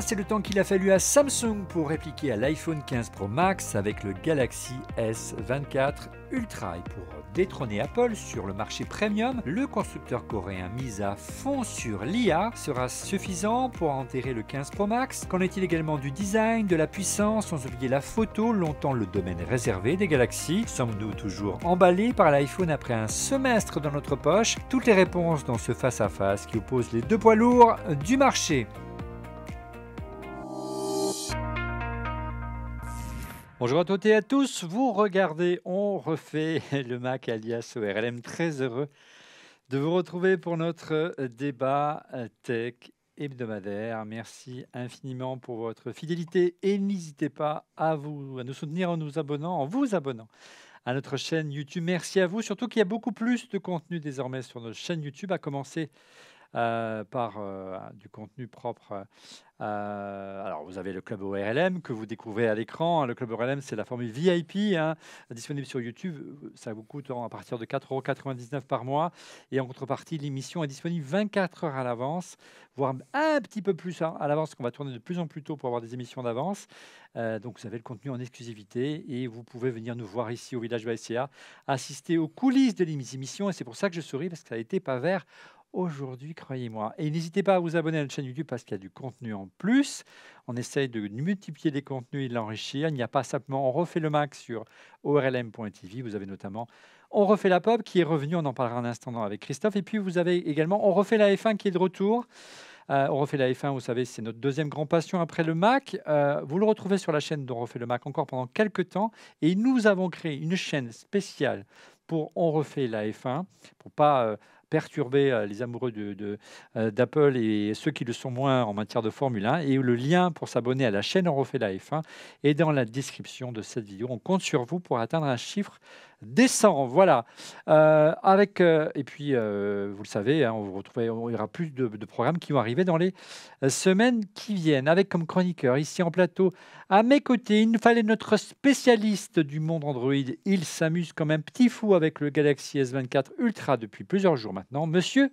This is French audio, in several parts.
c'est le temps qu'il a fallu à Samsung pour répliquer à l'iPhone 15 Pro Max avec le Galaxy S24 Ultra. Et pour détrôner Apple sur le marché premium, le constructeur coréen mis à fond sur l'IA sera suffisant pour enterrer le 15 Pro Max. Qu'en est-il également du design, de la puissance, sans oublier la photo, longtemps le domaine réservé des galaxies Sommes-nous toujours emballés par l'iPhone après un semestre dans notre poche Toutes les réponses dans ce face à -face qui oppose les deux poids lourds du marché. Bonjour à toutes et à tous. Vous regardez On refait le Mac alias ORLM. Très heureux de vous retrouver pour notre euh, débat euh, tech hebdomadaire. Merci infiniment pour votre fidélité et n'hésitez pas à, vous, à nous soutenir en nous abonnant, en vous abonnant à notre chaîne YouTube. Merci à vous, surtout qu'il y a beaucoup plus de contenu désormais sur notre chaîne YouTube, à commencer euh, par euh, du contenu propre. Euh, alors, vous avez le club ORLM que vous découvrez à l'écran. Hein. Le club ORLM, c'est la formule VIP hein, disponible sur YouTube. Ça vous coûte à partir de 4,99 euros par mois. Et en contrepartie, l'émission est disponible 24 heures à l'avance, voire un petit peu plus hein, à l'avance, qu'on va tourner de plus en plus tôt pour avoir des émissions d'avance. donc, vous avez le contenu en exclusivité et vous pouvez venir nous voir ici au village SCA assister aux coulisses de l'émission. Et c'est pour ça que je souris, parce que ça a été pas vert aujourd'hui, croyez-moi. Et n'hésitez pas à vous abonner à la chaîne YouTube parce qu'il y a du contenu en plus. On essaye de multiplier les contenus et de l'enrichir. Il n'y a pas simplement on refait le Mac sur orlm.tv. Vous avez notamment on refait la pop qui est revenu, on en parlera un instant avec Christophe. Et puis vous avez également on refait la F1 qui est de retour. Euh, on refait la F1, vous savez, c'est notre deuxième grand passion après le Mac. Euh, vous le retrouvez sur la chaîne d'On refait le Mac encore pendant quelques temps. Et nous avons créé une chaîne spéciale pour On refait la F1, pour pas euh, perturber euh, les amoureux euh, d'Apple et ceux qui le sont moins en matière de Formule 1. Et le lien pour s'abonner à la chaîne Eurofait F1 hein, est dans la description de cette vidéo. On compte sur vous pour atteindre un chiffre Descends, Voilà. Euh, avec, euh, et puis, euh, vous le savez, hein, on, vous on il y aura plus de, de, programmes qui vont arriver dans les semaines qui viennent. Avec comme chroniqueur, ici en plateau, à mes côtés, il nous fallait notre spécialiste du monde Android. Il s'amuse comme un petit fou avec le Galaxy S24 Ultra depuis plusieurs jours maintenant, monsieur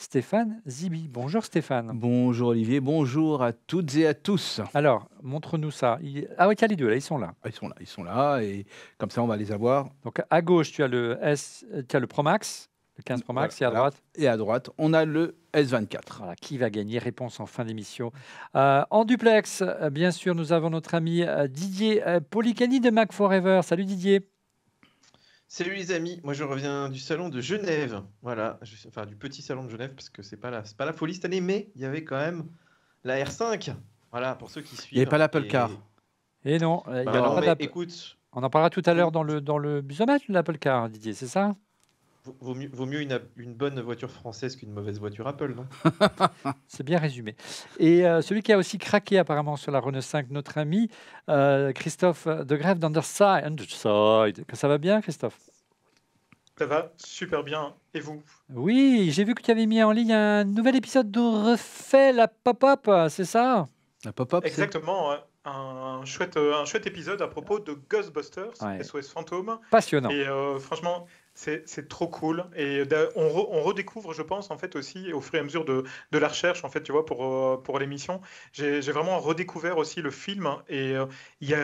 Stéphane Zibi. Bonjour Stéphane. Bonjour Olivier, bonjour à toutes et à tous. Alors, montre-nous ça. Ah oui, il y a les deux, là, ils sont là. Ils sont là, ils sont là, et comme ça, on va les avoir. Donc, à gauche, tu as le, S, tu as le Pro Max, le 15 Pro Max, et à droite Et à droite, on a le S24. qui va gagner Réponse en fin d'émission. Euh, en duplex, euh, bien sûr, nous avons notre ami euh, Didier Policani de Mac Forever. Salut Didier. Salut les amis, moi je reviens du salon de Genève. Voilà, je, enfin du petit salon de Genève parce que c'est pas la, pas la folie cette année, mais il y avait quand même la R5. Voilà, pour ceux qui suivent. Il n'y avait pas l'Apple Car. Et non, euh, il a bah, écoute, on en parlera tout à l'heure dans le dans le, l'Apple Car, Didier, c'est ça Vaut mieux, une, bonne voiture française qu'une mauvaise voiture Apple, non C'est bien résumé. Et euh, celui qui a aussi craqué apparemment sur la Renault 5, notre ami euh, Christophe de d'Underside. Que ça va bien, Christophe Ça va super bien. Et vous Oui, j'ai vu que tu avais mis en ligne un nouvel épisode de Refait la pop-up, c'est ça La pop-up Exactement. un chouette, euh, un chouette épisode à propos de Ghostbusters, SOS Fantôme. Passionnant. Et franchement, c'est trop cool. Et euh, on, redécouvre, je pense, en fait, aussi, au fur et à mesure de, la recherche, en fait, tu vois, pour, euh, pour l'émission, j'ai vraiment redécouvert aussi le film. Hein, et euh, il y,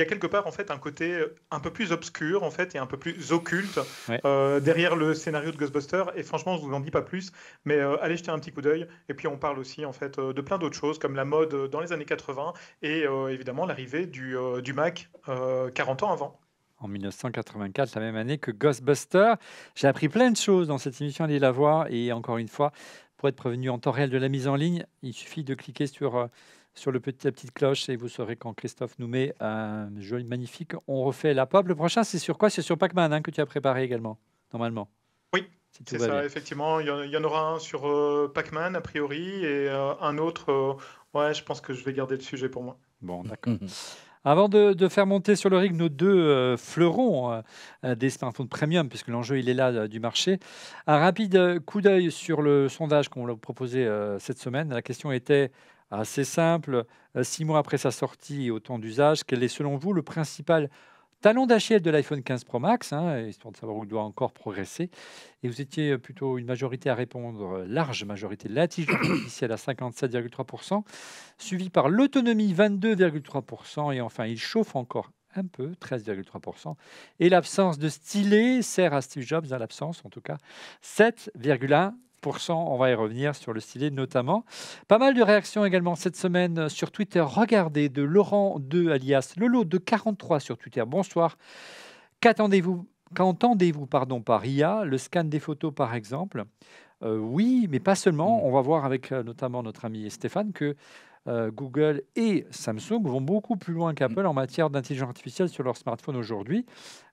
a, quelque part, en fait, un côté un peu plus obscur, en fait, et un peu plus occulte derrière le scénario de Ghostbusters. Et franchement, je vous en dis pas plus, mais allez jeter un petit coup d'œil. Et puis, on parle aussi, en fait, de plein d'autres choses, comme la mode dans les années 80 et évidemment l'arrivée du Mac 40 ans avant en 1984, la même année que Ghostbuster. J'ai appris plein de choses dans cette émission, allez la voir. Et encore une fois, pour être prévenu en temps réel de la mise en ligne, il suffit de cliquer sur, euh, sur le petit, la petite cloche et vous saurez quand Christophe nous met un jeu magnifique. On refait la pop. Le prochain, c'est sur quoi C'est sur Pac-Man hein, que tu as préparé également, normalement. Oui. c'est ça, effectivement. Il y, en aura un sur euh, Pac-Man, a priori, et euh, un autre. ouais, je pense que je vais garder le sujet pour moi. Bon, d'accord. Avant de, faire monter sur le rig nos deux euh, fleurons euh, euh, des smartphones premium, puisque l'enjeu il est là du marché, un rapide coup d'œil sur le sondage qu'on vous proposé cette semaine. La question était assez simple. Six mois après sa sortie autant au temps d'usage, quel est selon vous le principal Talon d'Achille de l'iPhone 15 Pro Max, hein, histoire de savoir où il doit encore progresser. Et vous étiez euh, plutôt une majorité à répondre, euh, large majorité, l'intelligence artificielle à 57,3%, suivi par l'autonomie 22,3%, et enfin il chauffe encore un peu, 13,3%. Et l'absence de stylet sert à Steve Jobs, à hein, l'absence en tout cas, 7,1%. On va y revenir sur le stylet notamment. Pas mal de réactions également cette semaine sur Twitter. Regardez de Laurent 2 alias Lolo de 43 sur Twitter. Bonsoir. Qu'attendez-vous Qu'entendez-vous pardon par IA, le scan des photos par exemple euh, Oui, mais pas seulement. Mm. On va voir avec euh, notamment notre ami Stéphane que euh, Google et Samsung vont beaucoup plus loin qu'Apple mm. en matière d'intelligence artificielle sur leur smartphone aujourd'hui.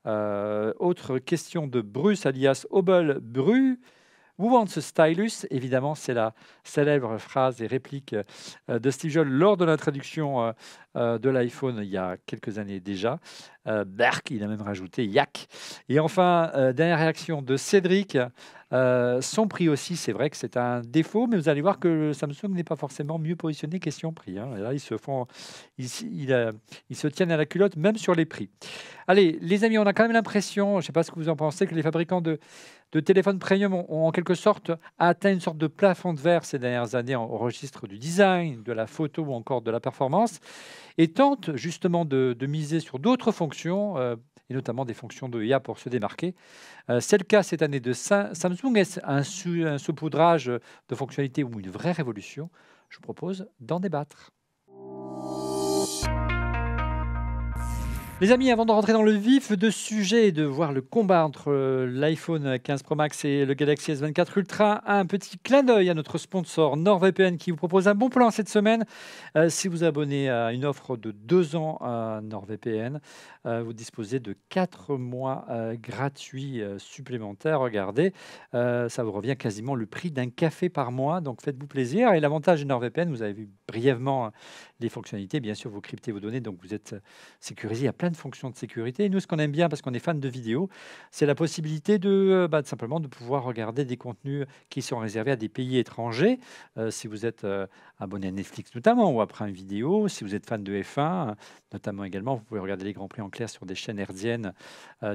autre question de Bruce alias Obel Bru. Who wants a stylus Évidemment, c'est la célèbre phrase et réplique euh, de Steve Jobs lors de l'introduction euh, euh, de l'iPhone il y a quelques années déjà. Euh, il a même rajouté Yak. Et enfin, euh, dernière réaction de Cédric. Euh, son prix aussi, c'est vrai que c'est un défaut, mais vous allez voir que Samsung n'est pas forcément mieux positionné question prix. Hein. là, ils se font, ils, se tiennent à la culotte même sur les prix. Allez, les amis, on a quand même l'impression, je ne sais pas ce que vous en pensez, que les fabricants de, de téléphones premium ont, en quelque sorte atteint une sorte de plafond de verre ces dernières années au registre du design, de la photo ou encore de la performance et tente justement de, miser sur d'autres fonctions, euh, et notamment des fonctions de IA pour se démarquer. Euh, c'est le cas cette année de Samsung. Est-ce un, un, saupoudrage de fonctionnalités ou une vraie révolution Je vous propose d'en débattre. Les amis, avant de rentrer dans le vif de sujet et de voir le combat entre euh, l'iPhone 15 Pro Max et le Galaxy S24 Ultra, un petit clin d'œil à notre sponsor NordVPN qui vous propose un bon plan cette semaine. Euh, si vous abonnez à une offre de deux ans à NordVPN, euh, vous disposez de quatre mois gratuits supplémentaires. Regardez, ça vous revient quasiment le prix d'un café par mois, donc faites-vous plaisir. Et l'avantage de NordVPN, vous avez vu brièvement les fonctionnalités, bien sûr, vous cryptez vos données, donc vous êtes sécurisé à plein fonction de sécurité. Et nous, ce qu'on aime bien, parce qu'on est fan de vidéos, c'est la possibilité de euh, bah, simplement de pouvoir regarder des contenus qui sont réservés à des pays étrangers. Euh, si vous êtes euh, abonné à Netflix notamment ou après une vidéo, si vous êtes fan de F1, notamment également, vous pouvez regarder les grands prix en clair sur des chaînes herziennes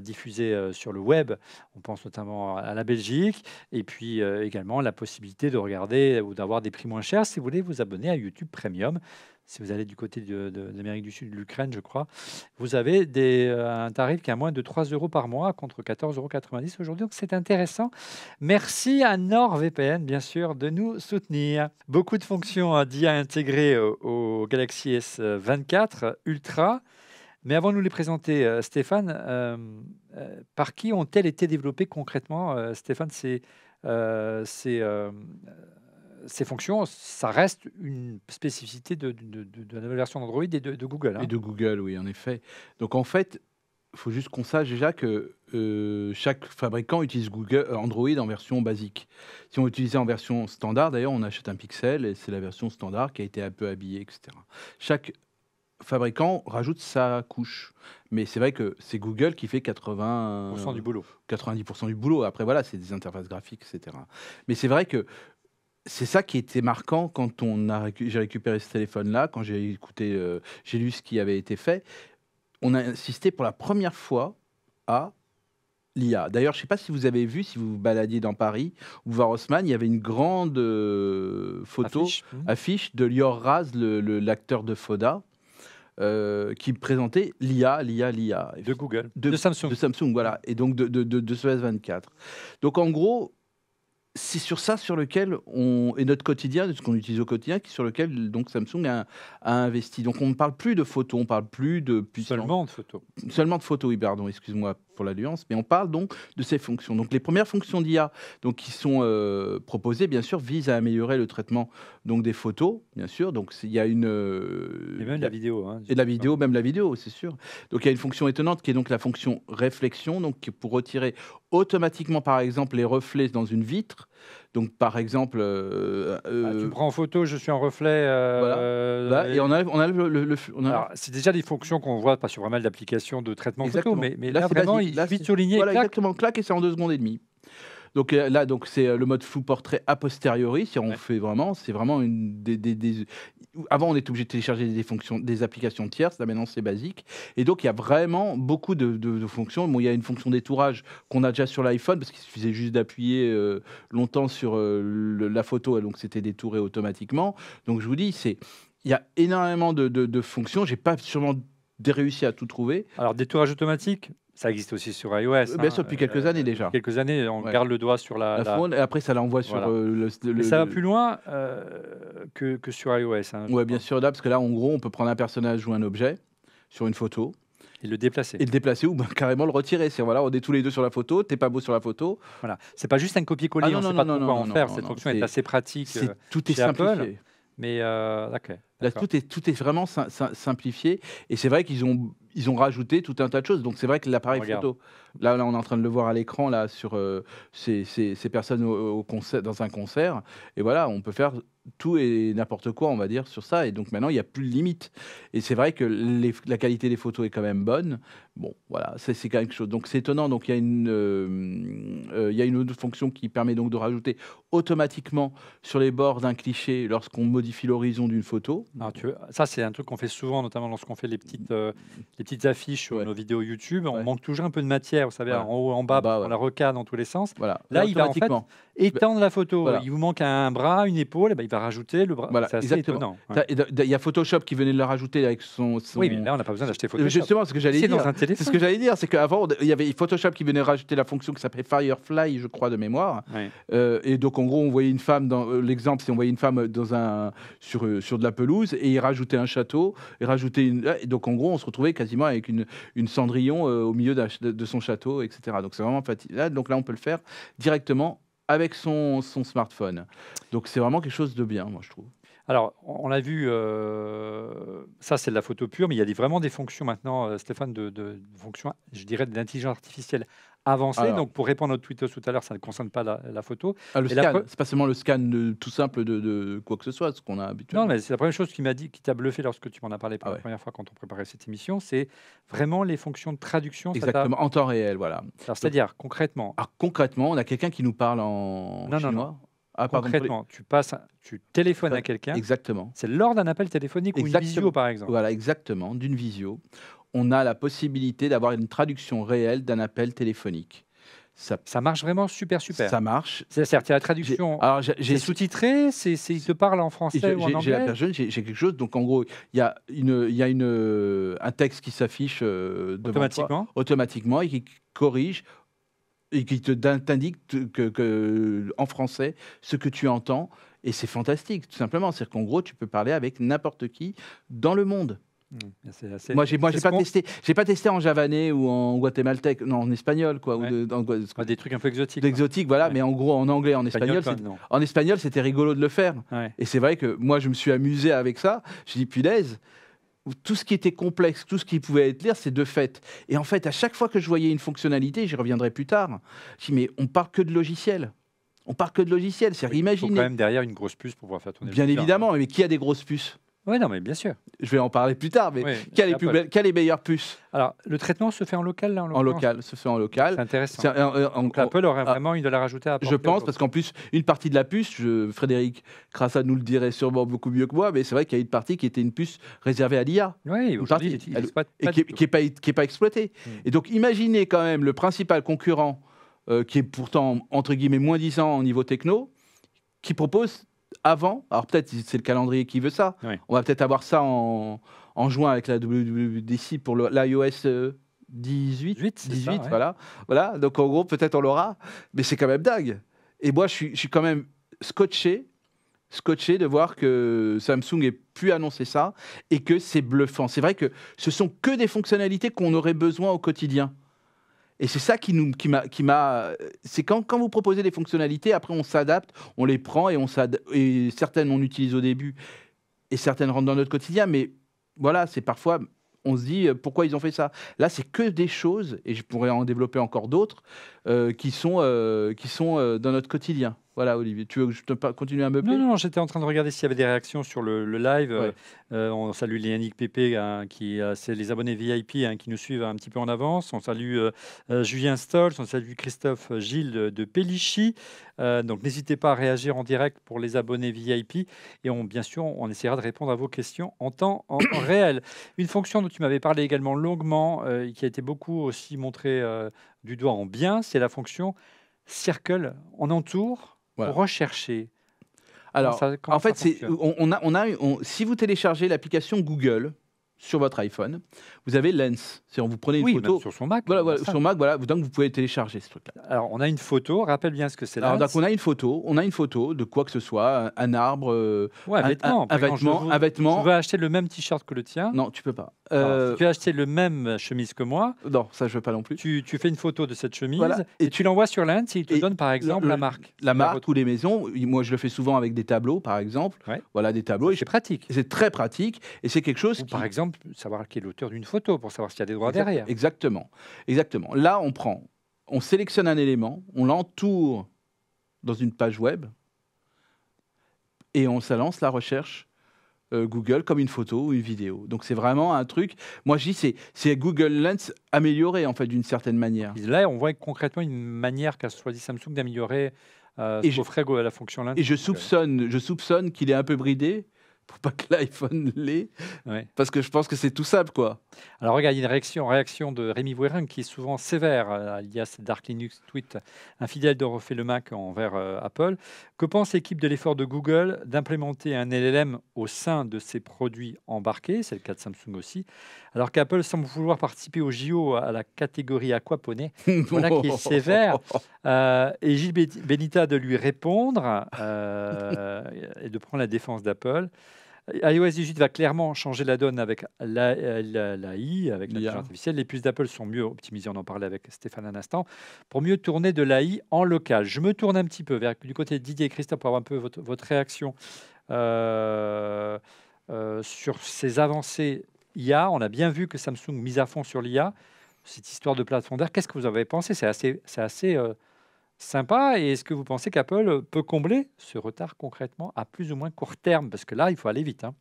diffusées sur le web. On pense notamment à la Belgique et puis également la possibilité de regarder ou d'avoir des prix moins chers si vous voulez vous abonner à YouTube Premium si vous allez du côté de, l'Amérique du Sud, de l'Ukraine, je crois, vous avez des, euh, un tarif qui est à moins de 3 euros par mois contre 14,90 euros aujourd'hui. Donc c'est intéressant. Merci à NordVPN, bien sûr, de nous soutenir. Beaucoup de fonctions hein, d'IA intégrées euh, au, Galaxy S24 Ultra. Mais avant de nous les présenter, euh, Stéphane, par qui ont-elles été développées concrètement Stéphane, c'est ces fonctions, ça reste une spécificité de, la nouvelle version d'Android et de, Google. Hein. Et de Google, oui, en effet. Donc en fait, il faut juste qu'on sache déjà que euh, chaque fabricant utilise Google, euh, Android en version basique. Si on utilisait en version standard, d'ailleurs, on achète un pixel et c'est la version standard qui a été un peu habillée, etc. Chaque fabricant rajoute sa couche. Mais c'est vrai que c'est Google qui fait 80 du boulot. 90% du boulot. Après, voilà, c'est des interfaces graphiques, etc. Mais c'est vrai que c'est ça qui était marquant quand on a j'ai récupéré ce téléphone-là, quand j'ai écouté, euh, j'ai lu ce qui avait été fait. On a insisté pour la première fois à l'IA. D'ailleurs, je ne sais pas si vous avez vu, si vous vous baladiez dans Paris, ou voir il y avait une grande euh, photo, mmh. affiche. de Lior Raz, l'acteur de Foda. Euh, qui présentait l'IA, l'IA, l'IA. De Google. De, Samsung. De Samsung, voilà. Et donc de, de, de, de 24 Donc en gros, c'est sur ça sur lequel on et notre quotidien, ce qu'on utilise au quotidien, sur lequel donc Samsung a, investi. Donc on ne parle plus de photos, on parle plus de puissance. Seulement de photos. Seulement de photos, oui, pardon, excuse-moi pour nuance mais on parle donc de ces fonctions. Donc les premières fonctions d'IA donc, qui sont euh, proposées, bien sûr, visent à améliorer le traitement donc, des photos, bien sûr. Donc il y a une... Euh, et même la vidéo. Hein, et la vidéo, même la vidéo, c'est sûr. Donc il y a une fonction étonnante qui est donc la fonction réflexion, donc pour retirer automatiquement, par exemple, les reflets dans une vitre. Donc, par exemple. Euh, euh bah, tu prends en photo, je suis en reflet. Euh, voilà. Bah, et on a, on a le. c'est déjà des fonctions qu'on voit pas sur pas mal d'applications de traitement exactement. photo, mais, mais là, vraiment, il là, vite Voilà, exactement, clac, et c'est en deux secondes et demie. Donc euh, là, donc c'est euh, le mode flou portrait a posteriori. Si on fait vraiment, c'est vraiment une des, des, Avant, on était obligé de télécharger des fonctions, des applications tierces. Là, maintenant, c'est basique. Et donc, il y a vraiment beaucoup de, fonctions. Bon, il y a une fonction d'étourage qu'on a déjà sur l'iPhone parce qu'il suffisait juste d'appuyer euh, longtemps sur la photo, et donc c'était détouré automatiquement. Donc, je vous dis, c'est il y a énormément de, de, de fonctions. J'ai pas sûrement réussi à tout trouver. Alors, détourage automatique, ça existe aussi sur iOS. Bien sûr, hein, depuis quelques euh, années déjà. Quelques années, on garde le doigt sur la. la, Phone, et après, ça l'envoie sur euh, le, Ça va plus loin euh, que, que, sur iOS. Hein, oui, bien sûr, là, parce que là, en gros, on peut prendre un personnage ou un objet sur une photo. Et le déplacer. Et le déplacer ou ben, carrément le retirer. C'est voilà, on est tous les deux sur la photo, t'es pas beau sur la photo. Voilà. C'est pas juste un copier-coller, ah, on ne sait pas non, trop non, quoi non, en faire. Cette fonction est, assez pratique. Est, tout est simplifié. mais D'accord. Là, tout est, tout est vraiment simplifié. Et c'est vrai qu'ils ont ils ont rajouté tout un tas de choses. Donc c'est vrai que l'appareil photo, là, là, on est en train de le voir à l'écran, là, sur euh, ces, personnes dans un concert. Et voilà, on peut faire tout et n'importe quoi, on va dire, sur ça. Et donc maintenant, il n'y a plus de limite. Et c'est vrai que la qualité des photos est quand même bonne. Bon, voilà, c'est quand quelque chose. Donc c'est étonnant. Donc il y, a une, euh, euh, y une autre fonction qui permet donc de rajouter automatiquement sur les bords d'un cliché lorsqu'on modifie l'horizon d'une photo. ça, c'est un truc qu'on fait souvent, notamment lorsqu'on fait les petites, euh, les petites affiches sur nos vidéos YouTube. On manque toujours un peu de matière, vous savez, en haut, en bas, on la recade dans tous les sens. Là, il va en fait étendre la photo. Il vous manque un bras, une épaule, eh ben, il va rajouter le bras. Voilà, c'est étonnant. Il y a Photoshop qui venait de le rajouter avec son. Oui, mais là, on n'a pas besoin d'acheter Photoshop. Justement, ce que j'allais dire. C'est ce que j'allais dire, c'est qu'avant, il y avait Photoshop qui venait rajouter la fonction qui s'appelait Firefly, je crois, de mémoire. Euh, et donc, en gros, on voyait une femme dans euh, l'exemple, c'est on voyait une femme dans un sur euh, sur de la pelouse et il rajoutait un château, et rajoutait une. Et donc, en gros, on se retrouvait quasiment avec une une cendrillon au milieu de, de son château, etc. Donc, c'est vraiment fatigant. Donc là, on peut le faire directement avec son, smartphone. Donc c'est vraiment quelque chose de bien, moi je trouve. Alors, on l'a vu, euh, ça c'est de la photo pure, mais il y a vraiment des fonctions maintenant, euh, Stéphane, de, de fonctions, je dirais, d'intelligence artificielle avancé. Donc, pour répondre à notre tweet tout à l'heure, ça ne concerne pas la, photo. Ah, c'est pas seulement le scan tout simple de, quoi que ce soit, ce qu'on a habituellement. Non, mais c'est la première chose qui m'a dit, qui t'a bluffé lorsque tu m'en as parlé pour ah la première fois quand on préparait cette émission, c'est vraiment les fonctions de traduction. Exactement, en temps réel, voilà. c'est-à-dire, concrètement. Alors, concrètement, on a quelqu'un qui nous parle en chinois. Non, non. Ah, concrètement, tu passes, tu téléphones à quelqu'un. Exactement. C'est lors d'un appel téléphonique ou d'une visio, par exemple. Voilà, exactement, d'une visio on a la possibilité d'avoir une traduction réelle d'un appel téléphonique. Ça, marche vraiment super, super. Ça marche. C'est-à-dire, la traduction. j'ai sous-titré, il te parle en français ou en anglais. J'ai quelque chose. Donc, en gros, il y a, une, y a une, un texte qui s'affiche euh, automatiquement. automatiquement et qui corrige et qui t'indique que, en français ce que tu entends. Et c'est fantastique, tout simplement. C'est-à-dire qu'en gros, tu peux parler avec n'importe qui dans le monde. Hmm. Moi, j'ai, moi, j'ai pas testé. en javanais ou en guatémaltèque, non, en espagnol, quoi. Ou ah, des trucs un peu exotiques. Exotiques, voilà. Mais en gros, en anglais, en espagnol, en espagnol, c'était rigolo de le faire. Et c'est vrai que moi, je me suis amusé avec ça. J'ai dit punaise. Tout ce qui était complexe, tout ce qui pouvait être lire, c'est de fait. Et en fait, à chaque fois que je voyais une fonctionnalité, j'y reviendrai plus tard. Je dis mais on parle que de logiciel. On parle que de logiciel. C'est-à-dire, Il quand même derrière une grosse puce pour pouvoir faire tourner. Bien évidemment, hein. mais qui a des grosses puces oui, non, mais bien sûr. Je vais en parler plus tard, mais quelle, est la est meilleure puce Alors, le traitement se fait en local, là, en, local se fait en local. C'est intéressant. Donc, Apple aurait ah, vraiment une la rajouter à Je pense, parce qu'en plus, une partie de la puce, je, Frédéric à nous le dirait sûrement beaucoup mieux que moi, mais c'est vrai qu'il y a une partie qui était une puce réservée à l'IA. Oui, aujourd'hui, partie, qui n'est pas, qui est pas exploitée. Hmm. Et donc, imaginez quand même le principal concurrent, euh, qui est pourtant, entre guillemets, moins disant au niveau techno, qui propose avant. Alors peut-être c'est le calendrier qui veut ça. On va peut-être avoir ça en, juin avec la WWDC pour l'iOS. 18, euh, 18, voilà, voilà. Donc en gros, peut-être on l'aura, mais c'est quand même dingue. Et moi, je suis, je suis quand même scotché scotché de voir que Samsung ait pu annoncer ça et que c'est bluffant. C'est vrai que ce sont que des fonctionnalités qu'on aurait besoin au quotidien. Et c'est ça qui, nous, qui m'a. C'est quand, vous proposez des fonctionnalités, après on s'adapte, on les prend et, on et certaines on utilise au début et certaines rentrent dans notre quotidien. Mais voilà, c'est parfois. On se dit euh, pourquoi ils ont fait ça. Là, c'est que des choses, et je pourrais en développer encore d'autres, euh, qui sont, euh, qui sont euh, dans notre quotidien. Voilà, Olivier, tu veux que je continue à meubler Non, non, j'étais en train de regarder s'il y avait des réactions sur le, live. on salue les Pépé, hein, qui c'est les abonnés VIP hein, qui nous suivent un petit peu en avance. On salue Julien Stolz, on salue Christophe Gilles de, Pellichy. donc n'hésitez pas à réagir en direct pour les abonnés VIP. Et on, bien sûr, on essaiera de répondre à vos questions en temps réel. Une fonction dont tu m'avais parlé également longuement, qui a été beaucoup aussi montrée du doigt en bien, c'est la fonction circle. On entoure, rechercher. Alors, en fait, on, a, on a, si vous téléchargez l'application Google sur votre iPhone, vous avez Lens. Si on vous prenez une photo sur son Mac, voilà, hein, sur Mac, voilà, donc vous pouvez télécharger ce truc-là. Alors, on a une photo. Rappelle bien ce que c'est. là Alors, donc, on a une photo, on a une photo de quoi que ce soit, un arbre, euh, un, vêtement, un, vêtement, je acheter le même t-shirt que le tien. Non, tu peux pas. Euh, tu as acheté le même chemise que moi. Non, ça je veux pas non plus. Tu, fais une photo de cette chemise et, tu l'envoies sur l'Inde s'il te donne par exemple la marque. La marque ou les maisons. Moi je le fais souvent avec des tableaux par exemple. Voilà des tableaux. C'est pratique. C'est très pratique et c'est quelque chose. Par exemple, savoir qui est l'auteur d'une photo pour savoir s'il y a des droits derrière. Exactement, exactement. Là on prend, on sélectionne un élément, on l'entoure dans une page web et on se lance la recherche euh, Google comme une photo ou une vidéo. Donc c'est vraiment un truc. Moi, je dis c'est Google Lens amélioré en fait d'une certaine manière. Là, on voit concrètement une manière qu'a choisi Samsung d'améliorer euh, à la fonction Lens. Et je euh, soupçonne, je soupçonne qu'il est un peu bridé pour pas que l'iPhone l'ait. Parce que je pense que c'est tout simple, quoi. Alors regarde, il y a une réaction, réaction de Rémi Wering qui est souvent sévère, euh, alias Dark Linux tweet, un fidèle de Refait le Mac envers euh, Apple. Que pense l'équipe de l'effort de Google d'implémenter un LLM au sein de ses produits embarqués C'est le cas de Samsung aussi. Alors qu'Apple semble vouloir participer au JO à la catégorie aquaponée. voilà qui est sévère. Euh, et Gilles Benita de lui répondre et de prendre la défense d'Apple iOS 18 va clairement changer la donne avec la, avec l'intelligence artificielle. Les puces d'Apple sont mieux optimisées, on en parlait avec Stéphane un instant, pour mieux tourner de l'AI en local. Je me tourne un petit peu vers du côté de Didier et Christophe pour avoir un peu votre, réaction euh, euh, sur ces avancées IA. On a bien vu que Samsung mise à fond sur l'IA. Cette histoire de plateforme d'air, qu'est-ce que vous avez pensé C'est assez, assez euh, sympa. Et est-ce que vous pensez qu'Apple peut combler ce retard concrètement à plus ou moins court terme Parce que là, il faut aller vite. Hein.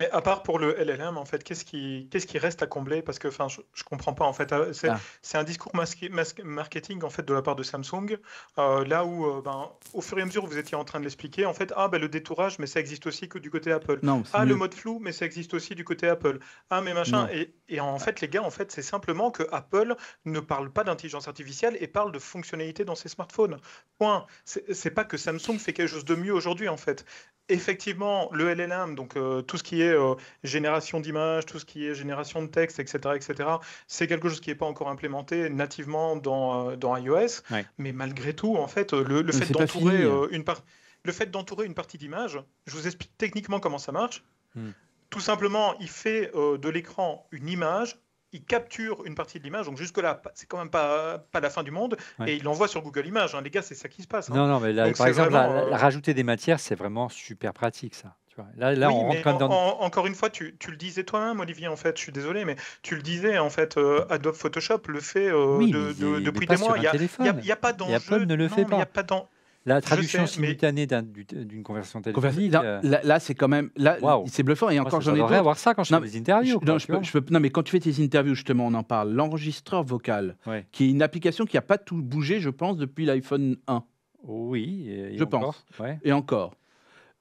Mais à part pour le LLM, en fait, qu'est-ce qui, qu'est-ce qui reste à combler Parce que enfin, je ne comprends pas. En fait, euh, ah. c'est, un discours masqué, marketing en fait, de la part de Samsung, euh, là où, euh, ben, au fur et à mesure, vous étiez en train de l'expliquer, en fait, ah, ben, le détourage, mais ça existe aussi que du côté Apple. ah, le mode flou, mais ça existe aussi du côté Apple. Ah, mais machin. Et, et, en fait, les gars, en fait, c'est simplement que Apple ne parle pas d'intelligence artificielle et parle de fonctionnalité dans ses smartphones. Point. C'est, pas que Samsung fait quelque chose de mieux aujourd'hui, en fait effectivement, le LLM, donc euh, tout ce qui est euh, génération d'images, tout ce qui est génération de texte, etc., etc., c'est quelque chose qui n'est pas encore implémenté nativement dans, euh, iOS. Mais malgré tout, en fait, le, fait d'entourer une le fait d'entourer une partie d'image, je vous explique techniquement comment ça marche. Hmm. Tout simplement, il fait de l'écran une image il capture une partie de l'image. Donc jusque-là, c'est quand même pas, pas la fin du monde. Et il l'envoie sur Google Images. Hein. Les gars, c'est ça qui se passe. Hein. Non, non, mais là, par exemple, euh, rajouter des matières, c'est vraiment super pratique, ça. Là, on encore une fois, tu, le disais toi Olivier, en fait, je suis désolé, mais tu le disais, en fait, euh, Adobe Photoshop le fait euh, oui, depuis des mois. Il n'y a, pas d'enjeu. ne le fait pas. Il n'y a pas d'enjeu la traduction simultanée d'une conversation téléphonique. Euh, là, là c'est quand même. Là, c'est bluffant. Et encore, j'en ai. D'autres. avoir ça quand je fais des interviews. non, mais quand tu fais tes interviews, justement, on en parle. L'enregistreur vocal, qui est une application qui n'a pas tout bougé, je pense, depuis l'iPhone 1. Oui, et, je pense. Et encore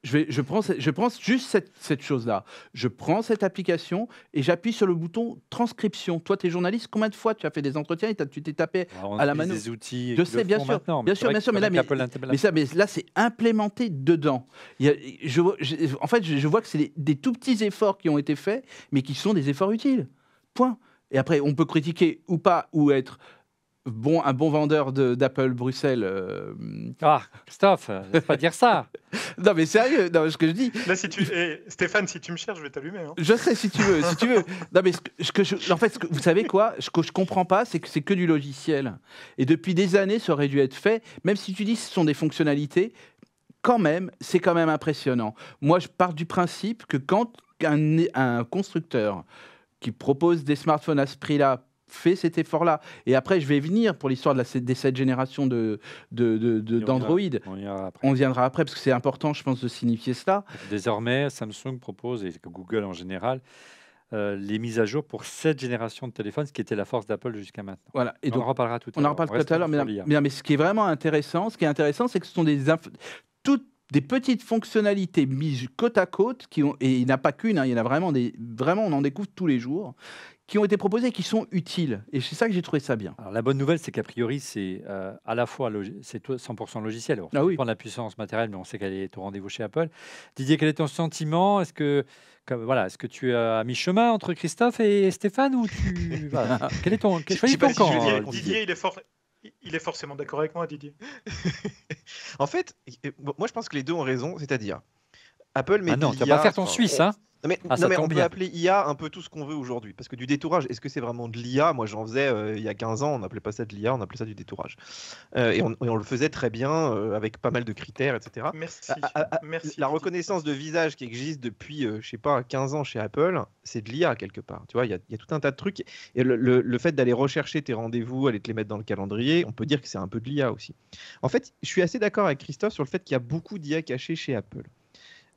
je, vais, je, prends, je juste cette, chose-là. Je prends cette application et j'appuie sur le bouton transcription. Toi, tu es journaliste, combien de fois tu as fait des entretiens et tu t'es tapé à la manœuvre des outils Je sais, bien sûr. Bien sûr, bien Mais là, mais, ça, mais là c'est implémenté dedans. Il je, en fait, je, vois que c'est des tout petits efforts qui ont été faits, mais qui sont des efforts utiles. Point. Et après, on peut critiquer ou pas, ou être bon, un bon vendeur d'Apple Bruxelles. Ah, Ah, Christophe, ne pas dire ça. non, mais sérieux, ce que je dis. Là, si tu... Eh, Stéphane, si tu me cherches, je vais t'allumer. Hein. Je sais, si tu veux, si tu veux. Non, mais ce que, en fait, vous savez quoi Ce que je comprends pas, c'est que c'est que du logiciel. Et depuis des années, ça aurait dû être fait. Même si tu dis que ce sont des fonctionnalités, quand même, c'est quand même impressionnant. Moi, je pars du principe que quand un constructeur qui propose des smartphones à ce prix-là fait cet effort-là. Et après, je vais venir pour l'histoire de la, des sept générations d'Android. De, on, viendra, après. parce que c'est important, je pense, de signifier cela. Désormais, Samsung propose, et Google en général, euh, les mises à jour pour cette génération de téléphones, ce qui était la force d'Apple jusqu'à maintenant. Voilà. Et donc, on en reparlera tout à l'heure. On en reparlera tout à l'heure, hein. mais, ce qui est vraiment intéressant, ce qui est intéressant, c'est que ce sont des toutes des petites fonctionnalités mises côte à côte, qui ont, et il n'y en a pas qu'une, hein, il y en a vraiment des, vraiment on en découvre tous les jours, qui ont été proposés et qui sont utiles. Et c'est ça que j'ai trouvé ça bien. Alors, la bonne nouvelle, c'est qu'a priori, c'est euh, à la fois c'est 100% logiciel. On ah oui. la puissance matérielle, mais on sait qu'elle est au rendez-vous chez Apple. Didier, quel est ton sentiment Est-ce que voilà, est-ce que tu es euh, à mi-chemin entre Christophe et Stéphane ou tu quel est ton je, que si Didier, il est fort. Il est forcément d'accord avec moi, Didier. en fait, moi je pense que les deux ont raison, c'est-à-dire Apple mais Ah non, tu vas pas faire ton Suisse, hein non mais, ah, on peut appeler IA un peu tout ce qu'on veut aujourd'hui. Parce que du détourage, est-ce que c'est vraiment de l'IA Moi j'en faisais euh, il y a 15 ans, on n'appelait pas ça de l'IA, on appelait ça du détourage. Euh, et, on, le faisait très bien euh, avec pas mal de critères, etc. Merci. Merci. La reconnaissance de visage qui existe depuis, je sais pas, 15 ans chez Apple, c'est de l'IA quelque part. Tu vois, il y, a tout un tas de trucs. Et le, le fait d'aller rechercher tes rendez-vous, aller te les mettre dans le calendrier, on peut dire que c'est un peu de l'IA aussi. En fait, je suis assez d'accord avec Christophe sur le fait qu'il y a beaucoup d'IA cachée chez Apple.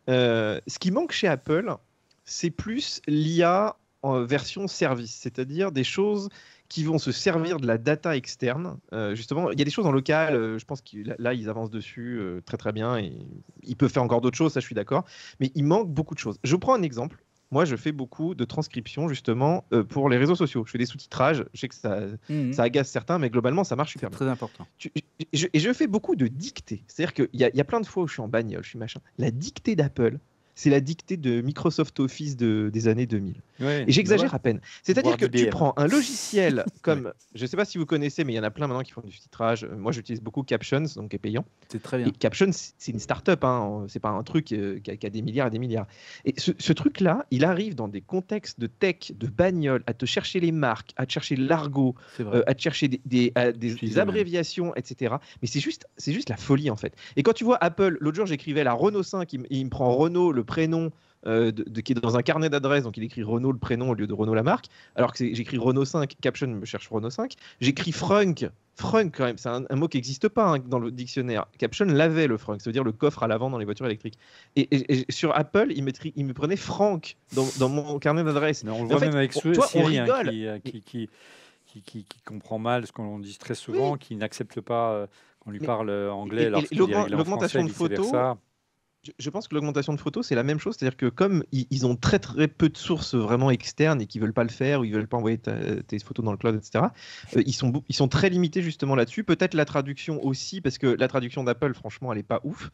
ce qui manque chez Apple, c'est plus l'IA en euh, version service, c'est-à-dire des choses qui vont se servir de la data externe. Euh, justement, il y a des choses en local, euh, je pense que là, ils avancent dessus très très bien et ils peuvent faire encore d'autres choses, ça je suis d'accord, mais il manque beaucoup de choses. Je prends un exemple. Moi, je fais beaucoup de transcriptions justement pour les réseaux sociaux. Je fais des sous-titrages. Je sais que ça, mmh. agace certains, mais globalement, ça marche super bien. Très important. et je fais beaucoup de dictées. C'est-à-dire qu'il y, y, a plein de fois où je suis en bagnole, je suis machin. La dictée d'Apple, c'est la dictée de Microsoft Office de, des années 2000. et j'exagère à peine. C'est-à-dire que tu prends un logiciel comme, je ne sais pas si vous connaissez, mais il y en a plein maintenant qui font du titrage. Euh, moi, j'utilise beaucoup Captions, donc est payant. C'est très bien. Et Captions, c'est une start-up, hein. c'est pas un truc euh, qui, a, des milliards et des milliards. Et ce, truc-là, il arrive dans des contextes de tech, de bagnole, à te chercher les marques, à te chercher l'argot, euh, à te chercher des, des, abréviations, etc. Mais c'est juste, juste la folie, en fait. Et quand tu vois Apple, l'autre jour, j'écrivais la Renault 5, il, il me prend Renault, le prénom euh, de, qui est dans un carnet d'adresses, donc il écrit Renault le prénom au lieu de Renault la marque, alors que j'écris Renault 5, caption me cherche Renault 5, j'écris Frunk, Frunk quand même, c'est un, mot qui n'existe pas hein, dans le dictionnaire, caption l'avait le Frunk, ça veut dire le coffre à l'avant dans les voitures électriques. Et, sur Apple, il, il, me prenait Frank dans, mon carnet d'adresses. On le voit même avec Siri, hein, euh, qui, qui, comprend mal ce qu'on dit très souvent, qui n'accepte pas euh, qu'on lui parle anglais. L'augmentation de photos, je pense que l'augmentation de photos, c'est la même chose. C'est-à-dire que comme ils ont très très peu de sources vraiment externes et qui veulent pas le faire ou ils veulent pas envoyer tes photos dans le cloud, etc., euh, ils, sont, ils sont très limités justement là-dessus. Peut-être la traduction aussi, parce que la traduction d'Apple, franchement, elle n'est pas ouf.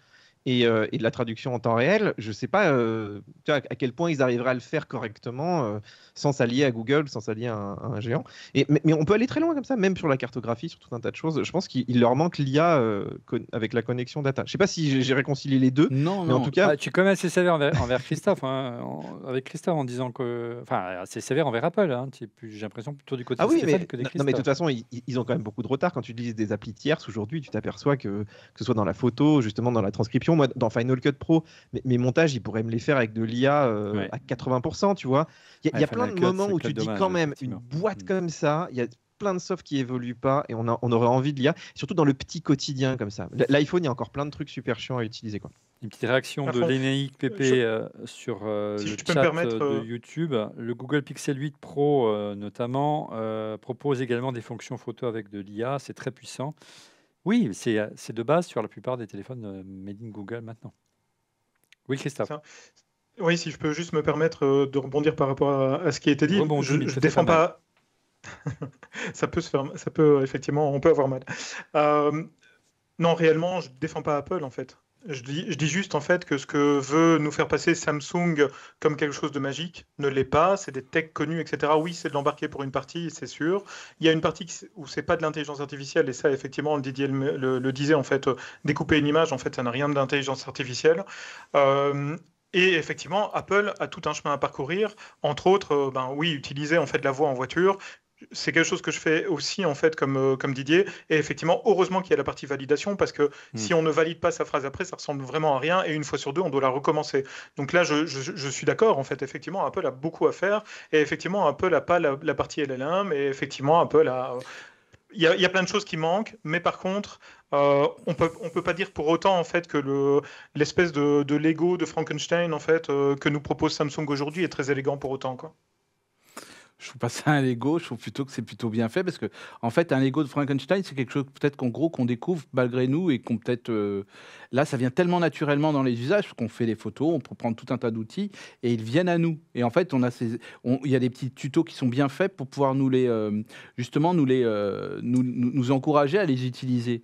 Euh, et, de la traduction en temps réel. Je ne sais pas euh, à quel point ils arriveraient à le faire correctement euh, sans s'allier à Google, sans s'allier à, un géant. Et, mais, on peut aller très loin comme ça, même sur la cartographie, sur tout un tas de choses. Je pense qu'il leur manque l'IA avec la connexion data. Je ne sais pas si j'ai réconcilié les deux. Non, mais en tout cas. Ah, tu es quand même assez sévère envers, Christophe, hein, avec Christophe en disant que. Enfin, assez sévère envers Apple. Hein, j'ai l'impression plutôt du côté ah, de oui, mais, non, mais de toute façon, ils, ils, ont quand même beaucoup de retard. Quand tu utilises des applis tierces aujourd'hui, tu t'aperçois que, que ce soit dans la photo, justement dans la transcription, moi, dans Final Cut Pro, mes, montages, ils pourraient me les faire avec de l'IA euh, à 80%, tu vois. Il y a, plein de moments où tu dis quand même, une boîte mm. comme ça, il y a plein de softs qui évoluent pas et on, on aurait envie de l'IA, surtout dans le petit quotidien comme ça. L'iPhone, il y a encore plein de trucs super chiants à utiliser. Quoi. Une petite réaction de l'ENEIC PP euh, sur euh, le chat de YouTube. Le Google Pixel 8 Pro, notamment, propose également des fonctions photo avec de l'IA. C'est très puissant. Oui, euh, c'est de base sur la plupart des téléphones euh, made in Google maintenant. Oui, Christophe. Oui, si je peux juste me permettre euh, de rebondir par rapport à, ce qui a été dit. je ne défends pas. ça peut se faire, ça peut effectivement, on peut avoir mal. non, réellement, je défends pas Apple en fait. Je dis, juste en fait que ce que veut nous faire passer Samsung comme quelque chose de magique ne l'est pas. C'est des techs connus, etc. Oui, c'est de l'embarquer pour une partie, c'est sûr. Il y a une partie où c'est pas de l'intelligence artificielle et ça, effectivement, Didier le, disait en fait, euh, découper une image, en fait, ça n'a rien d'intelligence artificielle. Euh, et effectivement, Apple a tout un chemin à parcourir, entre autres, euh, ben oui, utiliser en fait la voix en voiture, c'est quelque chose que je fais aussi en fait comme, euh, comme Didier. Et effectivement, heureusement qu'il y a la partie validation parce que hmm. si on ne valide pas sa phrase après, ça ressemble vraiment à rien. Et une fois sur deux, on doit la recommencer. Donc là, je, suis d'accord. En fait, effectivement, Apple a beaucoup à faire. Et effectivement, Apple n'a pas la, partie LLM. Et effectivement, Apple a. Euh, il y, a, il y, a, plein de choses qui manquent, mais par contre, euh, on peut, ne peut pas dire pour autant en fait que le, l'espèce de, Lego de Frankenstein en fait que nous propose Samsung aujourd'hui est très élégant pour autant quoi je trouve pas ça un Lego, je trouve plutôt que c'est plutôt bien fait parce que en fait un Lego de Frankenstein c'est quelque chose peut-être qu'en gros qu'on découvre malgré nous et qu'on peut-être euh, là ça vient tellement naturellement dans les usages qu'on fait les photos, on peut prendre tout un tas d'outils et ils viennent à nous et en fait on a ces il y a des petits tutos qui sont bien faits pour pouvoir nous les euh, justement nous les euh, nous, nous encourager à les utiliser.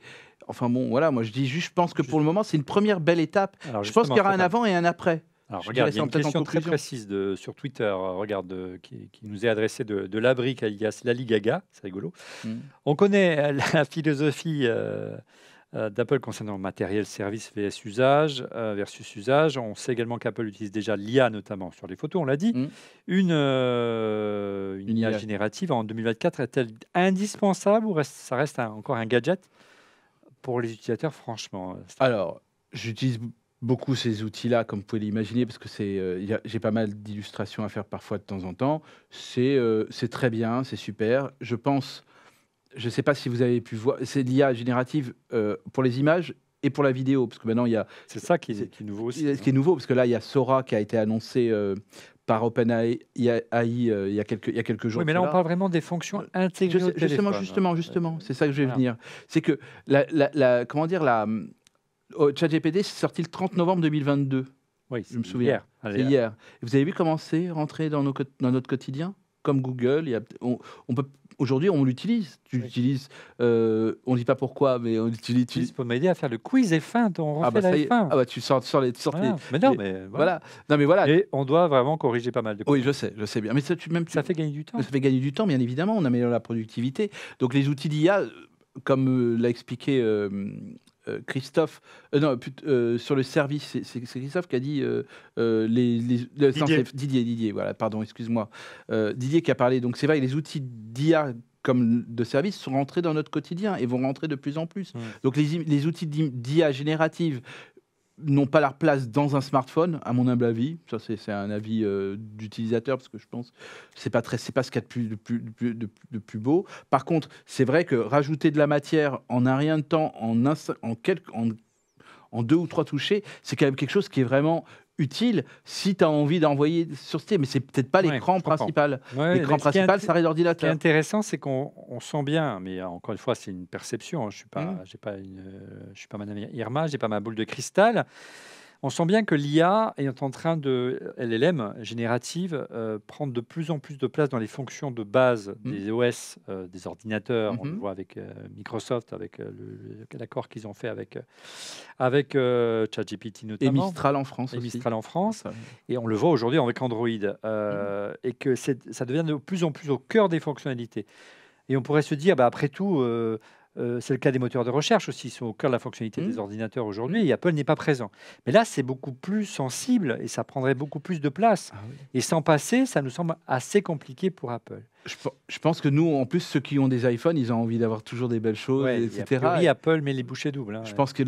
Enfin bon voilà moi je dis juste je pense que pour le moment c'est une première belle étape. je pense qu'il y aura un avant et un après. Alors, regarde, il y a une question très précise de, sur Twitter, euh, regarde, euh, qui, nous est adressée de, de à la Lali Gaga, c'est rigolo. Mm. On connaît euh, la philosophie d'Apple concernant matériel, service vs usage, versus usage. On sait également qu'Apple utilise déjà l'IA, notamment sur les photos, on l'a dit. Mm. Une, une, IA, générative en 2024 est-elle indispensable ou reste, ça reste encore un gadget pour les utilisateurs, franchement Alors, j'utilise beaucoup ces outils-là, comme vous pouvez l'imaginer, parce que c'est, euh, j'ai pas mal d'illustrations à faire parfois de temps en temps. C'est, euh, c'est très bien, c'est super. Je pense, je ne sais pas si vous avez pu voir, c'est l'IA générative euh, pour les images et pour la vidéo, parce que maintenant il y a. C'est ça qui est, qui est nouveau aussi. Ce qui est hein. nouveau, parce que là il y a Sora qui a été annoncé par OpenAI il y a, il, quelques, il y a quelques jours. mais là, on parle vraiment des fonctions intégrées. justement, justement, justement, c'est ça que je vais venir. C'est que la, la, comment dire, la, oh, ChatGPT, c'est sorti le 30 novembre 2022. Oui, je me souviens. C'est hier. Vous avez vu comment c'est rentré dans, nos, dans notre quotidien Comme Google, on, peut. Aujourd'hui, on l'utilise. Tu l'utilises. Euh, on ne dit pas pourquoi, mais on l'utilise. Tu... pour m'aider à faire le quiz et fin. On ah bah, la f Ah bah tu sors, tu les, tu Mais non, mais voilà. Non mais voilà. Et on doit vraiment corriger pas mal de. choses. Oui, je sais, je sais bien. Mais ça, tu, même, ça fait gagner du temps. Ça fait gagner du temps, bien évidemment. On améliore la productivité. Donc les outils d'IA, euh, comme euh, l'a expliqué. Euh, Christophe, euh, non, euh, sur le service, c'est Christophe qui a dit les, Didier. Didier. voilà, pardon, excuse-moi, Didier qui a parlé. Donc c'est vrai, les outils d'IA comme de service sont rentrés dans notre quotidien et vont rentrer de plus en plus. Mmh. Donc les, les outils d'IA générative n'ont pas leur place dans un smartphone, à mon humble avis. Ça, c'est un avis euh, d'utilisateur, parce que je pense que ce n'est pas, très, pas ce qu'il y a de plus, plus, beau. Par contre, c'est vrai que rajouter de la matière en un rien de temps, en, en, quelques, en, en deux ou trois touchés, c'est quand même quelque chose qui est vraiment utile si tu as envie d'envoyer sur mais c'est peut-être pas l'écran principal. l'écran principal, ça reste l'ordinateur. Ce qui est intéressant, c'est qu'on sent bien, mais encore une fois, c'est une perception. Hein. Je suis pas, mm. j'ai pas une, je suis pas Madame Irma, j'ai pas ma boule de cristal. On sent bien que l'IA est en train de, LLM générative, euh, prendre de plus en plus de place dans les fonctions de base mmh. des OS, euh, des ordinateurs. On le mmh voit avec euh, Microsoft, avec l'accord qu'ils ont fait avec, avec ChatGPT notamment. Et Mistral en France et aussi. Mistral en France. Et on le voit aujourd'hui avec Android. Mmh. Et que ça devient de plus en plus au cœur des fonctionnalités. Et on pourrait se dire, bah, après tout, euh, c'est le cas des moteurs de recherche aussi, ils sont au cœur de la fonctionnalité des mmh. ordinateurs aujourd'hui, et Apple n'est pas présent. Mais là, c'est beaucoup plus sensible et ça prendrait beaucoup plus de place. Ah et sans passer, ça nous semble assez compliqué pour Apple. Je, pense que nous, en plus, ceux qui ont des iPhones, ils ont envie d'avoir toujours des belles choses, etc. Oui, Apple met les bouchées doubles. Hein, je pense que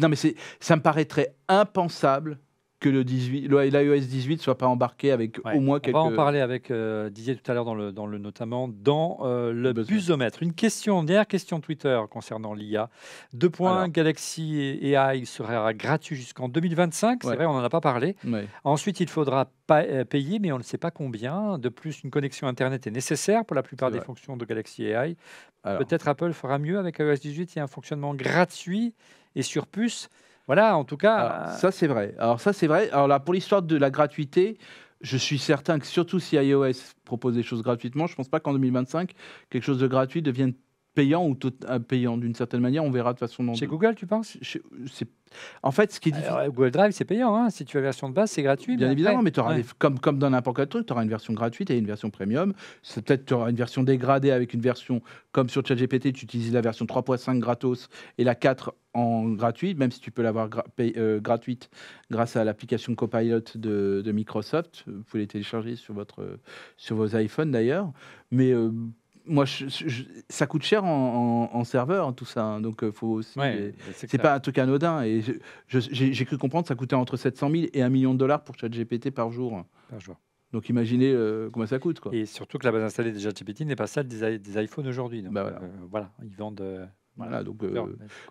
non, mais ça me paraîtrait impensable que le 18, ne 18 soit pas embarqué avec au moins quelques. On va en parler avec euh, Didier tout à l'heure dans le, dans le notamment dans euh, le busomètre. Une question, dernière question Twitter concernant l'IA. Deux points, Galaxy AI sera gratuit jusqu'en 2025. C'est vrai, on n'en a pas parlé. Ensuite, il faudra euh, payer, mais on ne sait pas combien. De plus, une connexion Internet est nécessaire pour la plupart des fonctions de Galaxy AI. Peut-être Apple fera mieux avec iOS 18. Il y a un fonctionnement gratuit et sur puce. Voilà, en tout cas. Euh, ça, c'est vrai. Alors, ça, c'est vrai. Alors là, pour l'histoire de la gratuité, je suis certain que surtout si iOS propose des choses gratuitement, je ne pense pas qu'en 2025, quelque chose de gratuit devienne payant ou euh, payant d'une certaine manière. On verra de façon. non. Chez Google, tu penses En fait, ce qui est différent, Google Drive, c'est payant. Hein. Si tu as la version de base, c'est gratuit. Bien évidemment, mais auras comme, dans n'importe quel truc, tu auras une version gratuite et une version premium. Peut-être tu auras une version dégradée avec une version comme sur ChatGPT, tu utilises la version 3.5 gratos et la 4 en gratuit, même si tu peux l'avoir euh, gratuite grâce à l'application Copilot de, Microsoft. Vous pouvez les télécharger sur, votre, sur vos iPhones d'ailleurs. Mais. Euh, moi, ça coûte cher en, serveur, hein, tout ça. Hein, donc, euh, faut c'est pas un truc anodin. Et j'ai cru comprendre que ça coûtait entre 700 000 et 1 million de dollars pour ChatGPT par jour. Par jour. Donc, imaginez euh, comment ça coûte. Quoi. Et surtout que la base installée de ChatGPT n'est pas celle des, iPhones aujourd'hui. Bah, euh, voilà. ils vendent. voilà, donc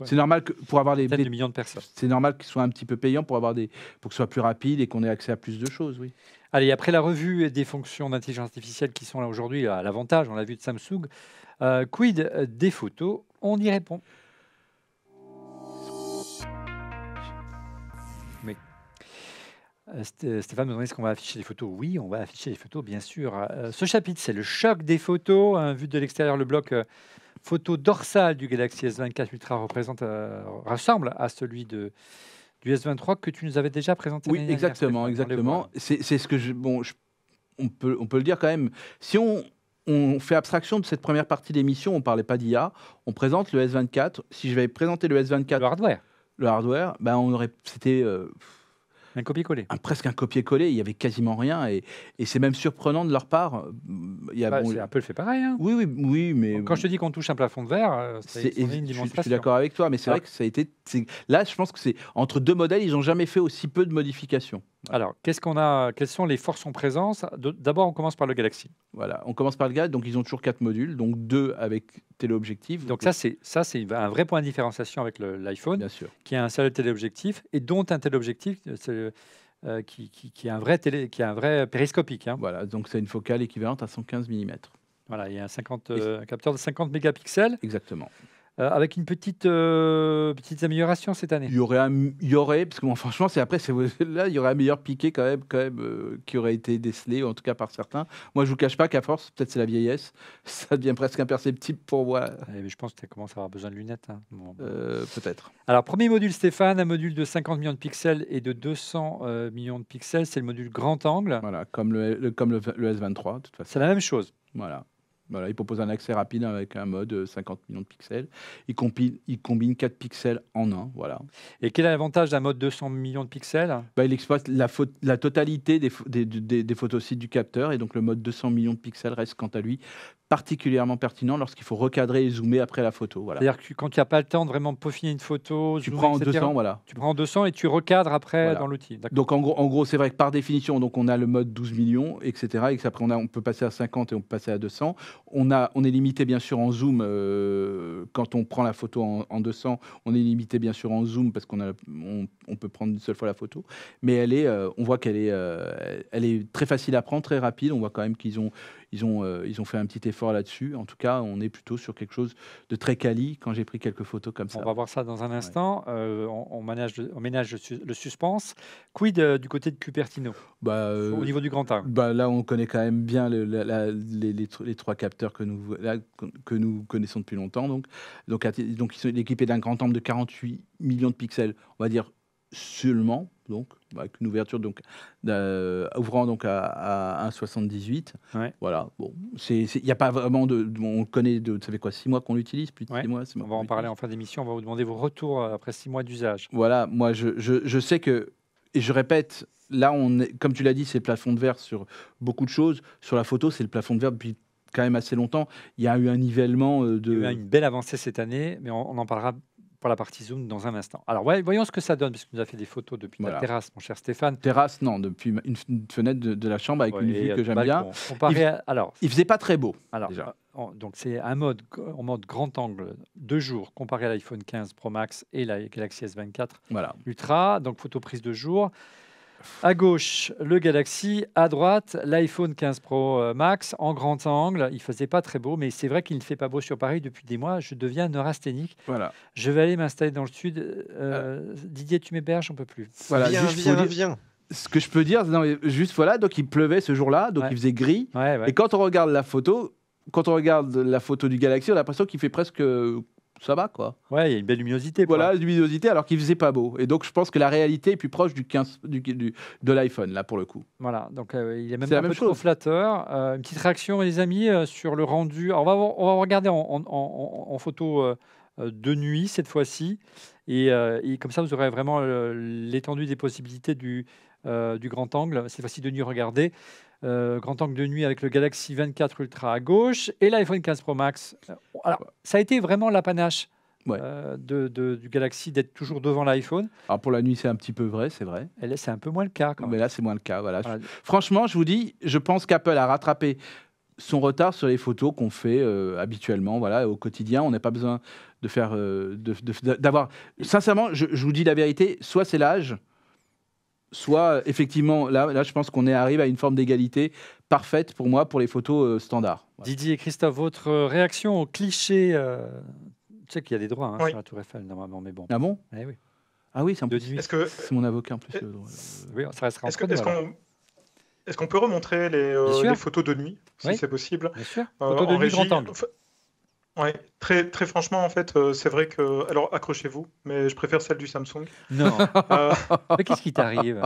c'est normal que pour avoir des millions de personnes, c'est normal qu'ils soient un petit peu payants pour avoir des, pour que ce soit plus rapide et qu'on ait accès à plus de choses, oui. Allez, après la revue des fonctions d'intelligence artificielle qui sont là aujourd'hui, à l'avantage, on l'a vu de Samsung, euh, quid euh, des photos On y répond. Mais euh, Stéphane me demandait est-ce qu'on va afficher des photos Oui, on va afficher des photos, bien sûr. ce chapitre, c'est le choc des photos. Hein, vu de l'extérieur, le bloc photo dorsal du Galaxy S24 Ultra représente, rassemble à celui de s 23 que tu nous avais déjà présenté. Oui, exactement, exactement. C'est ce que je, bon, on peut, on peut le dire quand même. Si on, on fait abstraction de cette première partie d'émission, on ne parlait pas d'IA, on présente le S24. Si je vais présenter le S24... Le hardware. Le hardware, ben on aurait, c'était euh, un copier-coller. Un, ah, presque un copier-coller. Il y avait quasiment rien. Et, c'est même surprenant de leur part. Il un a, bah, fait pareil. Hein. Oui, oui, oui. Mais quand je te dis qu'on touche un plafond de verre, euh, c'est une dimension. Je suis d'accord avec toi, mais c'est vrai que ça a été. Là, je pense que c'est entre deux modèles, ils n'ont jamais fait aussi peu de modifications. Alors, qu'est-ce qu'on a Quelles sont les forces en présence D'abord, on commence par le Galaxy. Voilà, on commence par le Galaxy. Donc, ils ont toujours quatre modules, donc deux avec téléobjectif. Donc, ça, c'est ça, c'est un vrai point de différenciation avec l'iPhone, qui a un seul téléobjectif et dont un téléobjectif. Euh, euh, qui, qui, qui, est un vrai qui est un vrai périscopique. Hein. Voilà, donc c'est une focale équivalente à 115 mm. Voilà, il y a un, 50, euh, un capteur de 50 mégapixels. Exactement. Euh, avec une petite euh, petite cette année. Il y aurait, il y aurait parce que franchement, c'est après, là, il y aurait un meilleur piqué quand même, quand même euh, qui aurait été décelé, en tout cas par certains. Moi, je vous cache pas qu'à force, peut-être c'est la vieillesse, ça devient presque imperceptible pour moi. Eh, mais je pense que tu commences à avoir besoin de lunettes. Hein, peut-être. Alors, premier module, Stéphane, un module de 50 millions de pixels et de 200 millions de pixels, c'est le module grand angle. Voilà, comme le, comme le, le S23, de toute façon. C'est la même chose. Voilà il propose un accès rapide avec un mode 50 euh, millions de pixels. Il, il combine 4 pixels en un. Voilà. Et quel est l'avantage d'un mode 200 millions de pixels bah, Il exploite la, totalité des, des, des, des photosites du capteur et donc le mode 200 millions de pixels reste quant à lui particulièrement pertinent lorsqu'il faut recadrer et zoomer après la photo. C'est-à-dire que quand il n'y a pas le temps de vraiment peaufiner une photo, tu prends en 200, voilà. Tu prends 200 et tu recadres après dans l'outil. Donc en gros, c'est vrai que par définition, donc on a le mode 12 millions, etc. Et après on, a, on peut passer à 50 et on peut passer à 200. On, a, on est limité bien sûr en zoom euh, quand on prend la photo en, 200. On est limité bien sûr en zoom parce qu'on on, peut prendre une seule fois la photo, mais elle est, euh, on voit qu'elle est, euh, elle est très facile à prendre, très rapide. On voit quand même qu'ils ont ils ont, euh, ils ont fait un petit effort là-dessus. En tout cas, on est plutôt sur quelque chose de très quali quand j'ai pris quelques photos comme ça. On va voir ça dans un instant. Euh, on, ménage le, suspense. Quid euh, du côté de Cupertino bah, Au niveau du Grand A bah, Là, on connaît quand même bien les, trois capteurs que nous, que nous connaissons depuis longtemps. Donc, donc, donc ils sont équipés d'un grand angle de 48 millions de pixels, on va dire seulement donc avec une ouverture donc euh, ouvrant donc à, à 1,78. Voilà. Bon, c'est il n'y a pas vraiment de, on connaît de vous quoi six mois qu'on l'utilise plus de On va en parler en fin d'émission. On va vous demander vos retours euh, après six mois d'usage. Voilà. Moi, je, je, sais que et je répète. Là, on est, comme tu l'as dit, c'est le plafond de verre sur beaucoup de choses. Sur la photo, c'est le plafond de verre depuis quand même assez longtemps. Il y a eu un nivellement euh, de. Il y a eu une belle avancée cette année, mais on en parlera pour la partie Zoom dans un instant. Alors voyons ce que ça donne, puisque nous a fait des photos depuis voilà. terrasse, mon cher Stéphane. Terrasse, non, depuis une fenêtre de, la chambre avec une vue que j'aime bien. Il, ne alors, il faisait pas très beau. Alors, déjà. Euh, donc c'est un mode en mode grand angle, deux jours, comparé à l'iPhone 15 Pro Max et la Galaxy S24 voilà. Ultra, donc photo prise de jour. À gauche, le Galaxy. À droite, l'iPhone 15 Pro euh, Max en grand angle. Il faisait pas très beau, mais c'est vrai qu'il ne fait pas beau sur Paris depuis des mois. Je deviens neurasthénique. Voilà. Je vais aller m'installer dans le sud. Euh, euh. Didier, tu m'héberges, un peu plus. Voilà, viens, viens, Ce que je peux dire, non, juste voilà, donc il pleuvait ce jour-là, donc il faisait gris. Et quand on regarde la photo, quand on regarde la photo du Galaxy, on a l'impression qu'il fait presque ça va quoi. Ouais, il y a une belle luminosité. Voilà, une luminosité alors qu'il faisait pas beau. Et donc je pense que la réalité est plus proche du 15 du, de l'iPhone là pour le coup. Voilà, donc euh, il est même un peu trop flatteur. Euh, une petite réaction les amis euh, sur le rendu. on va on va regarder en, photo de nuit cette fois-ci et, et, comme ça vous aurez vraiment l'étendue des possibilités du du grand angle. Cette fois-ci de nuit, regardez. Euh, grand angle de nuit avec le Galaxy 24 Ultra à gauche et l'iPhone 15 Pro Max. Euh, alors, ça a été vraiment l'apanage euh, du Galaxy d'être toujours devant l'iPhone. Alors pour la nuit, c'est un petit peu vrai, c'est vrai. Et là, c'est un peu moins le cas. Quand Mais là, c'est moins le cas. Voilà. Franchement, je vous dis, je pense qu'Apple a rattrapé son retard sur les photos qu'on fait habituellement, voilà, au quotidien. On n'a pas besoin de faire, d'avoir. Sincèrement, je, vous dis la vérité. Soit c'est l'âge soit effectivement, là, là je pense qu'on est arrivé à une forme d'égalité parfaite pour moi pour les photos standard. Euh, standards. Didier et Christophe, votre euh, réaction au cliché euh, Tu sais qu'il y a des droits hein, sur la Tour Eiffel normalement, mais bon. Ah bon eh oui. Ah oui, c'est un mon avocat en plus Oui, Est-ce qu'on peut remontrer les, photos de nuit, si c'est possible Bien sûr. Photos de nuit oui, très, très franchement, en fait, euh, c'est vrai que. Alors, accrochez-vous, mais je préfère celle du Samsung. Non. Euh, mais Qu'est-ce qui t'arrive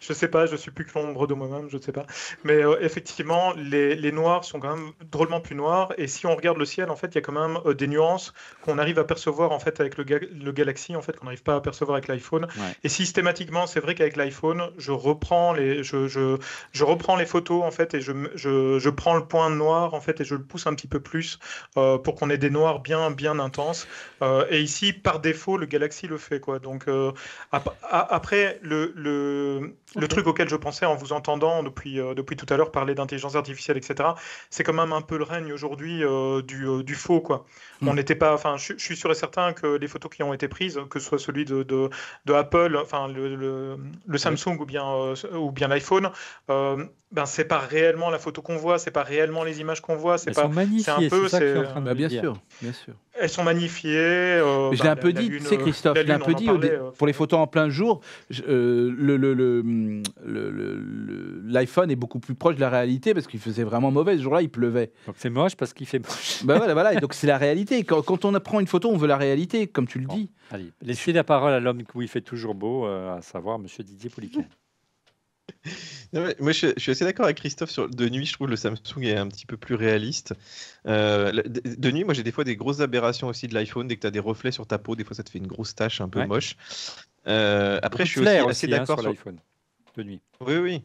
je sais pas, je suis plus que l'ombre de moi-même, je ne sais pas. Mais euh, effectivement, les, les, noirs sont quand même drôlement plus noirs. Et si on regarde le ciel, en fait, il y a quand même euh, des nuances qu'on arrive à percevoir en fait avec le, le Galaxy, en fait, qu'on n'arrive pas à percevoir avec l'iPhone. Et systématiquement, c'est vrai qu'avec l'iPhone, je reprends les, je, je, je, reprends les photos en fait et je, je, je, prends le point noir en fait et je le pousse un petit peu plus euh, pour qu'on ait des noirs bien bien intenses. et ici, par défaut, le Galaxy le fait quoi. Donc après le, le le, truc auquel je pensais en vous entendant depuis, euh, depuis tout à l'heure parler d'intelligence artificielle, etc. C'est quand même un peu le règne aujourd'hui euh, du, euh, du, faux, quoi. Hmm. On n'était pas, enfin, je suis sûr et certain que les photos qui ont été prises, que ce soit celui de, de, Apple, enfin, le, le, Samsung ou bien, ou bien l'iPhone, ben, c'est pas réellement la photo qu'on voit, c'est pas réellement les images qu'on voit, c'est pas. C'est un peu, c'est. Bah, bien sûr, bien sûr elles sont magnifiées. je l'ai un peu dit, tu sais, Christophe, je un peu dit, pour les photos en plein jour, l'iPhone euh, le, le, est beaucoup plus proche de la réalité parce qu'il faisait vraiment mauvais. Ce jour-là, il pleuvait. Donc c'est moche parce qu'il fait moche. Bah, voilà, voilà. donc c'est la réalité. Quand, on apprend une photo, on veut la réalité, comme tu le dis. Allez, laissez la parole à l'homme qui fait toujours beau, euh, à savoir Monsieur Didier Poliquet moi, je, suis assez d'accord avec Christophe. Sur, de nuit, je trouve le Samsung est un petit peu plus réaliste. Euh, de, nuit, moi, j'ai des fois des grosses aberrations aussi de l'iPhone. Dès que tu as des reflets sur ta peau, des fois, ça te fait une grosse tache un peu moche. Euh, après, je suis aussi, assez hein, d'accord sur l'iPhone. De nuit. Oui, oui.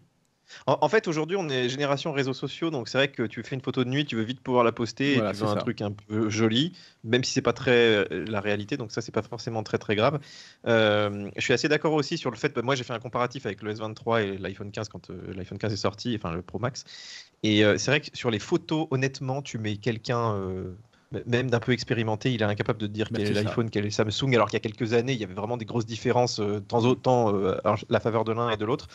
En, fait, aujourd'hui, on est génération réseaux sociaux, donc c'est vrai que tu fais une photo de nuit, tu veux vite pouvoir la poster, et tu veux un truc un peu joli, même si c'est pas très euh, la réalité, donc ça c'est pas forcément très très grave. Euh, je suis assez d'accord aussi sur le fait, bah, moi j'ai fait un comparatif avec le S23 et l'iPhone 15 quand euh, l'iPhone 15 est sorti, enfin le Pro Max, et c'est vrai que sur les photos, honnêtement, tu mets quelqu'un même d'un peu expérimenté, il est incapable de dire bah, quel est, l'iPhone, quel est Samsung, alors qu'il y a quelques années, il y avait vraiment des grosses différences, euh, tant, autant euh, la faveur de l'un et de l'autre.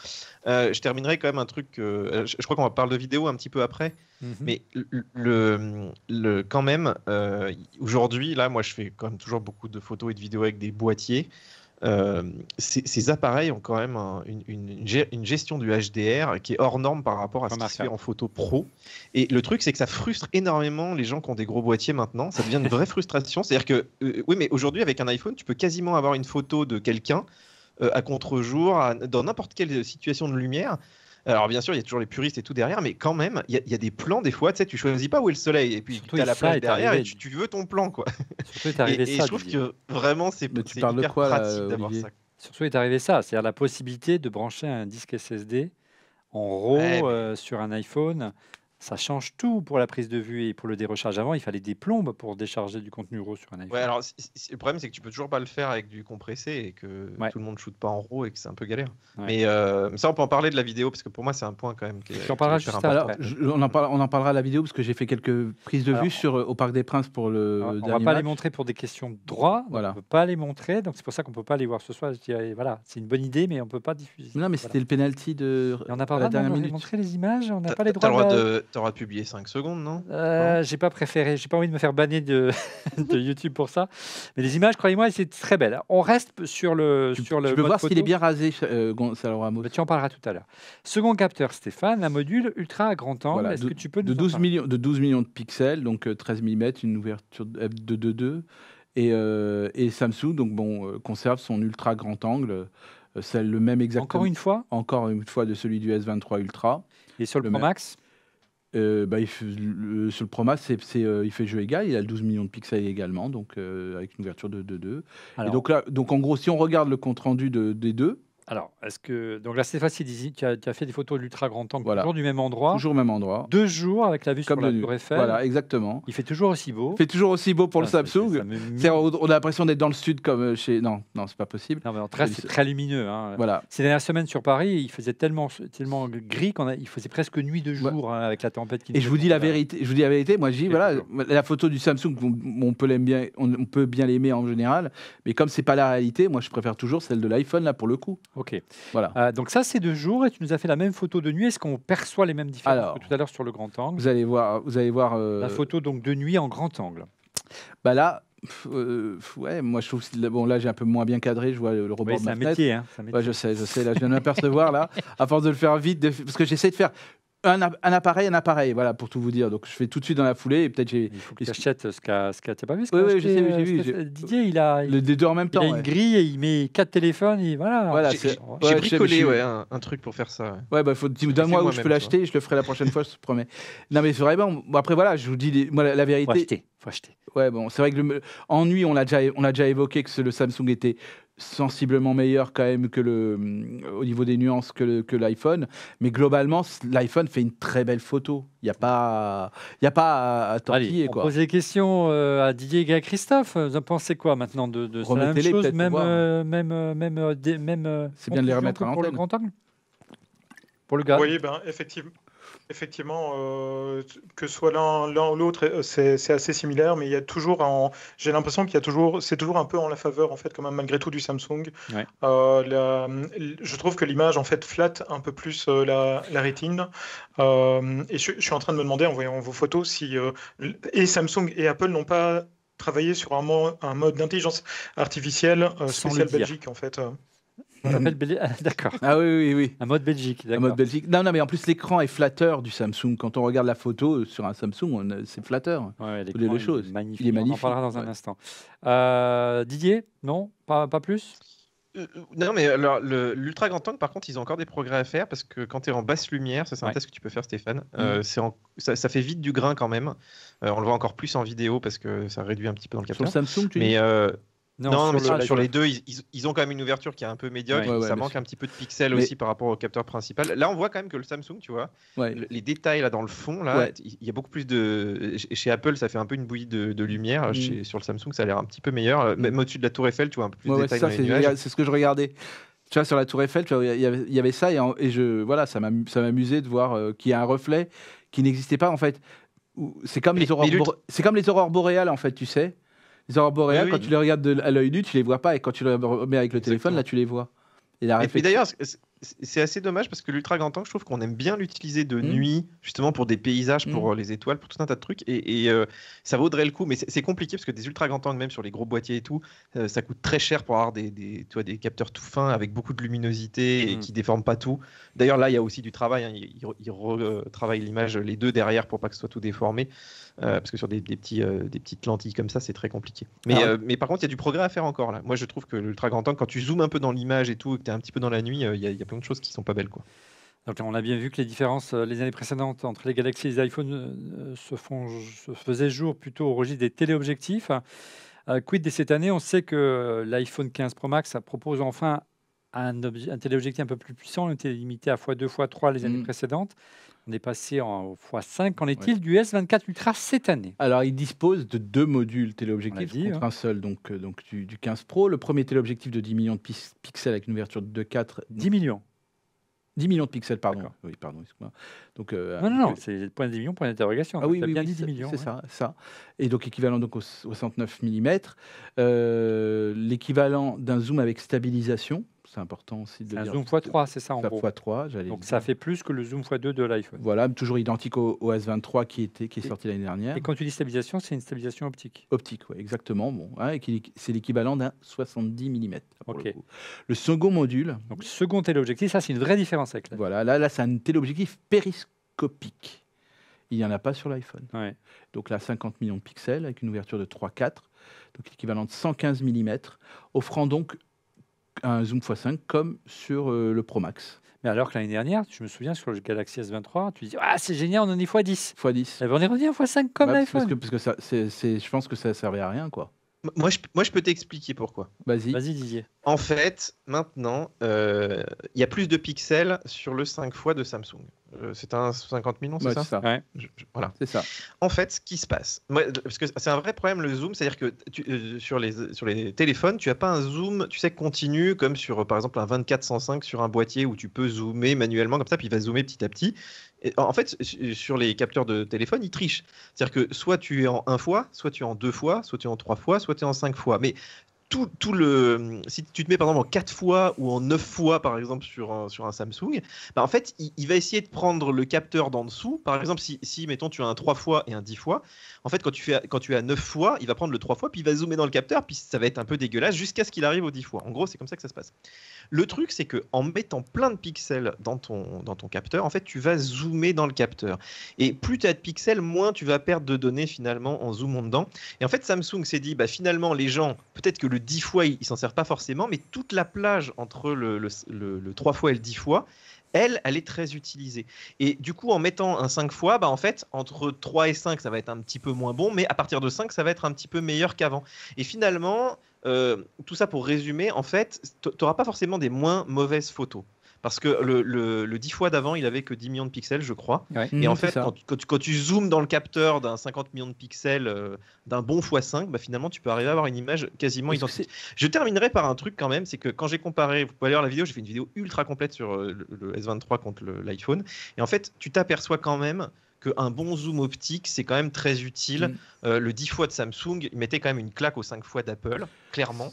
Euh, je terminerai quand même un truc, euh, je, crois qu'on va parler de vidéo un petit peu après, mhm. mais le, quand même, aujourd'hui, là, moi, je fais quand même toujours beaucoup de photos et de vidéos avec des boîtiers. Euh, ces, appareils ont quand même une, gestion du HDR qui est hors norme par rapport à ce qui se fait en photo pro. Et le truc, c'est que ça frustre énormément les gens qui ont des gros boîtiers maintenant. Ça devient une vraie frustration. C'est-à-dire que, euh, oui, mais aujourd'hui, avec un iPhone, tu peux quasiment avoir une photo de quelqu'un euh, à contre-jour, dans n'importe quelle situation de lumière. Alors bien sûr, il y a toujours les puristes et tout derrière, mais quand même, il y, a des plans des fois, tu sais, tu choisis pas où est le soleil, et puis tu as la plage derrière, et tu, veux ton plan, quoi. Surtout, et, ça, je trouve que vraiment, c'est hyper pratique d'avoir ça. Surtout est arrivé ça, c'est-à-dire la possibilité de brancher un disque SSD en RAW euh, sur un iPhone ça change tout pour la prise de vue et pour le dérecharge. Avant, il fallait des plombes pour décharger du contenu RAW sur un iPhone. Ouais, alors le problème, c'est que tu peux toujours pas le faire avec du compressé et que tout le monde shoote pas en RAW et que c'est un peu galère. Mais euh, ça, on peut en parler de la vidéo parce que pour moi, c'est un point quand même qui est. En juste on, en parlera, on en parlera la vidéo parce que j'ai fait quelques prises de vue sur, euh, au Parc des Princes pour le. on va pas les montrer pour des questions de droit. Voilà. On peut pas les montrer. Donc c'est pour ça qu'on peut pas les voir ce soir. Je voilà, c'est une bonne idée, mais on peut pas diffuser. Non, mais c'était le penalty de. Et on n'a pas le droit de montrer les images. On n'a pas les droits de t'auras publié 5 secondes, non euh, J'ai pas préféré, j'ai pas envie de me faire bannir de, YouTube pour ça. Mais les images, croyez-moi, c'est très belle. On reste sur le. sur le je peux voir s'il est bien rasé, euh, Gonzalo bah, tu en parleras tout à l'heure. Second capteur, Stéphane, un module ultra grand angle. Est-ce que tu peux nous de 12 millions De 12 millions de pixels, donc 13 euh, mm, une ouverture f 22 euh, Et, euh, et Samsung, donc bon, conserve son ultra grand angle c'est le même exactement. Encore une fois Encore une fois de celui du S23 Ultra. Et sur le, Max euh, bah, le, sur le promas euh, il fait jeu égal, il a 12 millions de pixels également, donc euh, avec une ouverture de 2 donc donc en gros, si on regarde le compte rendu des deux, alors, est-ce que. Donc là, c'est facile. Tu as, tu as, fait des photos de l'ultra grand temps toujours du même endroit. Toujours au même endroit. Deux jours avec la vue Comme sur la Tour Eiffel. Voilà, exactement. Il fait toujours aussi beau. Il fait toujours aussi beau pour ah, le Samsung. on a l'impression d'être dans le sud comme euh, chez. Non, non, c'est pas possible. en c'est très lumineux. Hein. Voilà. Ces dernières semaines sur Paris, il faisait tellement, tellement gris qu'il faisait presque nuit de jour hein, avec la tempête qui. Et je vous dis la vérité. Je vous dis la vérité. Moi, je dis voilà, la photo du Samsung, on, peut bien, on peut bien l'aimer en général, mais comme c'est pas la réalité, moi, je préfère toujours celle de l'iPhone là pour le coup. Ok. Voilà. Euh, donc ça, c'est de jour et tu nous as fait la même photo de nuit. Est-ce qu'on perçoit les mêmes différences que tout à l'heure sur le grand angle Vous allez voir. Vous allez voir euh, La photo donc de nuit en grand angle. Bah là, euh, ouais, moi je trouve bon là j'ai un peu moins bien cadré, je vois le, robot de ma un hein, Métier, je sais, je sais, là je viens de m'apercevoir là, à force de le faire vite, parce que j'essaie de faire un, appareil, un appareil, voilà, pour tout vous dire. Donc je fais tout de suite dans la foulée et peut-être j'ai. Il faut que euh, ce qu'a. tu T'as pas vu Oui, j'ai euh, vu. Euh, Didier, il a. en même temps. Il a une grille et il met quatre téléphones. Et voilà. voilà j'ai bricolé ouais, un, truc pour faire ça. Ouais, bah, faut, donne-moi où je peux l'acheter je le ferai la prochaine fois, je te promets. Non, mais c'est vrai, bon, après, voilà, je vous dis la, vérité. Faut acheter. Faut acheter. Ouais, bon, c'est vrai que l'ennui, on l'a déjà, on a déjà évoqué que le Samsung était sensiblement meilleur quand même que le, euh, au niveau des nuances que, que l'iPhone. Mais globalement, l'iPhone fait une très belle photo. Il n'y a pas, il a pas à, tortiller. on pose des questions euh, à Didier et à Christophe. Vous en pensez quoi maintenant de, de ça même chose, même, hein. euh, même, même, même C'est bien de les remettre à l'antenne. Pour le grand angle Pour le gars. Oui, ben, effectivement. Effectivement, euh, que que soit l'un ou l'autre, euh, c'est assez similaire, mais il y a toujours, j'ai l'impression qu'il y a toujours, c'est toujours un peu en la faveur en fait, même malgré tout du Samsung. Euh, je trouve que l'image en fait flatte un peu plus la, rétine. et je, suis en train de me demander en voyant vos photos si et Samsung et Apple n'ont pas travaillé sur un, un mode d'intelligence artificielle spécial Belgique en fait. Mm. Ah, d'accord. Ah oui, oui, oui. Un mode Belgique, Un mode Belgique. Non, non, mais en plus, l'écran est flatteur du Samsung. Quand on regarde la photo euh, sur un Samsung, euh, c'est flatteur. Ouais, les choses. Est magnifique. Il est magnifique. On en parlera dans un instant. Euh, Didier, non pas, pas plus non, mais l'ultra grand angle, par contre, ils ont encore des progrès à faire parce que quand tu es en basse lumière, ça c'est un test que tu peux faire, Stéphane, mm. ça, fait vite du grain quand même. on le voit encore plus en vidéo parce que ça réduit un petit peu dans le capteur. Sur Samsung, tu mais, dis non, sur, les deux, ils, ont quand même une ouverture qui est un peu médiocre. ça manque un petit peu de pixels aussi par rapport au capteur principal. Là, on voit quand même que le Samsung, tu vois, les détails là dans le fond, là, il y a beaucoup plus de. Chez Apple, ça fait un peu une bouillie de, lumière. Mm. Chez, sur le Samsung, ça a l'air un petit peu meilleur. Euh, même au-dessus de la Tour Eiffel, tu vois, un peu plus de détails. C'est ce que je regardais tu vois, sur la Tour Eiffel, il y, avait ça, et, je, voilà, ça m'amusait de voir qui euh, qu'il y a un reflet qui n'existait pas, en fait. C'est comme, les aurores, c'est comme les aurores boréales, en fait, tu sais. Les aurores eh quand tu les regardes de, à l'œil nu, tu les vois pas. Et quand tu les remets avec le téléphone, là, tu les vois. Et, la d'ailleurs, c'est assez dommage parce que l'ultra grand angle, je trouve qu'on aime bien l'utiliser de hmm. nuit, justement pour des paysages, pour hmm. euh, les étoiles, pour tout un tas de trucs. Et, euh, ça vaudrait le coup, mais c'est compliqué parce que des ultra grand angles, même sur les gros boîtiers et tout, euh, ça coûte très cher pour avoir des, des, des capteurs tout fins avec beaucoup de luminosité et hmm. qui déforment pas tout. D'ailleurs, là, il y a aussi du travail. Hein. ils il retravaillent l'image les deux derrière pour pas que ce soit tout déformé. Euh, parce que sur des, petits, euh, des petites lentilles comme ça, c'est très compliqué. Mais, ah euh, mais par contre, il y a du progrès à faire encore là. Moi, je trouve que l'ultra grand angle, quand tu zoomes un peu dans l'image et tout, que tu es un petit peu dans la nuit, il y, a plein de choses qui sont pas belles. quoi. Donc on a bien vu que les différences les années précédentes entre les Galaxy et les iPhone se, font, se faisaient jour plutôt au registre des téléobjectifs. quid dès cette année On sait que l'iPhone 15 Pro Max propose enfin un, téléobjectif un peu plus puissant. On était limité à x2, x3 les années mm. précédentes. On est passé en x5. Qu'en est-il du S24 Ultra cette année Alors, il dispose de deux modules téléobjectifs contre hein. un seul, donc, euh, donc du, 15 Pro. Le premier téléobjectif de 10 millions de pixels avec une ouverture de 2,4. 10 millions 10 millions de pixels, pardon. Oui, pardon, Donc, euh, non, non, non, euh, c'est point de 10 millions, point d'interrogation. Ah oui, 10 millions. C'est hein. ça, ça. Et donc équivalent donc au 69 mm. L'équivalent d'un zoom avec stabilisation, c'est important aussi de. Un zoom x3, c'est ça en gros. x3, j'allais. Donc ça fait plus que le zoom x2 de l'iPhone. Voilà, toujours identique au, S23 qui était qui est sorti l'année dernière. Et quand tu dis stabilisation, c'est une stabilisation optique. Optique, oui, exactement. Bon, hein, c'est l'équivalent d'un 70 mm. ok Le, second module. Donc second téléobjectif, ça c'est une vraie différence avec. Voilà, là là c'est un téléobjectif périscopique. Il n'y en a pas sur l'iPhone. Donc là, 50 millions de pixels avec une ouverture de 3,4, donc l'équivalent de 115 mm, offrant donc un zoom x5 comme sur euh, le Pro Max. Mais alors que l'année dernière, je me souviens sur le Galaxy S23, tu dis Ah, c'est génial, on en est x10. X10. Eh ben, on est revenu à x5 comme bah, l'iPhone. Parce que, je pense que ça servait à rien, quoi. Moi je, moi, je peux t'expliquer pourquoi. Vas-y. Vas-y, Didier. En fait, maintenant, euh, il y a plus de pixels sur le 5 fois de Samsung. Euh, c'est un 50 millions, c'est ça, voilà. C'est ça. En fait, ce qui se passe, parce que c'est un vrai problème le zoom, c'est-à-dire que euh, sur, les, sur les téléphones, tu n'as pas un zoom, tu sais, continu, comme sur par exemple un 2405 sur un boîtier où tu peux zoomer manuellement comme ça, puis il va zoomer petit à petit. En fait, sur les capteurs de téléphone, il trichent. C'est-à-dire que soit tu es en un fois, soit tu es en deux fois, soit tu es en trois fois, soit tu es en cinq fois. Mais tout, le. Si tu te mets par exemple en 4 fois ou en 9 fois, par exemple, sur un, sur un Samsung, bah, en fait, il, va essayer de prendre le capteur d'en dessous. Par exemple, si, si, mettons, tu as un 3 fois et un 10 fois, en fait, quand tu, fais, quand tu es à 9 fois, il va prendre le 3 fois, puis il va zoomer dans le capteur, puis ça va être un peu dégueulasse jusqu'à ce qu'il arrive au 10 fois. En gros, c'est comme ça que ça se passe. Le truc, c'est que en mettant plein de pixels dans ton, dans ton capteur, en fait, tu vas zoomer dans le capteur. Et plus tu as de pixels, moins tu vas perdre de données finalement en zoomant dedans. Et en fait, Samsung s'est dit, bah, finalement, les gens, peut-être que le 10 fois, ils s'en servent pas forcément, mais toute la plage entre le, le, 3 fois et le 10 fois, elle, elle est très utilisée. Et du coup, en mettant un 5 fois, bah, en fait, entre 3 et 5, ça va être un petit peu moins bon, mais à partir de 5, ça va être un petit peu meilleur qu'avant. Et finalement, euh, tout ça pour résumer, en fait, tu n'auras pas forcément des moins mauvaises photos. Parce que le, 10 fois d'avant, il avait que 10 millions de pixels, je crois. Mmh, Et en fait, quand, tu zoomes dans le capteur d'un 50 millions de pixels, euh, d'un bon x5, bah, finalement, tu peux arriver à avoir une image quasiment identique. Je terminerai par un truc quand même, c'est que quand j'ai comparé, vous pouvez aller voir la vidéo, j'ai fait une vidéo ultra complète sur euh, le, le S23 contre l'iPhone. Et en fait, tu t'aperçois quand même qu'un bon zoom optique, c'est quand même très utile. Mm. Euh, le 10 fois de Samsung, il mettait quand même une claque aux 5 fois d'Apple, clairement.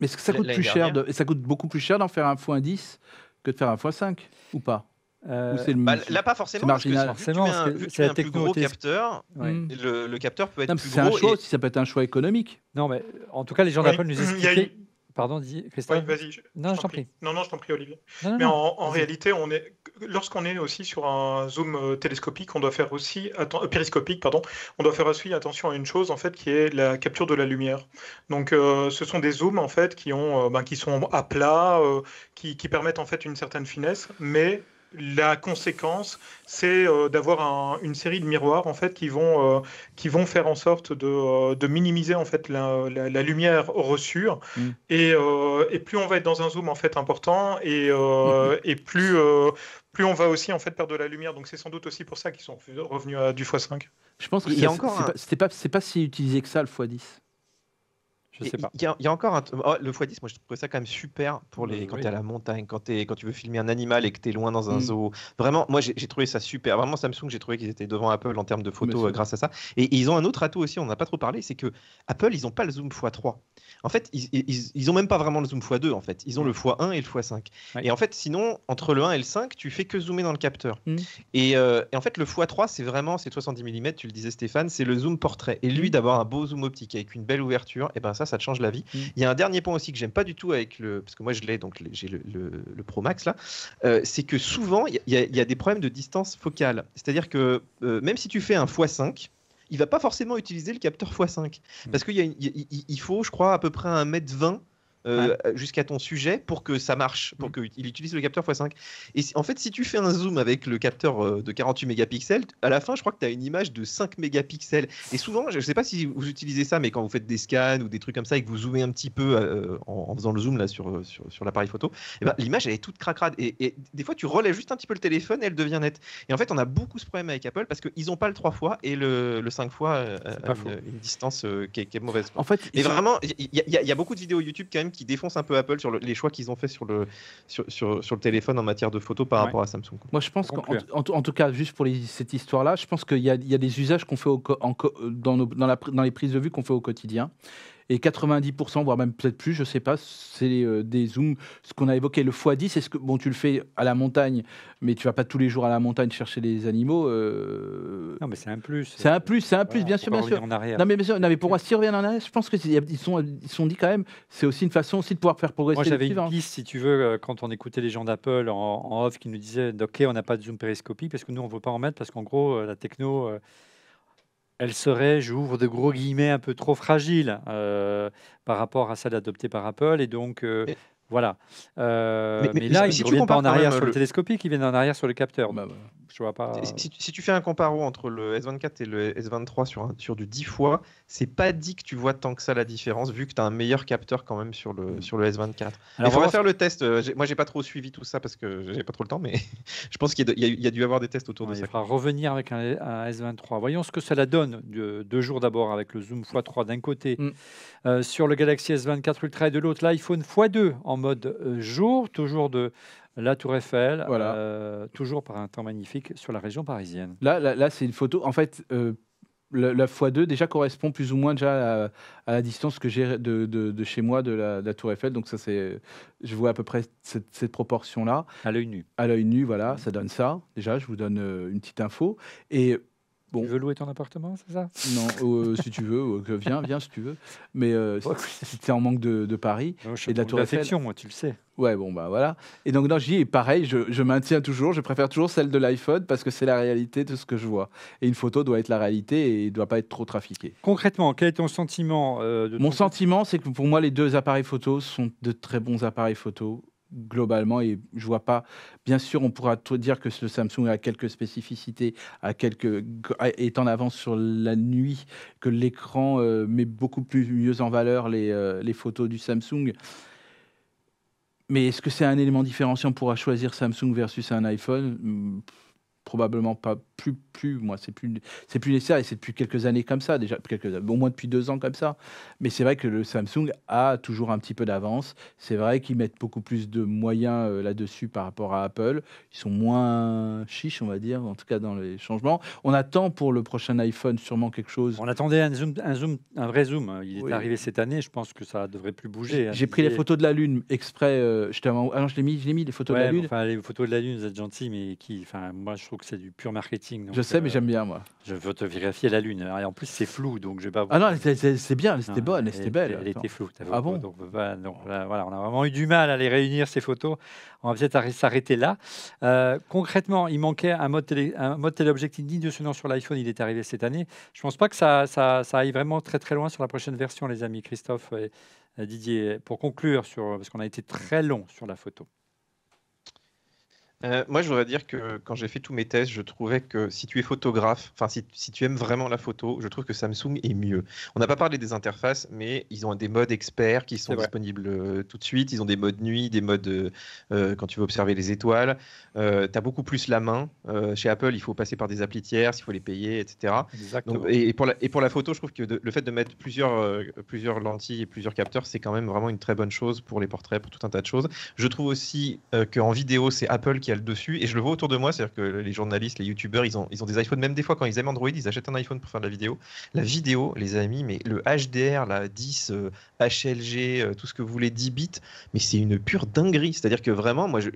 Mais ce que ça coûte, plus cher de... ça coûte beaucoup plus cher d'en faire un x 10 que de faire un x5 ou pas euh, bah, là, pas forcément. c'est un plus gros capteur. Le, capteur peut être plus gros. un choix Si ça peut être un choix économique. Non, mais en tout cas, les gens d'Apple nous expliquent. Pardon, dit Christophe. non, je t'en prie. Non, non, je t'en prie, Olivier. mais en, en réalité, on est lorsqu'on est aussi sur un zoom euh, télescopique, on doit faire aussi euh, périscopique, pardon, on doit faire aussi attention à une chose en fait qui est la capture de la lumière. Donc, euh, ce sont des zooms en fait qui ont, ben, qui sont à plat, qui, qui permettent en fait une certaine finesse, mais la conséquence, c'est euh, d'avoir une série de miroirs en fait qui vont euh, qui vont faire en sorte de, euh, de minimiser en fait la, lumière reçue mm. et, et, plus on va être dans un zoom en fait important et, mm. et plus plus on va aussi en fait perdre de la lumière donc c'est sans doute aussi pour ça qu'ils sont revenus à du x5. Je pense que c'était pas pas, pas si utilisé que ça le x10. Je sais pas. Il y, a, encore oh, le x10, moi, je trouvais ça quand même super pour les, quand tu es à la montagne, quand, es, quand tu veux filmer un animal et que tu es loin dans un mm. zoo. Vraiment, moi, j'ai trouvé ça super. Vraiment, Samsung, j'ai trouvé qu'ils étaient devant Apple en termes de photos euh, grâce à ça. Et, ils ont un autre atout aussi, on n'a pas trop parlé, c'est que Apple, ils n'ont pas le zoom x3. En fait, ils, n'ont ont même pas vraiment le zoom x2, en fait. Ils ont le x1 et le x5. Et en fait, sinon, entre le 1 et le 5, tu fais que zoomer dans le capteur. Mm. Et, euh, et, en fait, le x3, c'est vraiment, c'est 70 mm, tu le disais, Stéphane, c'est le zoom portrait. Et lui, mm. d'avoir un beau zoom optique avec une belle ouverture, et eh ben ça, ça te change la vie. Mm. Il y a un dernier point aussi que j'aime pas du tout avec le, parce que moi je l'ai, donc j'ai le, Pro Max là, euh, c'est que souvent il y, a des problèmes de distance focale. C'est-à-dire que euh, même si tu fais un x5, il va pas forcément utiliser le capteur x5 mm. parce qu'il faut, je crois, à peu près 1m20 euh, jusqu'à ton sujet pour que ça marche, pour mm. qu'il utilise le capteur x5. Et en fait, si tu fais un zoom avec le capteur euh, de 48 mégapixels, à la fin, je crois que tu as une image de 5 mégapixels. Et souvent, je ne sais pas si vous utilisez ça, mais quand vous faites des scans ou des trucs comme ça et que vous zoomez un petit peu euh, en, faisant le zoom là sur, sur, sur l'appareil photo, eh ben, l'image elle est toute cracrade. Et, des fois, tu relèves juste un petit peu le téléphone, et elle devient nette. Et en fait, on a beaucoup ce problème avec Apple parce qu'ils n'ont pas le 3 fois et le, 5 fois une, distance qui est, mauvaise. En fait, mais vraiment, il y a beaucoup de vidéos YouTube quand même qui défonce un peu Apple sur les choix qu'ils ont fait sur le, téléphone en matière de photos par rapport à Samsung. Moi, je pense qu'en en, tout cas, juste pour cette histoire-là, je pense qu'il y, a des usages qu'on fait dans les prises de vue qu'on fait au quotidien. Et 90%, voire même peut-être plus, je ne sais pas, c'est euh, des zooms. Ce qu'on a évoqué, le x10, c'est ce que, bon, tu le fais à la montagne, mais tu vas pas tous les jours à la montagne chercher les animaux. Euh, non, mais c'est un plus. C'est un plus, c'est un plus, bien sûr, bien sûr. Non, mais, non, mais pour moi, si reviennent en arrière, je pense qu'ils sont, ils sont dit quand même, c'est aussi une façon aussi de pouvoir faire progresser. Moi, j'avais une piste, si tu veux, euh, quand on écoutait les gens d'Apple en, off qui nous disaient, OK, on n'a pas de zoom périscopie parce que nous, on ne veut pas en mettre parce qu'en gros, la techno elle serait, j'ouvre de gros guillemets, un peu trop fragile euh, par rapport à celle adoptée par Apple. Et donc, euh, voilà. Euh, mais, là, ils ne pas en arrière sur le, télescopique, ils viennent en arrière sur le capteur. Bah, je vois pas... Si, tu fais un comparo entre le S24 et le S23 sur, sur du 10 fois, c'est pas dit que tu vois tant que ça la différence, vu que tu as un meilleur capteur quand même sur le, hmm. sur le S24. Alors, on va faire le test. Euh, moi, j'ai pas trop suivi tout ça parce que j'ai pas trop le temps, mais je pense qu'il y, a dû avoir des tests autour de ça. Il faudra revenir avec un, S23. Voyons ce que ça la donne. deux jours d'abord avec le zoom x3 d'un côté hmm. euh, sur le Galaxy S24 Ultra et de l'autre l'iPhone x2 en mode euh, jour, toujours de la Tour Eiffel, voilà. Euh, toujours par un temps magnifique sur la région parisienne. Là, là, c'est une photo. En fait, euh, la, x2 déjà correspond plus ou moins déjà à, la distance que j'ai de, de, chez moi de la, Tour Eiffel. Donc ça, c'est, je vois à peu près cette, proportion-là. À l'œil nu. À l'œil nu, voilà, mmh. ça donne ça. Déjà, je vous donne une petite info. Et Bon. Tu veux louer ton appartement, c'est ça Non, euh, si tu veux, euh, viens, viens si tu veux. Mais euh, si, tu es en manque de, Paris je et de la Tour moi, tu le sais. Ouais, bon, bah voilà. Et donc, non, j'y pareil, je, maintiens toujours, je préfère toujours celle de l'iPhone parce que c'est la réalité de ce que je vois. Et une photo doit être la réalité et ne doit pas être trop trafiquée. Concrètement, quel est ton sentiment Mon sentiment, c'est que pour moi, les deux appareils photos sont de très bons appareils photos globalement et je vois pas. Bien sûr, on pourra tout dire que le Samsung a quelques spécificités, a quelques est en avance sur la nuit, que l'écran euh, met beaucoup plus mieux en valeur les, euh, les photos du Samsung. Mais est-ce que c'est un élément différenciant pour choisir Samsung versus un iPhone hmm, probablement pas plus plus moi c'est plus c'est plus nécessaire et c'est depuis quelques années comme ça déjà quelques au moins depuis deux ans comme ça mais c'est vrai que le Samsung a toujours un petit peu d'avance c'est vrai qu'ils mettent beaucoup plus de moyens euh, là-dessus par rapport à Apple ils sont moins chiches on va dire en tout cas dans les changements on attend pour le prochain iPhone sûrement quelque chose on attendait un zoom un zoom un vrai zoom il est arrivé cette année je pense que ça devrait plus bouger j'ai hein. pris les photos de la lune exprès euh, je ah je l'ai mis je mis les photos de la lune enfin les photos de la lune vous êtes gentils, mais qui enfin moi je trouve que c'est du pur marketing. je sais, mais euh, j'aime bien, moi. Je veux te vérifier la lune. Et en plus, c'est flou, donc je vais pas. Ah non, c'est bien, c'était bonne, c'était belle. Elle, était floue. Ah bon donc, voilà, on a vraiment eu du mal à les réunir, ces photos. On va peut-être s'arrêter là. Euh, concrètement, il manquait un mode, télé, un mode téléobjectif digne de ce nom sur l'iPhone. Il est arrivé cette année. Je pense pas que ça, ça, ça aille vraiment très très loin sur la prochaine version, les amis. Christophe et Didier, pour conclure, sur, parce qu'on a été très long sur la photo. Euh, moi, je voudrais dire que quand j'ai fait tous mes tests, je trouvais que si tu es photographe, enfin si, si, tu aimes vraiment la photo, je trouve que Samsung est mieux. On n'a pas parlé des interfaces, mais ils ont des modes experts qui sont disponibles euh, tout de suite. Ils ont des modes nuit, des modes euh, quand tu veux observer les étoiles. tu as beaucoup plus la main. chez Apple, il faut passer par des applis tiers, il faut les payer, etc. et, pour la, et, pour la, photo, je trouve que le fait de mettre plusieurs, plusieurs lentilles et plusieurs capteurs, c'est quand même vraiment une très bonne chose pour les portraits, pour tout un tas de choses. Je trouve aussi qu'en vidéo, c'est Apple qui le dessus. Et je le vois autour de moi, c'est-à-dire que les journalistes, les youtubeurs, ils ont, ils ont des iPhones. Même des fois, quand ils aiment Android, ils achètent un iPhone pour faire de la vidéo. La vidéo, les amis, mais le HDR, la 10, euh, HLG, euh, tout ce que vous voulez, 10 bits, mais c'est une pure dinguerie. C'est-à-dire que vraiment, moi, je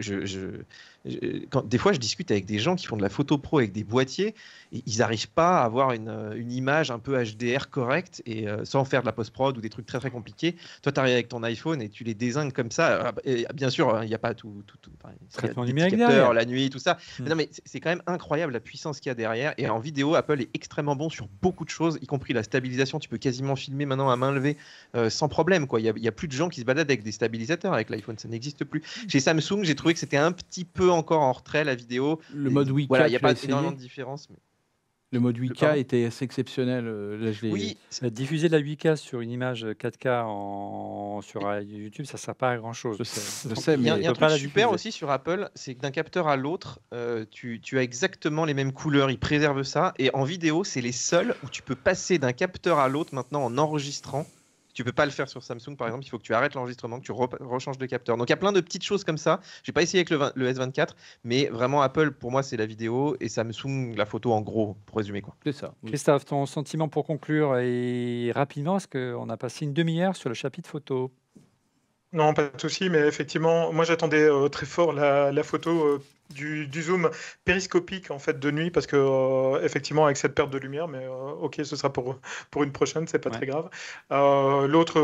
quand, des fois, je discute avec des gens qui font de la photo pro avec des boîtiers, et ils n'arrivent pas à avoir une, euh, image un peu HDR correcte, et euh, sans faire de la post-prod ou des trucs très très compliqués. Toi, tu arrives avec ton iPhone et tu les désingues comme ça. Ah, bah, et bien sûr, hein, il n'y a pas tout. tout, tout numérique La nuit, tout ça. Mais hmm. non, mais c'est quand même incroyable la puissance qu'il y a derrière. Et en vidéo, Apple est extrêmement bon sur beaucoup de choses, y compris la stabilisation. Tu peux quasiment filmer maintenant à main levée euh, sans problème. Il n'y a, a, plus de gens qui se baladent avec des stabilisateurs avec l'iPhone. Ça n'existe plus. Chez Samsung, j'ai trouvé que c'était un petit peu encore en retrait la vidéo. Le mode 8 Voilà, il n'y a pas énormément de différence. Le mode 8K était assez exceptionnel. Euh, là, je diffuser de la 8K sur une image 4K en... sur euh, YouTube, ça ne sert pas à grand chose. Je sais, mais il y a, un truc super aussi sur Apple, c'est que d'un capteur à l'autre, euh, tu, tu, as exactement les mêmes couleurs, Il préserve ça. Et en vidéo, c'est les seuls où tu peux passer d'un capteur à l'autre maintenant en enregistrant. Tu peux pas le faire sur Samsung, par exemple. Il faut que tu arrêtes l'enregistrement, que tu rechanges de capteur. Donc, il y a plein de petites choses comme ça. J'ai pas essayé avec le, S24, mais vraiment, Apple, pour moi, c'est la vidéo et Samsung, la photo, en gros, pour résumer. C'est ça. Christophe, ton sentiment pour conclure et rapidement, parce qu'on a passé une demi-heure sur le chapitre photo. Non, pas de souci, mais effectivement, moi j'attendais euh, très fort la, photo euh, du, zoom périscopique en fait de nuit parce que euh, effectivement avec cette perte de lumière, mais ok, ce sera pour pour une prochaine, c'est pas très grave. l'autre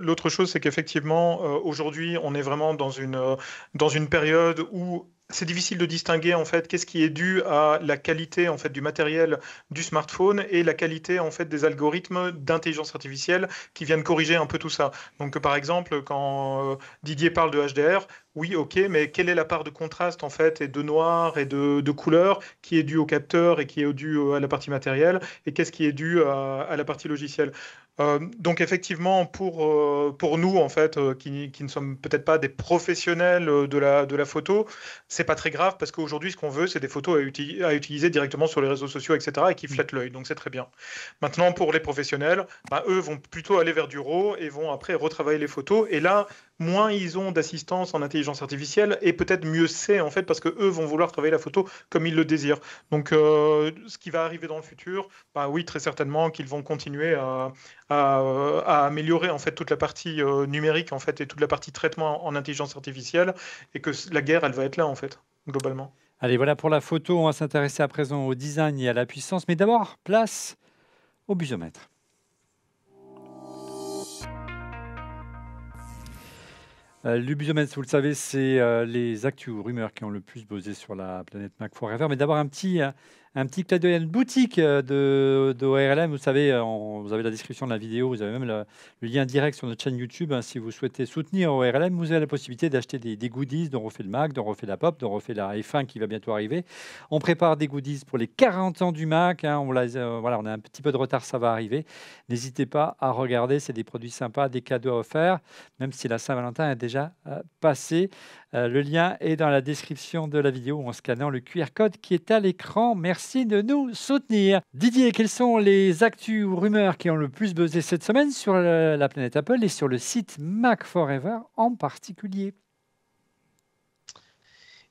l'autre chose, c'est qu'effectivement aujourd'hui, on est vraiment dans une dans une période où c'est difficile de distinguer en fait qu'est-ce qui est dû à la qualité en fait du matériel du smartphone et la qualité en fait des algorithmes d'intelligence artificielle qui viennent corriger un peu tout ça. Donc par exemple quand euh, Didier parle de HDR, oui, ok, mais quelle est la part de contraste en fait et de noir et de, de couleur qui est due au capteur et qui est due euh, à la partie matérielle et qu'est-ce qui est dû à la partie logicielle euh, donc effectivement, pour, euh, pour nous, en fait, euh, qui, ne sommes peut-être pas des professionnels de la, de la photo, c'est pas très grave parce qu'aujourd'hui, ce qu'on veut, c'est des photos à, utiliser directement sur les réseaux sociaux, etc., et qui mm. flattent l'œil. Donc c'est très bien. Maintenant, pour les professionnels, bah, eux vont plutôt aller vers du RAW et vont après retravailler les photos. Et là, moins ils ont d'assistance en intelligence artificielle et peut-être mieux c'est en fait parce que eux vont vouloir travailler la photo comme ils le désirent. Donc euh, ce qui va arriver dans le futur, bah oui très certainement qu'ils vont continuer à, améliorer en fait toute la partie euh, numérique en fait et toute la partie traitement en, intelligence artificielle et que la guerre elle va être là en fait globalement. Allez, voilà pour la photo. On va s'intéresser à présent au design et à la puissance. Mais d'abord, place au busomètre. Euh, L'ubiomètre, vous le savez, c'est euh, les actus ou rumeurs qui ont le plus buzzé sur la planète Mac Mais d'abord, un petit, euh, un petit clin d'œil boutique euh, de, de Vous savez, euh, vous avez la description de la vidéo, vous avez même le, lien direct sur notre chaîne YouTube. Hein, si vous souhaitez soutenir ORLM, vous avez la possibilité d'acheter des, goodies dont refaire refait le Mac, dont refaire refait la Pop, dont refaire refait la F1 qui va bientôt arriver. On prépare des goodies pour les 40 ans du Mac. Hein, on, euh, voilà, on a un petit peu de retard, ça va arriver. N'hésitez pas à regarder, c'est des produits sympas, des cadeaux à offrir, même si la Saint-Valentin est déjà passée. Euh, le lien est dans la description de la vidéo en scannant le QR code qui est à l'écran. Merci de nous soutenir. Didier, quelles sont les actus ou rumeurs qui ont le plus buzzé cette semaine sur euh, la planète Apple et sur le site Mac Forever en particulier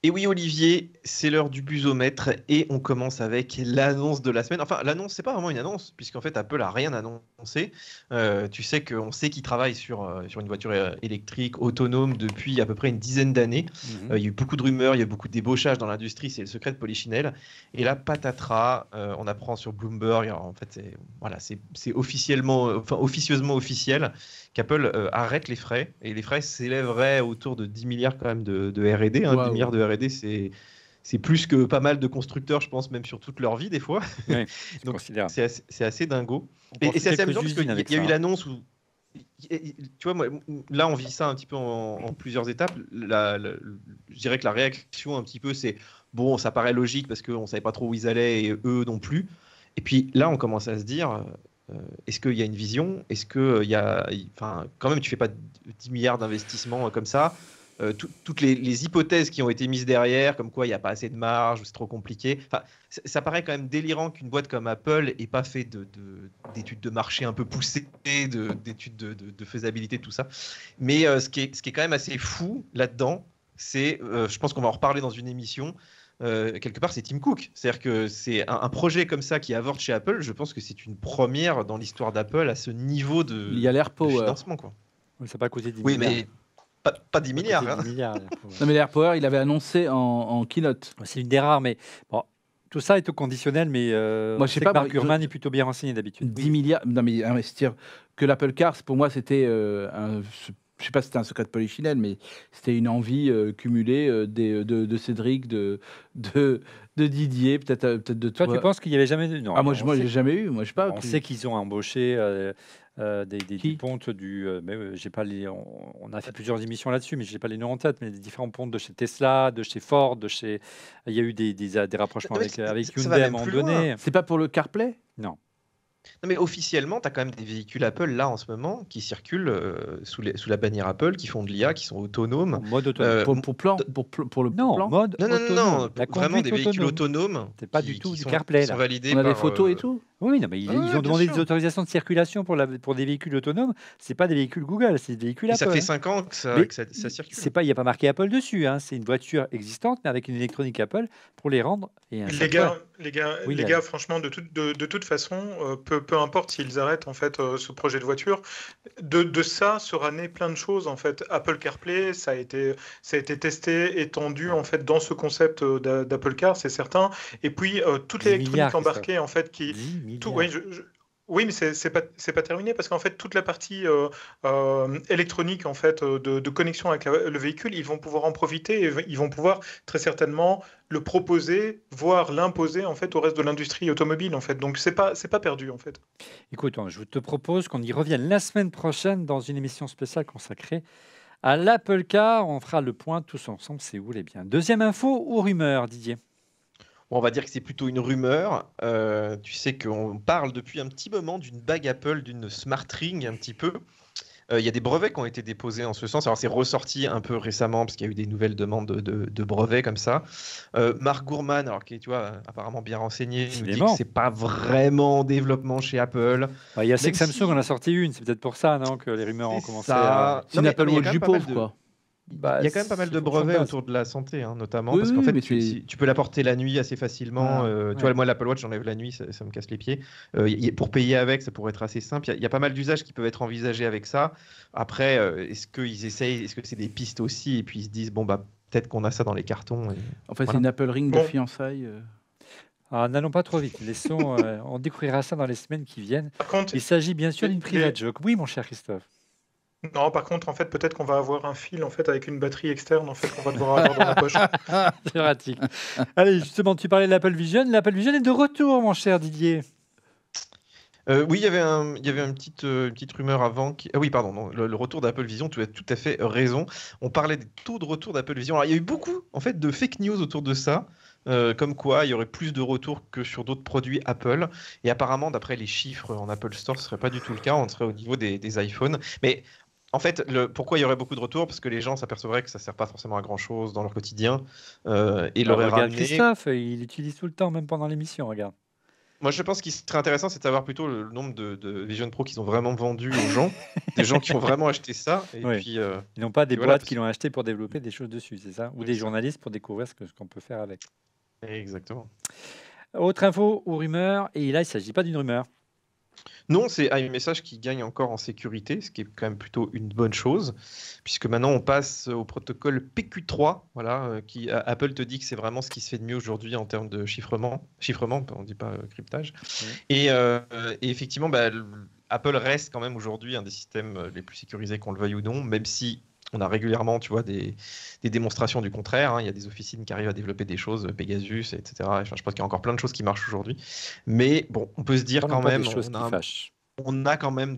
et oui, Olivier, c'est l'heure du busomètre et on commence avec l'annonce de la semaine. Enfin, l'annonce, c'est pas vraiment une annonce, puisqu'en fait, Apple a rien annoncé. Euh, tu sais qu'on sait qu'ils travaille sur, euh, sur une voiture euh, électrique autonome depuis à peu près une dizaine d'années. Mhm. il y a eu beaucoup de rumeurs, il y a eu beaucoup de débauchages dans l'industrie, c'est le secret de Polichinelle. Et là, patatras, on apprend sur Bloomberg, en fait, c'est voilà, officiellement, enfin, officieusement officiel, Apple euh, arrête les frais. Et les frais s'élèveraient autour de 10 milliards quand même de, RD. 10 hein. milliards de RD, c'est. C'est plus que pas mal de constructeurs, je pense, même sur toute leur vie, des fois. Donc, c'est assez, dingo. et, c'est assez amusant parce qu'il y, a, eu hein. l'annonce où tu vois, là, on vit ça un petit peu en, plusieurs étapes. je dirais que la réaction, un petit peu, c'est bon, ça paraît logique parce qu'on ne savait pas trop où ils allaient et eux non plus. Et puis là, on commence à se dire, euh, est-ce qu'il y a une vision Est-ce que euh, y a, enfin, quand même, tu fais pas 10 milliards d'investissements euh, comme ça. toutes les, hypothèses qui ont été mises derrière, comme quoi il n'y a pas assez de marge, c'est trop compliqué. Enfin, ça paraît quand même délirant qu'une boîte comme Apple n'ait pas fait d'études de, marché un peu poussées, d'études de, faisabilité, tout ça. Mais ce, qui est, quand même assez fou là-dedans, c'est, je pense qu'on va en reparler dans une émission, euh, quelque part, c'est Tim Cook. C'est-à-dire que c'est un, projet comme ça qui avorte chez Apple. Je pense que c'est une première dans l'histoire d'Apple à ce niveau de, Il y a l'air financement. Quoi. pas causé 10 oui, mais pas, 10 milliards. Hein. 10 milliards non, mais l'air power, il avait annoncé en, keynote. C'est une des rares, mais bon, tout ça est au conditionnel, mais euh, moi, je sais pas, Mark Gurman est plutôt bien renseigné d'habitude. 10 milliards, non mais investir que l'Apple Car, pour moi, c'était euh, un je sais pas si c'était un secret de polichinelle, mais c'était une envie euh, cumulée euh, euh, de, Cédric, de, de Didier, peut-être peut de toi. Toi, tu penses qu'il n'y avait jamais eu non, Ah, moi, je, moi, jamais eu. Moi, je sais pas. On sait qu'ils ont embauché. des, pontes du mais j'ai pas on, a fait plusieurs émissions là-dessus mais j'ai pas les noms en tête mais des différents pontes de chez Tesla de chez Ford de chez il y a eu des, des, rapprochements avec, Hyundai à un moment donné c'est pas pour le CarPlay non non, mais officiellement, tu as quand même des véhicules Apple là en ce moment qui circulent euh, sous, sous, la bannière Apple, qui font de l'IA, qui sont autonomes. mode autonome. Euh, pour, pour, plan, pour, le plan. Mode non, non, non, non, vraiment des véhicules autonome. autonomes. C'est pas du tout du CarPlay. Là. Sont validés On a des photos euh, et tout. Oui, non, mais ils, ont demandé des autorisations de circulation pour, la, pour des véhicules autonomes. C'est pas des véhicules Google, c'est des véhicules Apple. Ça fait 5 hein. ans que ça, circule. C'est pas, il n'y a pas marqué Apple dessus. Hein. C'est une voiture existante, mais avec une électronique Apple pour les rendre. Et les, gars, les gars, franchement, de, toute façon, peu importe s'ils arrêtent en fait euh, ce projet de voiture, de, ça sera né plein de choses en fait. Apple CarPlay, ça a été, ça a été testé, étendu en fait dans ce concept euh, d'Apple Car, c'est certain. Et puis euh, toute l'électronique embarquée en fait qui, tout, oui, mais c'est pas pas terminé parce qu'en fait toute la partie euh, euh, électronique en fait euh, de, connexion avec le véhicule, ils vont pouvoir en profiter et ils vont pouvoir très certainement le proposer, voire l'imposer en fait au reste de l'industrie automobile en fait. Donc c'est pas c'est pas perdu en fait. Écoute, hein, je te propose qu'on y revienne la semaine prochaine dans une émission spéciale consacrée à l'Apple Car. On fera le point tous ensemble, c'est où les biens Deuxième info ou rumeur, Didier on va dire que c'est plutôt une rumeur. Euh, tu sais qu'on parle depuis un petit moment d'une bague Apple, d'une smart ring un petit peu. Euh, il y a des brevets qui ont été déposés en ce sens. Alors, c'est ressorti un peu récemment parce qu'il y a eu des nouvelles demandes de, brevets comme ça. Euh, Marc Gourman, alors qui est, tu vois, apparemment bien renseigné, il nous dit que c'est pas vraiment en développement chez Apple. Bah, il y a Samsung, on a sorti une, c'est peut-être pour ça non, que les rumeurs ont commencé. Ça. À... C'est Apple Watch du pauvre, quoi. Bah, il y a quand même pas mal de brevets autour de la santé, hein, notamment, parce qu'en fait, tu, peux l'apporter la nuit assez facilement. Ah, euh, tu vois, moi, l'Apple Watch, j'enlève la nuit, ça, me casse les pieds. Euh, pour payer avec, ça pourrait être assez simple. Il y, a pas mal d'usages qui peuvent être envisagés avec ça. Après, euh, est-ce qu'ils essayent, est-ce que c'est des pistes aussi, et puis ils se disent, bon, bah, peut-être qu'on a ça dans les cartons. En fait, c'est une Apple Ring de fiançailles. Alors, ah, n'allons pas trop vite. Laissons, on découvrira ça dans les semaines qui viennent. il s'agit bien sûr d'une private joke. Oui, mon cher Christophe. Non, par contre, en fait, peut-être qu'on va avoir un fil en fait avec une batterie externe en fait qu'on va devoir avoir dans la poche. C'est pratique. Allez, justement, tu parlais de l'Apple Vision. L'Apple Vision est de retour, mon cher Didier. Euh, oui, il y avait, un, il y avait euh, une, petite, petite rumeur avant. Ah oui, pardon, le, retour d'Apple Vision, tu as tout à fait raison. On parlait des taux de retour d'Apple Vision. il y a eu beaucoup en fait, de fake news autour de ça. Euh, comme quoi il y aurait plus de retours que sur d'autres produits Apple. Et apparemment, d'après les chiffres en Apple Store, ce serait pas du tout le cas. On serait au niveau des, des iPhones. Mais en fait, pourquoi il y aurait beaucoup de retours Parce que les gens s'apercevraient que ça ne sert pas forcément à grand-chose dans leur quotidien. Euh, et ah, leur regarde Christophe, il l'utilise tout le temps, même pendant l'émission, regarde. Moi, je pense qu'il serait intéressant, c'est de savoir plutôt le nombre de, Vision Pro qu'ils ont vraiment vendu aux gens, des gens qui ont vraiment acheté ça. Et euh, Ils n'ont pas des boîtes qui l'ont acheté pour développer des choses dessus, c'est ça Ou des journalistes pour découvrir ce qu'on peut faire avec. Exactement. Autre info ou rumeur, et là, il ne s'agit pas d'une rumeur. Non, c'est message qui gagne encore en sécurité, ce qui est quand même plutôt une bonne chose, puisque maintenant on passe au protocole PQ3, voilà, euh, qui euh, Apple te dit que c'est vraiment ce qui se fait de mieux aujourd'hui en termes de chiffrement, chiffrement, on ne dit pas euh, cryptage. Et, effectivement, bah, Apple reste quand même aujourd'hui un des systèmes les plus sécurisés, qu'on le veuille ou non, même si on a régulièrement, tu vois, des, démonstrations du contraire. Hein. Il y a des officines qui arrivent à développer des choses, euh, Pegasus, etc. je pense qu'il y a encore plein de choses qui marchent aujourd'hui. Mais bon, on peut se dire quand même, on a, quand même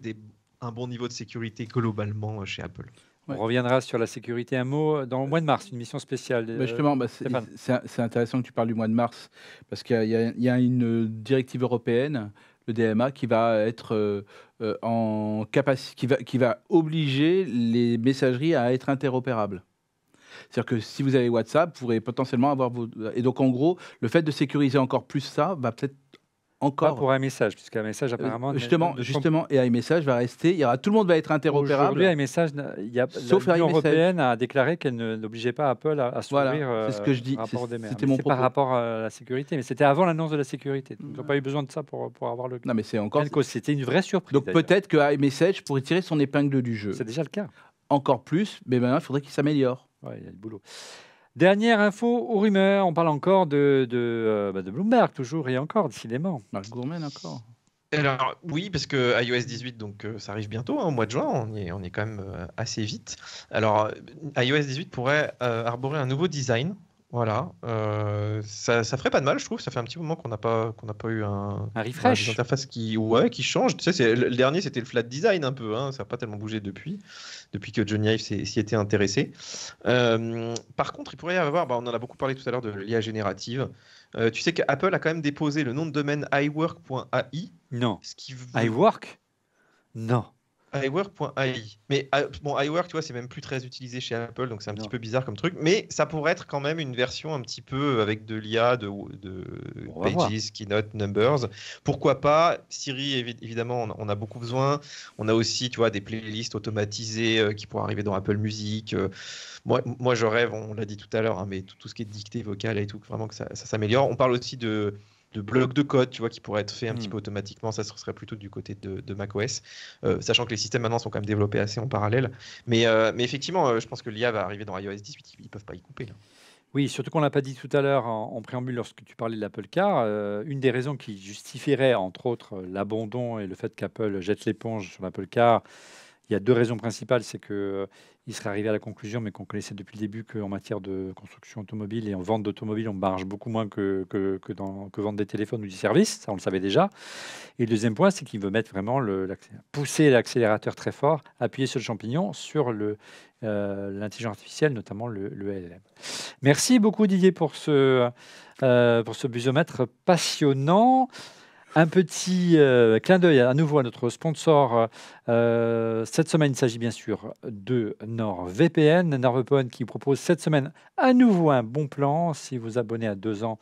un bon niveau de sécurité globalement euh, chez Apple. On reviendra sur la sécurité. Un mot euh, dans le mois de mars, une mission spéciale. Bah, justement, bah, c'est intéressant que tu parles du mois de mars parce qu'il y, a une directive européenne DMA qui va être euh, euh, en capacité, qui va, qui va obliger les messageries à être interopérables. C'est-à-dire que si vous avez WhatsApp, vous pourrez potentiellement avoir vos... Et donc, en gros, le fait de sécuriser encore plus ça va peut-être encore. Pas pour iMessage, puisque iMessage euh, apparemment. justement, justement, et iMessage va rester. Il tout le monde va être interopérable. Aujourd'hui, iMessage, il y a, Sauf européenne a déclaré qu'elle n'obligeait pas Apple à, à s'ouvrir. c'est euh, ce que je dis. C'était mon par rapport à la sécurité, mais c'était avant l'annonce de la sécurité. Donc, on n'a pas eu besoin de ça pour, pour avoir le. Non, mais c'est encore. C'était une vraie surprise. Donc peut-être que iMessage pourrait tirer son épingle du jeu. C'est déjà le cas. Encore plus, mais maintenant, il faudrait qu'il s'améliore. Oui, il y a du boulot. Dernière info aux rumeurs. On parle encore de, de, euh, bah, Bloomberg, toujours et encore, décidément. Marc gourmay. encore. Alors oui, parce que iOS 18, donc euh, ça arrive bientôt, hein, au mois de juin, on est, on est quand même euh, assez vite. Alors iOS 18 pourrait arborer un nouveau design voilà, euh, ça, ça, ferait pas de mal, je trouve. Ça fait un petit moment qu'on n'a pas, qu'on pas eu un, un refresh, une interface qui, ouais, qui change. Tu le dernier c'était le flat design un peu. Hein. Ça n'a pas tellement bougé depuis, depuis que Johnny Ive s'y était intéressé. Euh, par contre, il pourrait y avoir, bah, on en a beaucoup parlé tout à l'heure de l'IA générative. Euh, tu sais qu'Apple a quand même déposé le nom de domaine iWork.ai. Non. iWork. Non iWork.ai. Mais euh, bon, iWork, tu vois, c'est même plus très utilisé chez Apple, donc c'est un petit peu bizarre comme truc. Mais ça pourrait être quand même une version un petit peu avec de l'IA, de, Pages, Keynote, Numbers. Pourquoi pas Siri, évidemment, on, a beaucoup besoin. On a aussi, tu vois, des playlists automatisées euh, qui pourraient arriver dans Apple Music. Euh. moi, moi je rêve, on l'a dit tout à l'heure, hein, mais tout, tout, ce qui est dictée vocale et tout, vraiment que ça s'améliore. On parle aussi de de blocs de code, tu vois, qui pourraient être faits un petit hmm. peu automatiquement. Ça, serait plutôt du côté de, de macOS, euh, sachant que les systèmes maintenant sont quand même développés assez en parallèle. Mais, euh, effectivement, euh, je pense que l'IA va arriver dans iOS 18, ils ne peuvent pas y couper. Oui, surtout qu'on l'a pas dit tout à l'heure en, préambule lorsque tu parlais de l'Apple Car. une des raisons qui justifierait, entre autres, l'abandon et le fait qu'Apple jette l'éponge sur l'Apple Car, il y a deux raisons principales. C'est qu'il euh, serait arrivé à la conclusion, mais qu'on connaissait depuis le début, qu'en matière de construction automobile et en vente d'automobile, on marge beaucoup moins que, que, dans, vendre des téléphones ou des services. Ça, on le savait déjà. Et le deuxième point, c'est qu'il veut mettre vraiment pousser l'accélérateur très fort, appuyer sur le champignon, sur euh, l'intelligence artificielle, notamment le, LLM. Merci beaucoup Didier pour ce, euh, pour ce busomètre passionnant. Un petit euh, clin d'œil à nouveau à notre sponsor. Euh, cette semaine, il s'agit bien sûr de NordVPN. NordVPN qui propose cette semaine à nouveau un bon plan. Si vous abonnez à deux ans,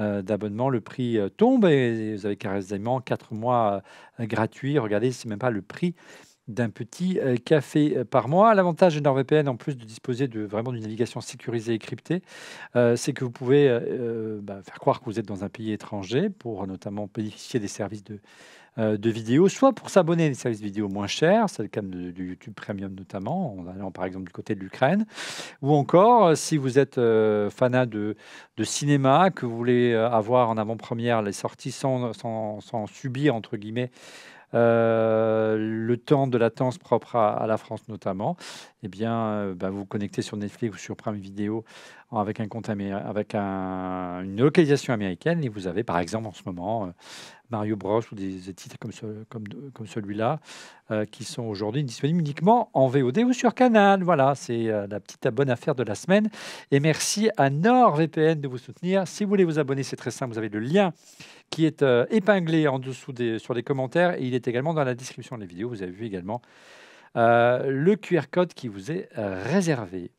euh, d'abonnement. Le prix tombe et vous avez carrément quatre mois gratuits. Regardez, c'est même pas le prix d'un petit euh, café euh, par mois. L'avantage de NordVPN, en plus de disposer de, vraiment d'une navigation sécurisée et cryptée, euh, c'est que vous pouvez bah, faire croire que vous êtes dans un pays étranger pour notamment bénéficier des services de, vidéos, de vidéo, soit pour s'abonner à des services vidéo moins chers, c'est le cas du YouTube Premium notamment, en allant par exemple du côté de l'Ukraine, ou encore si vous êtes fanat de, de cinéma, que vous voulez avoir en avant-première les sorties sans, sans, sans subir, entre guillemets, euh, le temps de latence propre à, la France notamment, eh bien, vous euh, bah, vous connectez sur Netflix ou sur Prime Video avec un compte avec une localisation américaine. Et vous avez, par exemple, en ce moment, euh, Mario Bros ou des, titres comme, celui-là, euh, qui sont aujourd'hui disponibles uniquement en VOD ou sur Canal. Voilà, c'est euh, la petite bonne affaire de la semaine. Et merci à NordVPN de vous soutenir. Si vous voulez vous abonner, c'est très simple. Vous avez le lien qui est épinglé en dessous sur les commentaires. Et il est également dans la description de la vidéo. Vous avez vu également le QR code qui vous est réservé.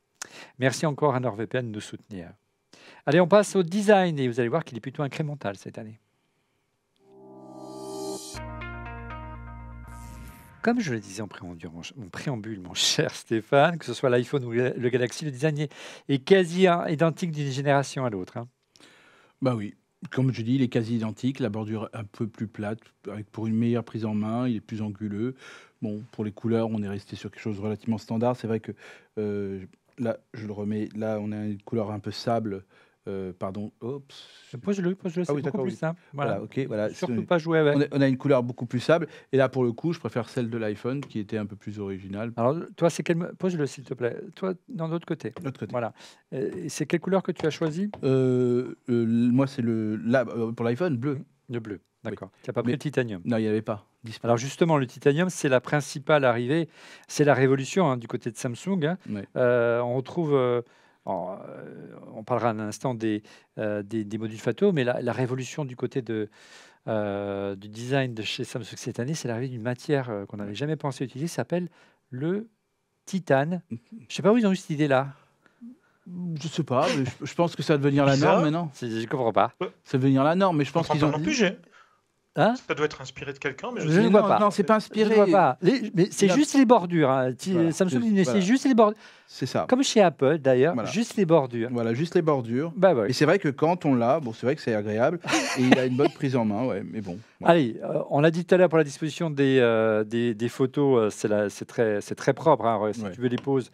Merci encore à NordVPN de nous soutenir. Allez, on passe au design et vous allez voir qu'il est plutôt incrémental cette année. Comme je le disais en préambule, mon, préambule, mon cher Stéphane, que ce soit l'iPhone ou le Galaxy, le design est, quasi identique d'une génération à l'autre. Hein. Bah oui, comme je dis, il est quasi identique. La bordure un peu plus plate, pour une meilleure prise en main, il est plus anguleux. Bon, pour les couleurs, on est resté sur quelque chose de relativement standard. C'est vrai que euh, Là, je le remets. Là, on a une couleur un peu sable. Euh, pardon. Pose-le, ah c'est beaucoup plus simple. Voilà. ok. Voilà. Surtout pas jouer avec. On a, une couleur beaucoup plus sable. Et là, pour le coup, je préfère celle de l'iPhone qui était un peu plus originale. Alors, toi, c'est quelle Pose-le, s'il te plaît. Toi, dans l'autre côté. L'autre côté. Voilà. c'est quelle couleur que tu as choisi euh, euh, Moi, c'est le. pour l'iPhone, bleu. Le bleu. D'accord. Tu n'as pas pris le titanium Non, il n'y avait pas. Alors justement, le titanium, c'est la principale arrivée, c'est la révolution hein, du côté de Samsung. Hein. Euh, on retrouve, euh, euh, on parlera un instant des, des, modules FATO, mais la, révolution du côté de, du design de chez Samsung cette année, c'est l'arrivée d'une matière qu'on n'avait jamais pensé utiliser, s'appelle le titane. Mm. Je ne sais pas où ils ont eu cette idée-là. Je ne sais pas, mais je, pense que ça va devenir la norme, maintenant. non. Je comprends pas. Ça va devenir la norme, mais je pense qu'ils ont. pu plus, Hein ça doit être inspiré de quelqu'un, mais je, ne vois pas. Non, c'est pas inspiré. Je vois pas. mais c'est juste les bordures. Hein. Voilà. c'est juste les bordures. C'est ça. Comme chez Apple d'ailleurs, juste les bordures. Voilà, juste les bordures. Bah, Et c'est vrai que quand on l'a, bon, c'est vrai que c'est agréable et il a une bonne prise en main, ouais. Mais bon. Allez, euh, on l'a dit tout à l'heure pour la disposition des, euh, des, photos, euh, c'est très, très propre. Hein, si tu veux les poses.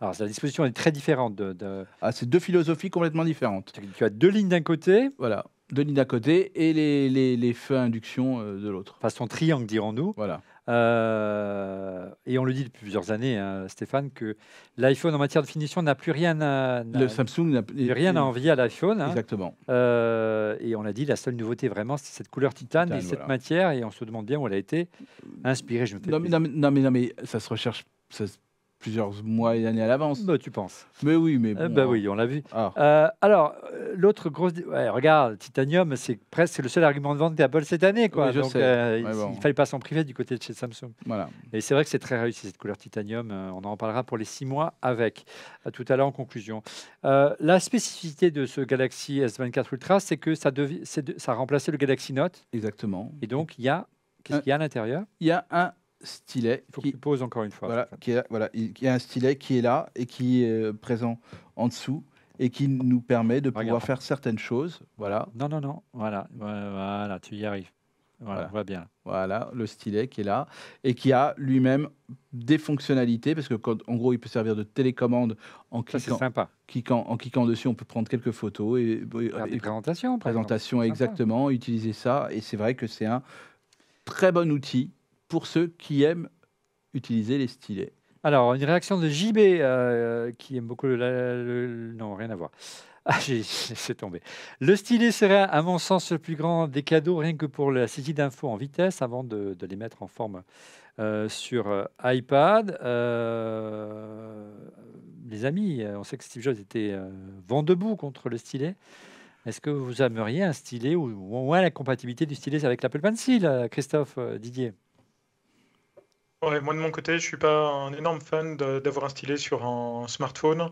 Alors, la disposition est très différente. de... Ah, c'est deux philosophies complètement différentes. Tu as deux lignes d'un côté. Voilà. Denis d'un côté et les, feux induction euh, de l'autre. Façon triangle, dirons-nous. Voilà. Euh, et on le dit depuis plusieurs années, hein, Stéphane, que l'iPhone en matière de finition n'a plus rien à, le Samsung n'a plus rien à envier à l'iPhone. Hein. Exactement. Euh, et on a dit, la seule nouveauté vraiment, c'est cette couleur titane, et cette matière. Et on se demande bien où elle a été inspirée. Je me non, mais, non, mais, ça se recherche plusieurs mois et années à l'avance. Bah, tu penses. Mais oui, mais. Ah, bah, oui, on l'a vu. Ah. Euh, alors, euh, l'autre grosse. regarde, Titanium, c'est presque le seul argument de vente d'Apple cette année. Quoi. Donc, euh, il ne fallait pas s'en priver du côté de chez Samsung. Voilà. Et c'est vrai que c'est très réussi cette couleur Titanium. On en parlera pour les six mois avec. À tout à l'heure en conclusion. la spécificité de ce Galaxy S24 Ultra, c'est que ça, ça a remplacé le Galaxy Note. Exactement. Et donc, il y a Qu'est-ce qu'il y a à l'intérieur Il y a un stylet. Il faut qui, que poses encore une fois. Voilà, qui est, il y a un stylet qui est là et qui est euh, présent en dessous et qui nous permet de pouvoir faire certaines choses. Voilà. Non, non, non. Voilà, voilà, tu y arrives. Voilà, On bien. Voilà, le stylet qui est là et qui a lui-même des fonctionnalités parce que en gros, il peut servir de télécommande en cliquant, sympa. en cliquant dessus, on peut prendre quelques photos et, présentation présentation exactement, utiliser ça et c'est vrai que c'est un très bon outil pour ceux qui aiment utiliser les stylets. Alors, une réaction de JB euh, qui aime beaucoup le, Non, rien à voir. Ah, c'est tombé. Le stylet serait, à mon sens, le plus grand des cadeaux, rien que pour la saisie d'infos en vitesse, avant de, les mettre en forme euh, sur euh, iPad. les amis, on sait que Steve Jobs était vent debout contre le stylet. Est-ce que vous aimeriez un stylet ou au moins la compatibilité du stylet avec l'Apple Pencil, Christophe Didier moi de mon côté, je suis pas un énorme fan d'avoir un stylet sur un smartphone.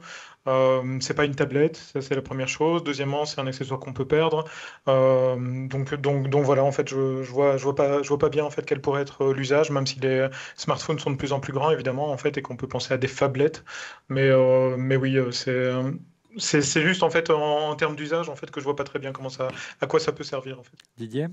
Euh, c'est pas une tablette, ça c'est la première chose. Deuxièmement, c'est un accessoire qu'on peut perdre. Euh, donc, donc, voilà, en fait, je, je, vois, je vois pas, je vois pas bien en fait quel pourrait être euh, l'usage, même si les smartphones sont de plus en plus grands évidemment en fait et qu'on peut penser à des phablettes. Euh, mais, oui, c'est c'est juste en fait en, termes d'usage en fait que je vois pas très bien comment ça, à quoi ça peut servir en fait. Didier.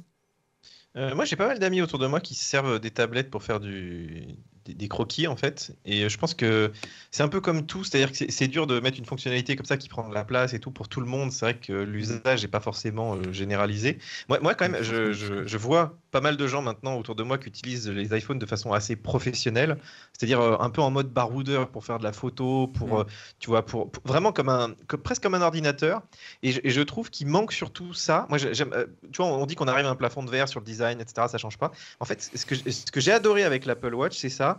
Euh, moi, j'ai pas mal d'amis autour de moi qui servent des tablettes pour faire du, des, croquis en fait. Et je pense que c'est un peu comme tout, c'est-à-dire que c'est dur de mettre une fonctionnalité comme ça qui prend de la place et tout pour tout le monde. C'est vrai que l'usage n'est pas forcément euh, généralisé. Moi, moi, quand même, je, je, vois pas mal de gens maintenant autour de moi qui utilisent les iPhones de façon assez professionnelle, c'est-à-dire euh, un peu en mode baroudeur pour faire de la photo, pour, mm. euh, tu vois, pour, vraiment comme un, presque comme un ordinateur. Et je, trouve qu'il manque surtout ça. Moi, j'aime, tu vois, on dit qu'on arrive à un plafond de verre sur le design, etc. Ça change pas. En fait, ce que, ce que j'ai adoré avec l'Apple Watch, c'est ça.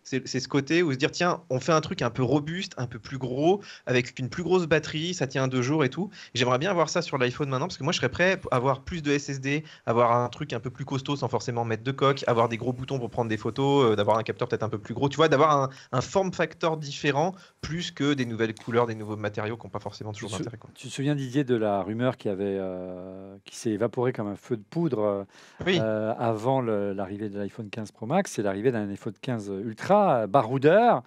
C'est ce côté où se dire, tiens, on fait un truc un peu robuste, un peu plus gros, avec une plus grosse batterie, ça tient deux jours et tout. J'aimerais bien avoir ça sur l'iPhone maintenant, parce que moi, je serais prêt à avoir plus de SSD, avoir un truc un peu plus costaud sans forcément mettre de coque, avoir des gros boutons pour prendre des photos, euh, d'avoir un capteur peut-être un peu plus gros, tu vois, d'avoir un, form factor différent, plus que des nouvelles couleurs, des nouveaux matériaux qui n'ont pas forcément toujours d'intérêt. Tu te souviens, Didier, de la rumeur qui, avait, euh, qui s'est évaporée comme un feu de poudre euh, avant l'arrivée de l'iPhone 15 Pro Max, c'est l'arrivée d'un iPhone 15 Ultra euh, baroudeur.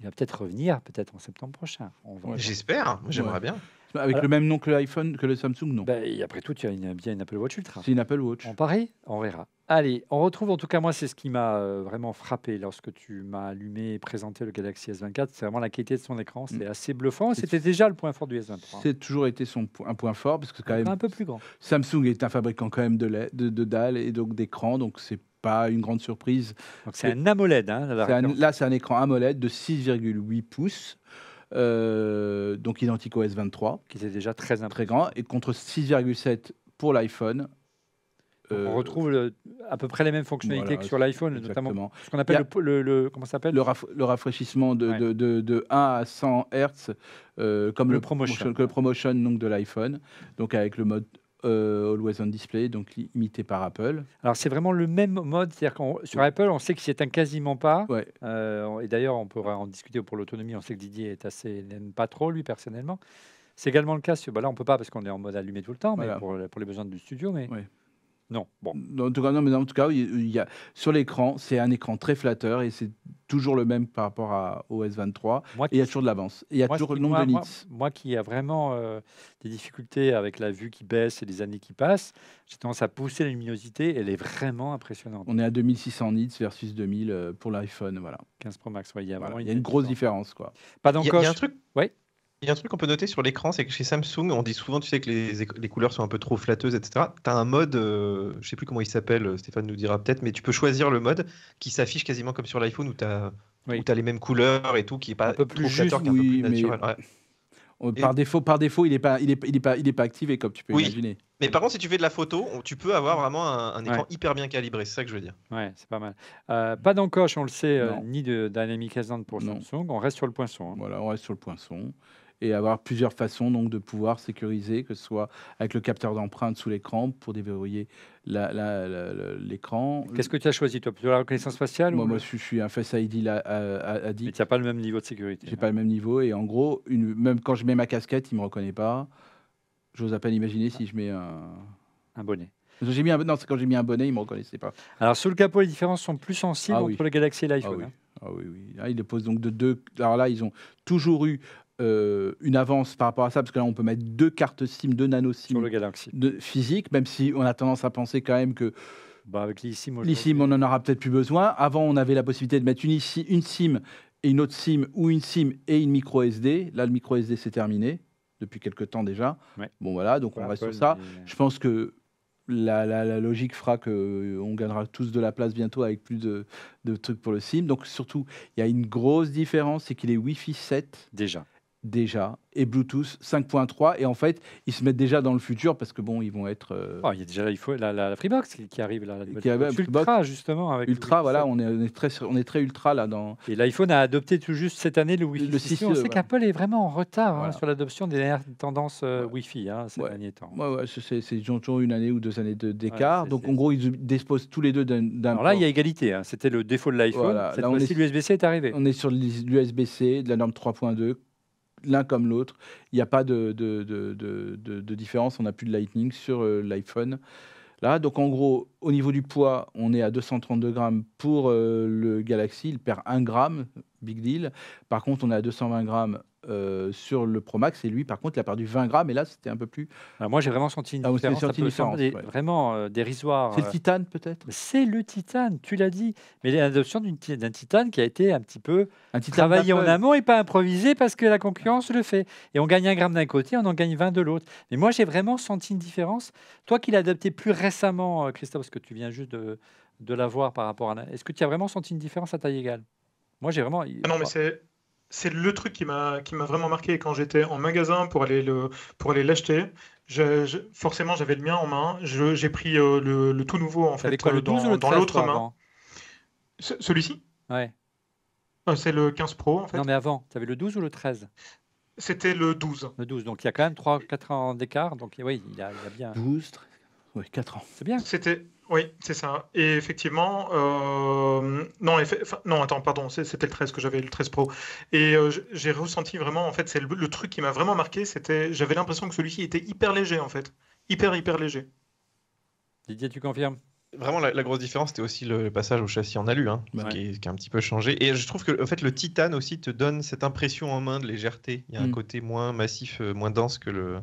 Il va peut-être revenir, peut-être en septembre prochain. J'espère, hein. j'aimerais bien. Bah, avec le même nom que l'iPhone, que le Samsung, non bah, Après tout, tu as bien une Apple Watch Ultra. C'est une Apple Watch. En Paris, on verra. Allez, on retrouve, en tout cas, moi, c'est ce qui m'a euh, vraiment frappé lorsque tu m'as allumé et présenté le Galaxy S24. C'est vraiment la qualité de son écran, c'est mm. assez bluffant. C'était déjà le point fort du S23. C'est toujours été son, un point fort, parce que quand même. Un peu plus grand. Samsung est un fabricant quand même de, de, dalles et donc d'écran, donc c'est pas une grande surprise. C'est un AMOLED. Hein, là, c'est un écran AMOLED de 6,8 pouces. Euh, donc identique au S23. Qui est déjà très, très grand. Et contre 6,7 pour l'iPhone. on euh, retrouve à peu près les mêmes fonctionnalités que sur l'iPhone, notamment ce qu'on appelle le, le, comment s'appelle le, rafraîchissement de, de, 1 à 100 Hz, euh, comme le, promotion, le promotion donc, de l'iPhone, donc avec le mode euh, Always on Display, donc imité par Apple. Alors c'est vraiment le même mode, c'est-à-dire que sur Apple, on sait que c'est un quasiment pas. Euh, et d'ailleurs, on pourra en discuter pour l'autonomie. On sait que Didier est assez n'aime pas trop lui personnellement. C'est également le cas sur. Bah là, on peut pas parce qu'on est en mode allumé tout le temps, mais pour, les besoins du studio, mais. Non, bon. En tout cas, non, mais en tout cas, il y a, sur l'écran, c'est un écran très flatteur et c'est toujours le même par rapport à OS 23. et il y a toujours de l'avance. Il y a toujours le nombre de nits. Moi, qui a vraiment euh, des difficultés avec la vue qui baisse et les années qui passent, j'ai tendance à pousser la luminosité. Elle est vraiment impressionnante. On est à 2600 nits versus 2000 euh, pour l'iPhone. Voilà. 15 Pro Max, il y a, vraiment une, grosse différence. quoi. Pas d'encoche. Il y a un truc. Ouais. Il y a un truc qu'on peut noter sur l'écran, c'est que chez Samsung, on dit souvent, tu sais, que les, les couleurs sont un peu trop flatteuses, etc. Tu as un mode, je euh, je sais plus comment il s'appelle, euh, Stéphane nous dira peut-être, mais tu peux choisir le mode qui s'affiche quasiment comme sur l'iPhone où tu as, as, les mêmes couleurs et tout, qui est pas un peu plus juste, un peu plus naturel. Par défaut, par défaut, il n'est pas, il est, il est pas, il est pas activé comme tu peux oui. imaginer. Mais par contre, si tu fais de la photo, tu peux avoir vraiment un, écran hyper bien calibré. C'est ça que je veux dire. Ouais, c'est pas mal. Euh, pas d'encoche, on le sait, ni de Dynamic pour Samsung. On reste sur le poinçon. Hein. Voilà, on reste sur le poinçon et avoir plusieurs façons donc de pouvoir sécuriser, que ce soit avec le capteur d'empreinte sous l'écran pour déverrouiller l'écran. Qu'est-ce que tu as choisi, toi Plutôt la reconnaissance faciale Moi, moi je, suis un Face ID là, à, à, dit. Mais tu n'as pas le même niveau de sécurité. J'ai n'ai pas le même niveau. Et en gros, une, même quand je mets ma casquette, il ne me reconnaît pas. J'ose à peine imaginer si je mets un. Un bonnet. mis un, non, c'est quand j'ai mis un bonnet, il me reconnaissait pas. Alors, sous le capot, les différences sont plus sensibles ah entre le Galaxy et l'iPhone. Ah, oui. Hein ah oui, oui. Ah, donc de deux. Alors là, ils ont toujours eu euh, une avance par rapport à ça, parce que là, on peut mettre deux cartes SIM, deux nano SIM Sur le De, physique, même si on a tendance à penser quand même que bah, avec les sim on en aura peut-être plus besoin. Avant, on avait la possibilité de mettre une, ICI, une SIM et une autre SIM, ou une SIM et une micro SD. Là, le micro SD, c'est terminé depuis quelques temps déjà. Bon, voilà, donc on reste sur ça. Je pense que la, logique fera qu'on euh, gagnera tous de la place bientôt avec plus de, de trucs pour le SIM. Donc surtout, il y a une grosse différence, c'est qu'il est Wi-Fi 7. Déjà déjà et Bluetooth 5.3 et en fait ils se mettent déjà dans le futur parce que bon ils vont être euh, ah, il y a déjà il faut la, Freebox qui, arrive la qui ultra justement avec ultra voilà on est, on est, très on est très ultra là dans et l'iPhone a adopté tout juste cette année le Wi-Fi le 6, on sait euh, qu'Apple est vraiment en retard hein, sur l'adoption des dernières tendances euh, Wi-Fi hein, ces derniers temps c'est toujours une année ou deux années d'écart donc en gros ils disposent tous les deux d'un alors là il y a égalité hein. c'était le défaut de l'iPhone cette fois-ci, l'USB-C est arrivé on est sur l'USB-C de la norme 3.2 l'un comme l'autre. Il n'y a pas de, différence. On n'a plus de Lightning sur euh, l'iPhone. Là, donc en gros, au niveau du poids, on est à 232 grammes pour euh, le Galaxy. Il perd 1 gramme big deal. Par contre, on a 220 grammes euh, sur le Pro Max et lui, par contre, il a perdu 20 grammes et là, c'était un peu plus. Ah, moi, j'ai vraiment senti une ah, différence, senti vraiment euh, dérisoire. C'est le euh, titane peut-être. C'est le titane, tu l'as dit, mais l'adoption d'un titane qui a été un petit peu travaillé en amont et pas improvisé parce que la concurrence le fait. Et on gagne un gramme d'un côté, on en gagne 20 de l'autre. Mais moi, j'ai vraiment senti une différence. Toi, qui l'as adopté plus récemment, Christophe, parce que tu viens juste de, de l'avoir par rapport à. Est-ce que tu as vraiment senti une différence à taille égale moi, j'ai vraiment. Ah non, mais c'est c'est le truc qui m'a qui m'a vraiment marqué quand j'étais en magasin pour aller le pour aller l'acheter. forcément, j'avais le mien en main. J'ai pris euh, le, tout nouveau en fait quoi, le 12 euh, dans, ou l'autre main. Celui-ci. Ouais. Euh, c'est le 15 Pro en fait. Non mais avant, tu avais le 12 ou le 13 C'était le 12. Le 12, donc il y a quand même 3 4 ans d'écart. Donc oui, il y a, bien 12, oui, 4 ans. C'est bien. C'était oui, c'est ça. Et effectivement, euh, non, non, attends, pardon, c'était le 13 que j'avais, le 13 Pro. Et euh, j'ai ressenti vraiment, en fait, c'est le, le, truc qui m'a vraiment marqué, c'était, j'avais l'impression que celui-ci était hyper léger, en fait. Hyper, hyper léger. Didier, tu confirmes Vraiment, la, grosse différence, c'était aussi le, passage au châssis en alu, hein, qui, qui, a un petit peu changé. Et je trouve que en fait, le titane aussi te donne cette impression en main de légèreté. Il y a un mm. côté moins massif, euh, moins dense que le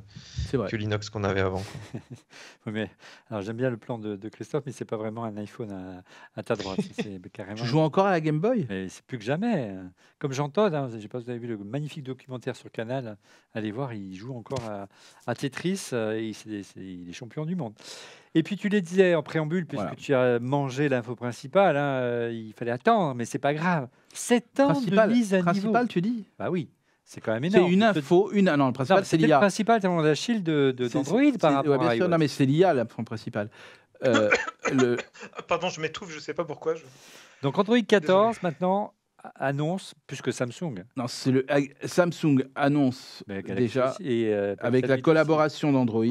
l'inox qu'on avait avant. mais, alors j'aime bien le plan de, Christophe, mais c'est pas vraiment un iPhone à, ta droite. C'est carrément. Tu joues encore à la Game Boy c'est plus que jamais. Hein. Comme Jean Todd, hein, sais pas si vous avez vu le magnifique documentaire sur Canal. Allez voir, il joue encore à, Tetris. Euh, et il est champion du monde. Et puis tu les disais en préambule, puisque tu as mangé l'info principale, hein, euh, il fallait attendre, mais c'est pas grave. Sept ans principal, de mise à niveau. tu dis Bah oui. C'est quand même énorme. C'est une info, une. Ah non, le principal, c'est l'IA. Le principal, c'est de, d'Android par rapport à Non, mais c'est l'IA, l'info principale. Euh, le... Pardon, je m'étouffe, je sais pas pourquoi. Donc Android 14, maintenant, annonce puisque Samsung. Non, c'est le euh, Samsung annonce déjà et avec la collaboration d'Android,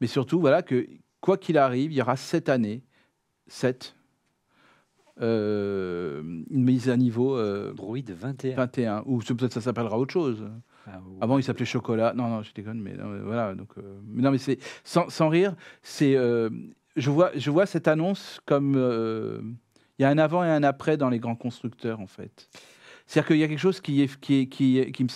mais surtout voilà que quoi qu'il arrive, il y aura cette année, cette euh, une mise à niveau euh, Droid 21. 21 ou peut-être ça s'appellera autre chose. Ah, avant, il s'appelait Chocolat. Non, non, je déconne, mais voilà. Donc, euh, mais non, mais c'est sans, sans, rire. C'est euh, je vois, je vois cette annonce comme il y a un avant et un après dans les grands constructeurs en fait. C'est-à-dire qu'il y a quelque chose qui, me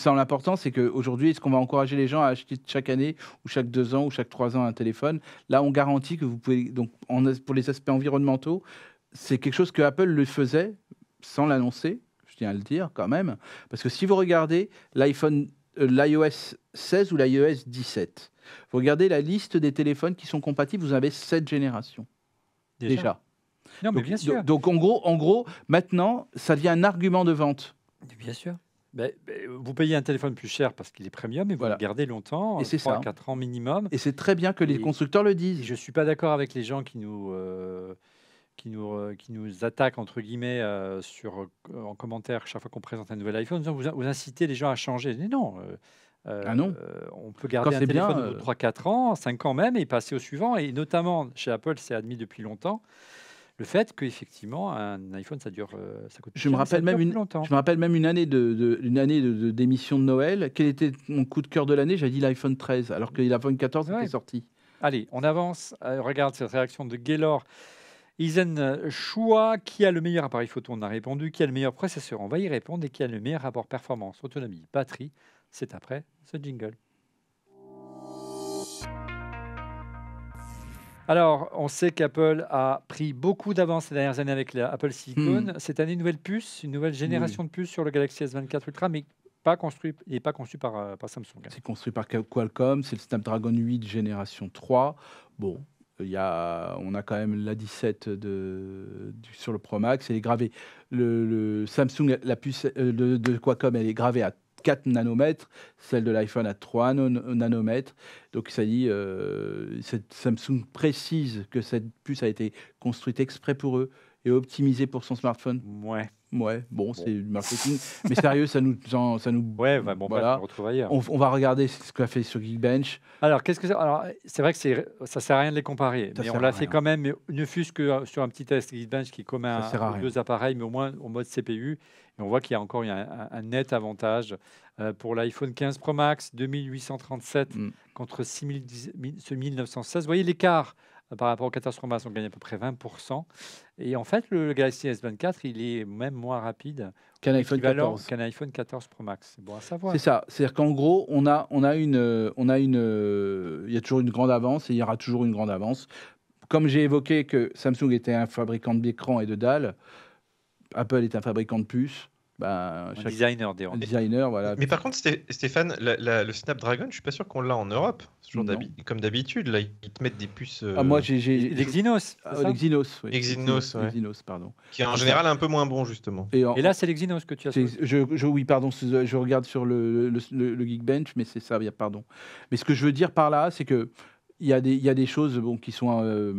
semble, important, c'est qu'aujourd'hui, est-ce qu'on va encourager les gens à acheter chaque année ou chaque deux ans ou chaque trois ans un téléphone Là, on garantit que vous pouvez, donc en, pour les aspects environnementaux, c'est quelque chose que Apple le faisait sans l'annoncer, je tiens à le dire quand même, parce que si vous regardez l'iPhone, euh, l'iOS 16 ou l'iOS 17, vous regardez la liste des téléphones qui sont compatibles, vous avez sept générations déjà donc, en, gros, en gros, maintenant, ça devient un argument de vente. Bien sûr. vous payez un téléphone plus cher parce qu'il est premium et vous voilà. le gardez longtemps, et 3 4 ans minimum. Et c'est très bien que les constructeurs le disent. Je ne suis pas d'accord avec les gens qui nous, euh, qui nous, euh, qui nous attaquent, entre guillemets, euh, sur, en commentaire chaque fois qu'on présente un nouvel iPhone, vous, vous incitez les gens à changer. non ah non. on peut garder un téléphone 3-4 ans, 5 ans même, et passer au suivant. Et notamment, chez Apple, c'est admis depuis longtemps le fait qu'effectivement, un iPhone, ça dure. Euh, ça coûte je, me rappelle même une, je me rappelle même une année de, année de, d'émission de, Noël. Quel était mon coup de cœur de l'année J'avais dit l'iPhone 13, alors que l'iPhone 14 était sorti. Allez, on avance. Euh, regarde cette réaction de Gaylor. Isen Choua, qui a le meilleur appareil photo On a répondu. Qui a le meilleur processeur On va y répondre. Et qui a le meilleur rapport performance, autonomie, batterie C'est après ce jingle. Alors, on sait qu'Apple a pris beaucoup d'avance ces dernières années avec l'Apple Silicon. Hmm. Cette année, une nouvelle puce, une nouvelle génération de puces sur le Galaxy S24 Ultra, mais pas construit, et pas conçu euh, par, Samsung. C'est construit par Qualcomm, c'est le Snapdragon 8 génération 3. Bon, il y a, on a quand même l'A17 de, sur le Pro Max, elle est gravée. Le, Samsung, la puce euh, de, de Qualcomm, elle est gravée à nanomètres, celle de l'iPhone à 3 nanomètres. Donc ça dit, euh, cette Samsung précise que cette puce a été construite exprès pour eux et optimisée pour son smartphone. Ouais, bon, c'est du marketing. mais sérieux, ça nous. Ça nous ouais, bah, bon, voilà. on, va regarder ce qu'a fait sur Geekbench. Alors, qu'est-ce que Alors, c'est vrai que ça sert à rien de les comparer. mais on l'a fait quand même, ne fût-ce que euh, sur un petit test Geekbench qui comme un, un, deux appareils, mais au moins en mode CPU. Et on voit qu'il y a encore un, un, net avantage euh, pour l'iPhone 15 Pro Max, 2837 mm. contre 6000, 1916. Vous voyez l'écart euh, par rapport au 14 Pro Max, on gagne à peu près 20%. Et en fait, le Galaxy S24, il est même moins rapide qu'un iPhone, iPhone, 14 Pro Max. C'est bon à savoir. C'est ça. C'est-à-dire qu'en gros, on a, on a une, euh, on a une, euh, il y a toujours une grande avance et il y aura toujours une grande avance. Comme j'ai évoqué que Samsung était un fabricant de d'écran et de dalles, Apple est un fabricant de puces. Bah, designer, des designer voilà. Mais par contre, Stéphane, le Snapdragon, je suis pas sûr qu'on l'a en Europe. comme d'habitude, là, ils te mettent des puces. Euh, ah, moi, j'ai l'exynos ah, oui. Exynos, pardon. Qui est en général un peu moins bon justement. Et, là, c'est l'Exynos que tu as. Je, oui, pardon, je regarde sur le, le Geekbench, mais c'est ça, pardon. Mais ce que je veux dire par là, c'est que il y, a des, il y a des choses bon, qui sont. Euh,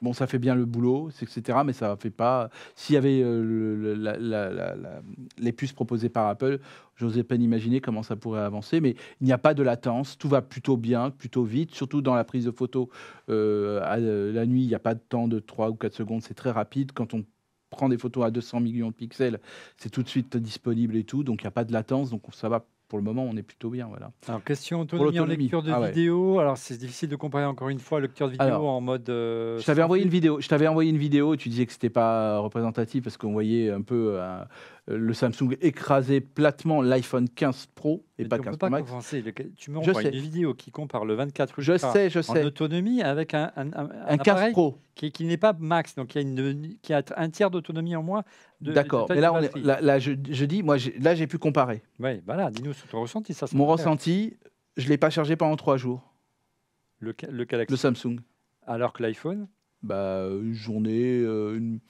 bon, ça fait bien le boulot, etc., mais ça fait pas. S'il y avait euh, les puces proposées par Apple, j'osais peine imaginer comment ça pourrait avancer, mais il n'y a pas de latence, tout va plutôt bien, plutôt vite, surtout dans la prise de photo. Euh, à, la nuit, il n'y a pas de temps de 3 ou 4 secondes, c'est très rapide. Quand on prend des photos à 200 millions de pixels, c'est tout de suite disponible et tout, donc il n'y a pas de latence, donc ça va pour le moment, on est plutôt bien. Voilà. Alors, question autonomie, en lecture de ah vidéo. Alors, c'est difficile de comparer encore une fois lecture de vidéo en mode. Euh, je t'avais envoyé une vidéo. Je t'avais envoyé une vidéo. Tu disais que c'était pas représentatif parce qu'on voyait un peu euh, euh, le Samsung écrasait platement l'iPhone 15 Pro et pas 15 Pro Max. Le, tu me une vidéo qui compare le 24 je sais, je en autonomie avec un, un, 15 Pro qui, qui n'est pas max, donc il a une, qui a un tiers d'autonomie en moins. D'accord. Mais là, on est, là, je, dis, moi, là, j'ai pu comparer. Oui, voilà. Bah dis-nous ton ressenti. Ça, Mon ressenti, je l'ai pas chargé pendant trois jours. Le, Le Samsung. Alors que l'iPhone. Bah, euh, une journée. Euh, une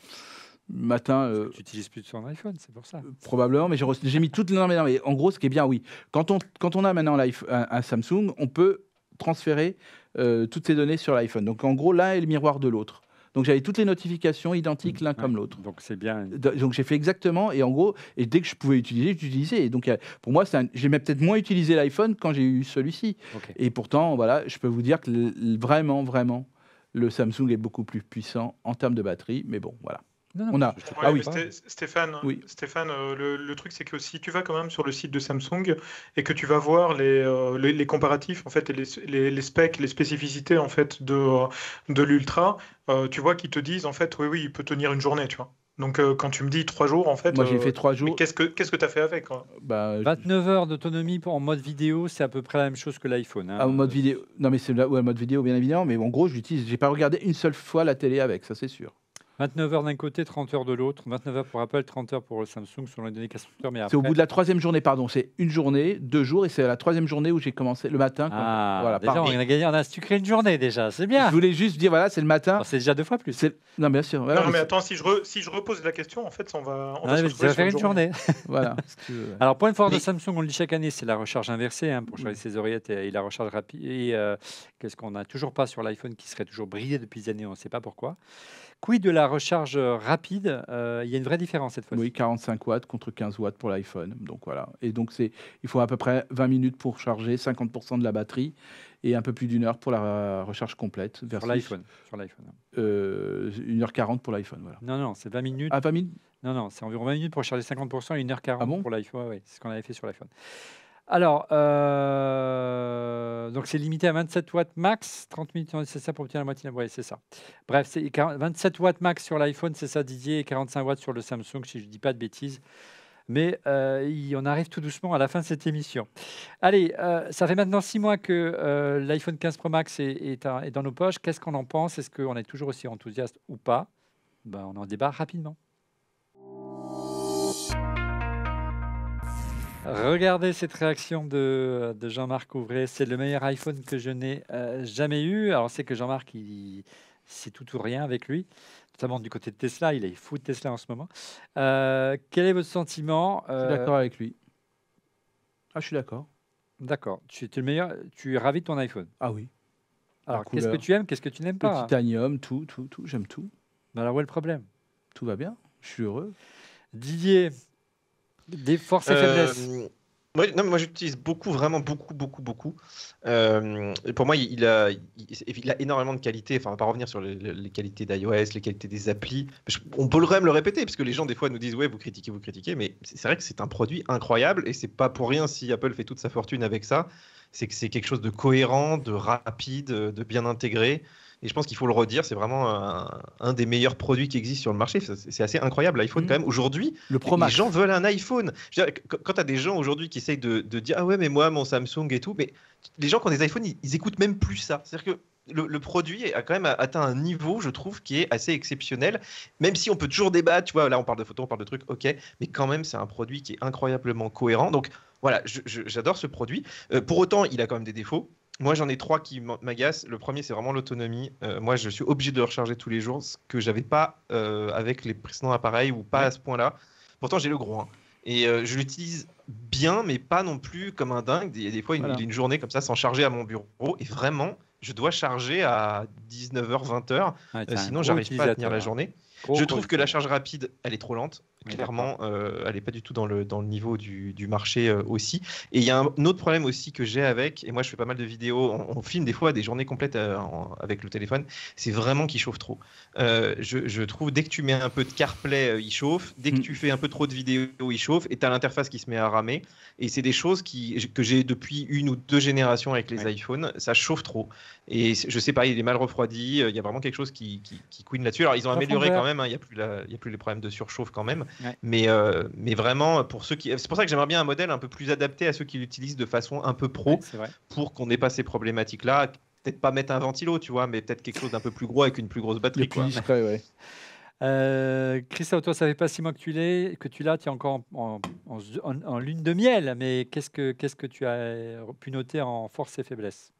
matin. Euh, tu n'utilises plus de son iPhone, c'est pour ça. Euh, probablement, mais j'ai mis toutes. les mais, mais en gros, ce qui est bien, oui. Quand on, quand on a maintenant un, Samsung, on peut transférer euh, toutes ces données sur l'iPhone. Donc en gros, l'un est le miroir de l'autre. Donc j'avais toutes les notifications identiques l'un comme l'autre. Donc c'est bien. Donc j'ai fait exactement et en gros et dès que je pouvais utiliser, j'utilisais. donc pour moi, j'ai même peut-être moins utilisé l'iPhone quand j'ai eu celui-ci. Et pourtant, voilà, je peux vous dire que vraiment, vraiment, le Samsung est beaucoup plus puissant en termes de batterie. Mais bon, voilà on a. ah oui. Stéphane, euh, le, truc c'est que si tu vas quand même sur le site de Samsung et que tu vas voir les, euh, les, comparatifs en fait et les, les, specs, les spécificités en fait de, de l'ultra, tu vois qu'ils te disent en fait oui oui il peut tenir une journée tu vois. Donc quand tu me dis trois jours en fait. Moi j'ai fait trois jours. Qu'est-ce que qu'est-ce que t'as fait avec bah, 29 heures d'autonomie en mode vidéo, c'est à peu près la même chose que l'iPhone. Hein. Ah, en mode vidéo, non mais c'est mode vidéo bien évidemment, mais en gros j'utilise, j'ai pas regardé une seule fois la télé avec, ça c'est sûr. 29 heures d'un côté, 30 heures de l'autre. 29 heures pour Apple, 30 heures pour le Samsung, selon les données constructeurs. Mais C'est au bout de la troisième journée, pardon. C'est une journée, deux jours, et c'est la troisième journée où j'ai commencé le matin. Ah, voilà, déjà, on a gagné, on a sucré une journée déjà, c'est bien. Je voulais juste dire, voilà, c'est le matin. C'est déjà deux fois plus. Non, bien sûr. Non, mais attends, si je, si je repose la question, en fait, on va. On se faire une journée. voilà. Alors, point fort de Samsung, on le dit chaque année, c'est la recharge inversée hein, pour charger mm. ses oreillettes et, la recharge rapide. Et euh, qu'est-ce qu'on n'a toujours pas sur l'iPhone qui serait toujours brillé depuis des années, on ne sait pas pourquoi. Quid de la recharge rapide euh, Il y a une vraie différence cette fois-ci. Oui, 45 watts contre 15 watts pour l'iPhone. Donc voilà. Et donc c'est, il faut à peu près 20 minutes pour charger 50% de la batterie et un peu plus d'une heure pour la recharge complète. sur l'iPhone. Sur l'iPhone. Euh, 1h40 pour l'iPhone, voilà. Non, non, c'est 20 minutes. Ah, 20 minutes Non, non, c'est environ 20 minutes pour charger 50% et 1h40 ah pour l'iPhone. Oui, c'est ce qu'on avait fait sur l'iPhone. Alors, euh, donc c'est limité à 27 watts max, 30 minutes nécessaires pour obtenir la moitié. Oui, c'est ça. Bref, c'est 27 watts max sur l'iPhone, c'est ça Didier, et 45 watts sur le Samsung, si je ne dis pas de bêtises. Mais euh, on arrive tout doucement à la fin de cette émission. Allez, euh, ça fait maintenant six mois que l'iPhone 15 Pro Max est, dans nos poches. Qu'est-ce qu'on en pense Est-ce qu'on est toujours aussi enthousiaste ou pas ben, On en débat rapidement. Regardez cette réaction de, Jean-Marc Ouvray. C'est le meilleur iPhone que je n'ai euh, jamais eu. Alors, c'est que Jean-Marc, il, c'est tout ou rien avec lui, notamment du côté de Tesla. Il est fou de Tesla en ce moment. Euh, quel est votre sentiment Je suis euh, d'accord avec lui. Ah, je suis d'accord. D'accord. Tu es le meilleur. Tu es ravi de ton iPhone. Ah oui. Alors, qu'est-ce que tu aimes, qu'est-ce que tu n'aimes pas Le hein titanium, tout, tout, tout. J'aime tout. Bah, alors, où est le problème Tout va bien. Je suis heureux. Didier, des forces et faiblesses. Euh, moi, moi j'utilise beaucoup, vraiment beaucoup, beaucoup, beaucoup. Euh, pour moi, il a, il, a énormément de qualités. Enfin, on va pas revenir sur les, qualités d'iOS, les qualités des applis. On peut le, le répéter, parce que les gens, des fois, nous disent Ouais, vous critiquez, vous critiquez. Mais c'est vrai que c'est un produit incroyable et c'est pas pour rien si Apple fait toute sa fortune avec ça. C'est que c'est quelque chose de cohérent, de rapide, de bien intégré. Et je pense qu'il faut le redire, c'est vraiment un, des meilleurs produits qui existent sur le marché. C'est assez incroyable, l'iPhone mm. quand même. Aujourd'hui, les gens veulent un iPhone. quand tu as des gens aujourd'hui qui essayent de, dire Ah ouais, mais moi, mon Samsung et tout, mais les gens qui ont des iPhones, ils, n'écoutent écoutent même plus ça. C'est-à-dire que le, produit a quand même atteint un niveau, je trouve, qui est assez exceptionnel. Même si on peut toujours débattre, tu vois, là on parle de photos, on parle de trucs, ok, mais quand même c'est un produit qui est incroyablement cohérent. Donc voilà, j'adore ce produit. Euh, pour autant, il a quand même des défauts. Moi, j'en ai trois qui m'agacent. Le premier, c'est vraiment l'autonomie. Euh, moi, je suis obligé de le recharger tous les jours, ce que j'avais pas euh, avec les précédents appareils ou pas à ce point-là. Pourtant, j'ai le gros. Hein. Et euh, je l'utilise bien, mais pas non plus comme un dingue. Il y a des fois, une, journée comme ça, sans charger à mon bureau. Et vraiment, je dois charger à 19h, 20h. Sinon sinon, j'arrive pas à tenir la hein. journée je trouve que la charge rapide, elle est trop lente. Clairement, euh, elle n'est pas du tout dans le, dans le niveau du, du marché euh, aussi. Et il y a un, autre problème aussi que j'ai avec, et moi je fais pas mal de vidéos, on, filme des fois des journées complètes euh, avec le téléphone, c'est vraiment qu'il chauffe trop. Je, je, trouve dès que tu mets un peu de CarPlay, il chauffe. Dès que mm. tu fais un peu trop de vidéos, il chauffe. Et tu as l'interface qui se met à ramer. Et c'est des choses qui, que j'ai depuis une ou deux générations avec les iPhones. Ça chauffe trop. Et je sais pas, il est mal refroidi. Il y a vraiment quelque chose qui, qui, qui couine là-dessus. Alors ils ont amélioré quand même il hein, n'y a, plus a plus les problèmes de surchauffe quand même. Euh, mais, vraiment, pour ceux qui. C'est pour ça que j'aimerais bien un modèle un peu plus adapté à ceux qui l'utilisent de façon un peu pro, pour qu'on n'ait pas ces problématiques-là. Peut-être pas mettre un ventilo, tu vois, mais peut-être quelque chose d'un peu plus gros avec une plus grosse batterie. Euh, Christophe, toi, ça fait pas si mois que tu l'es, que tu l'as, tu es encore en, lune de miel, mais qu'est-ce que, qu'est-ce que tu as pu noter en force et faiblesse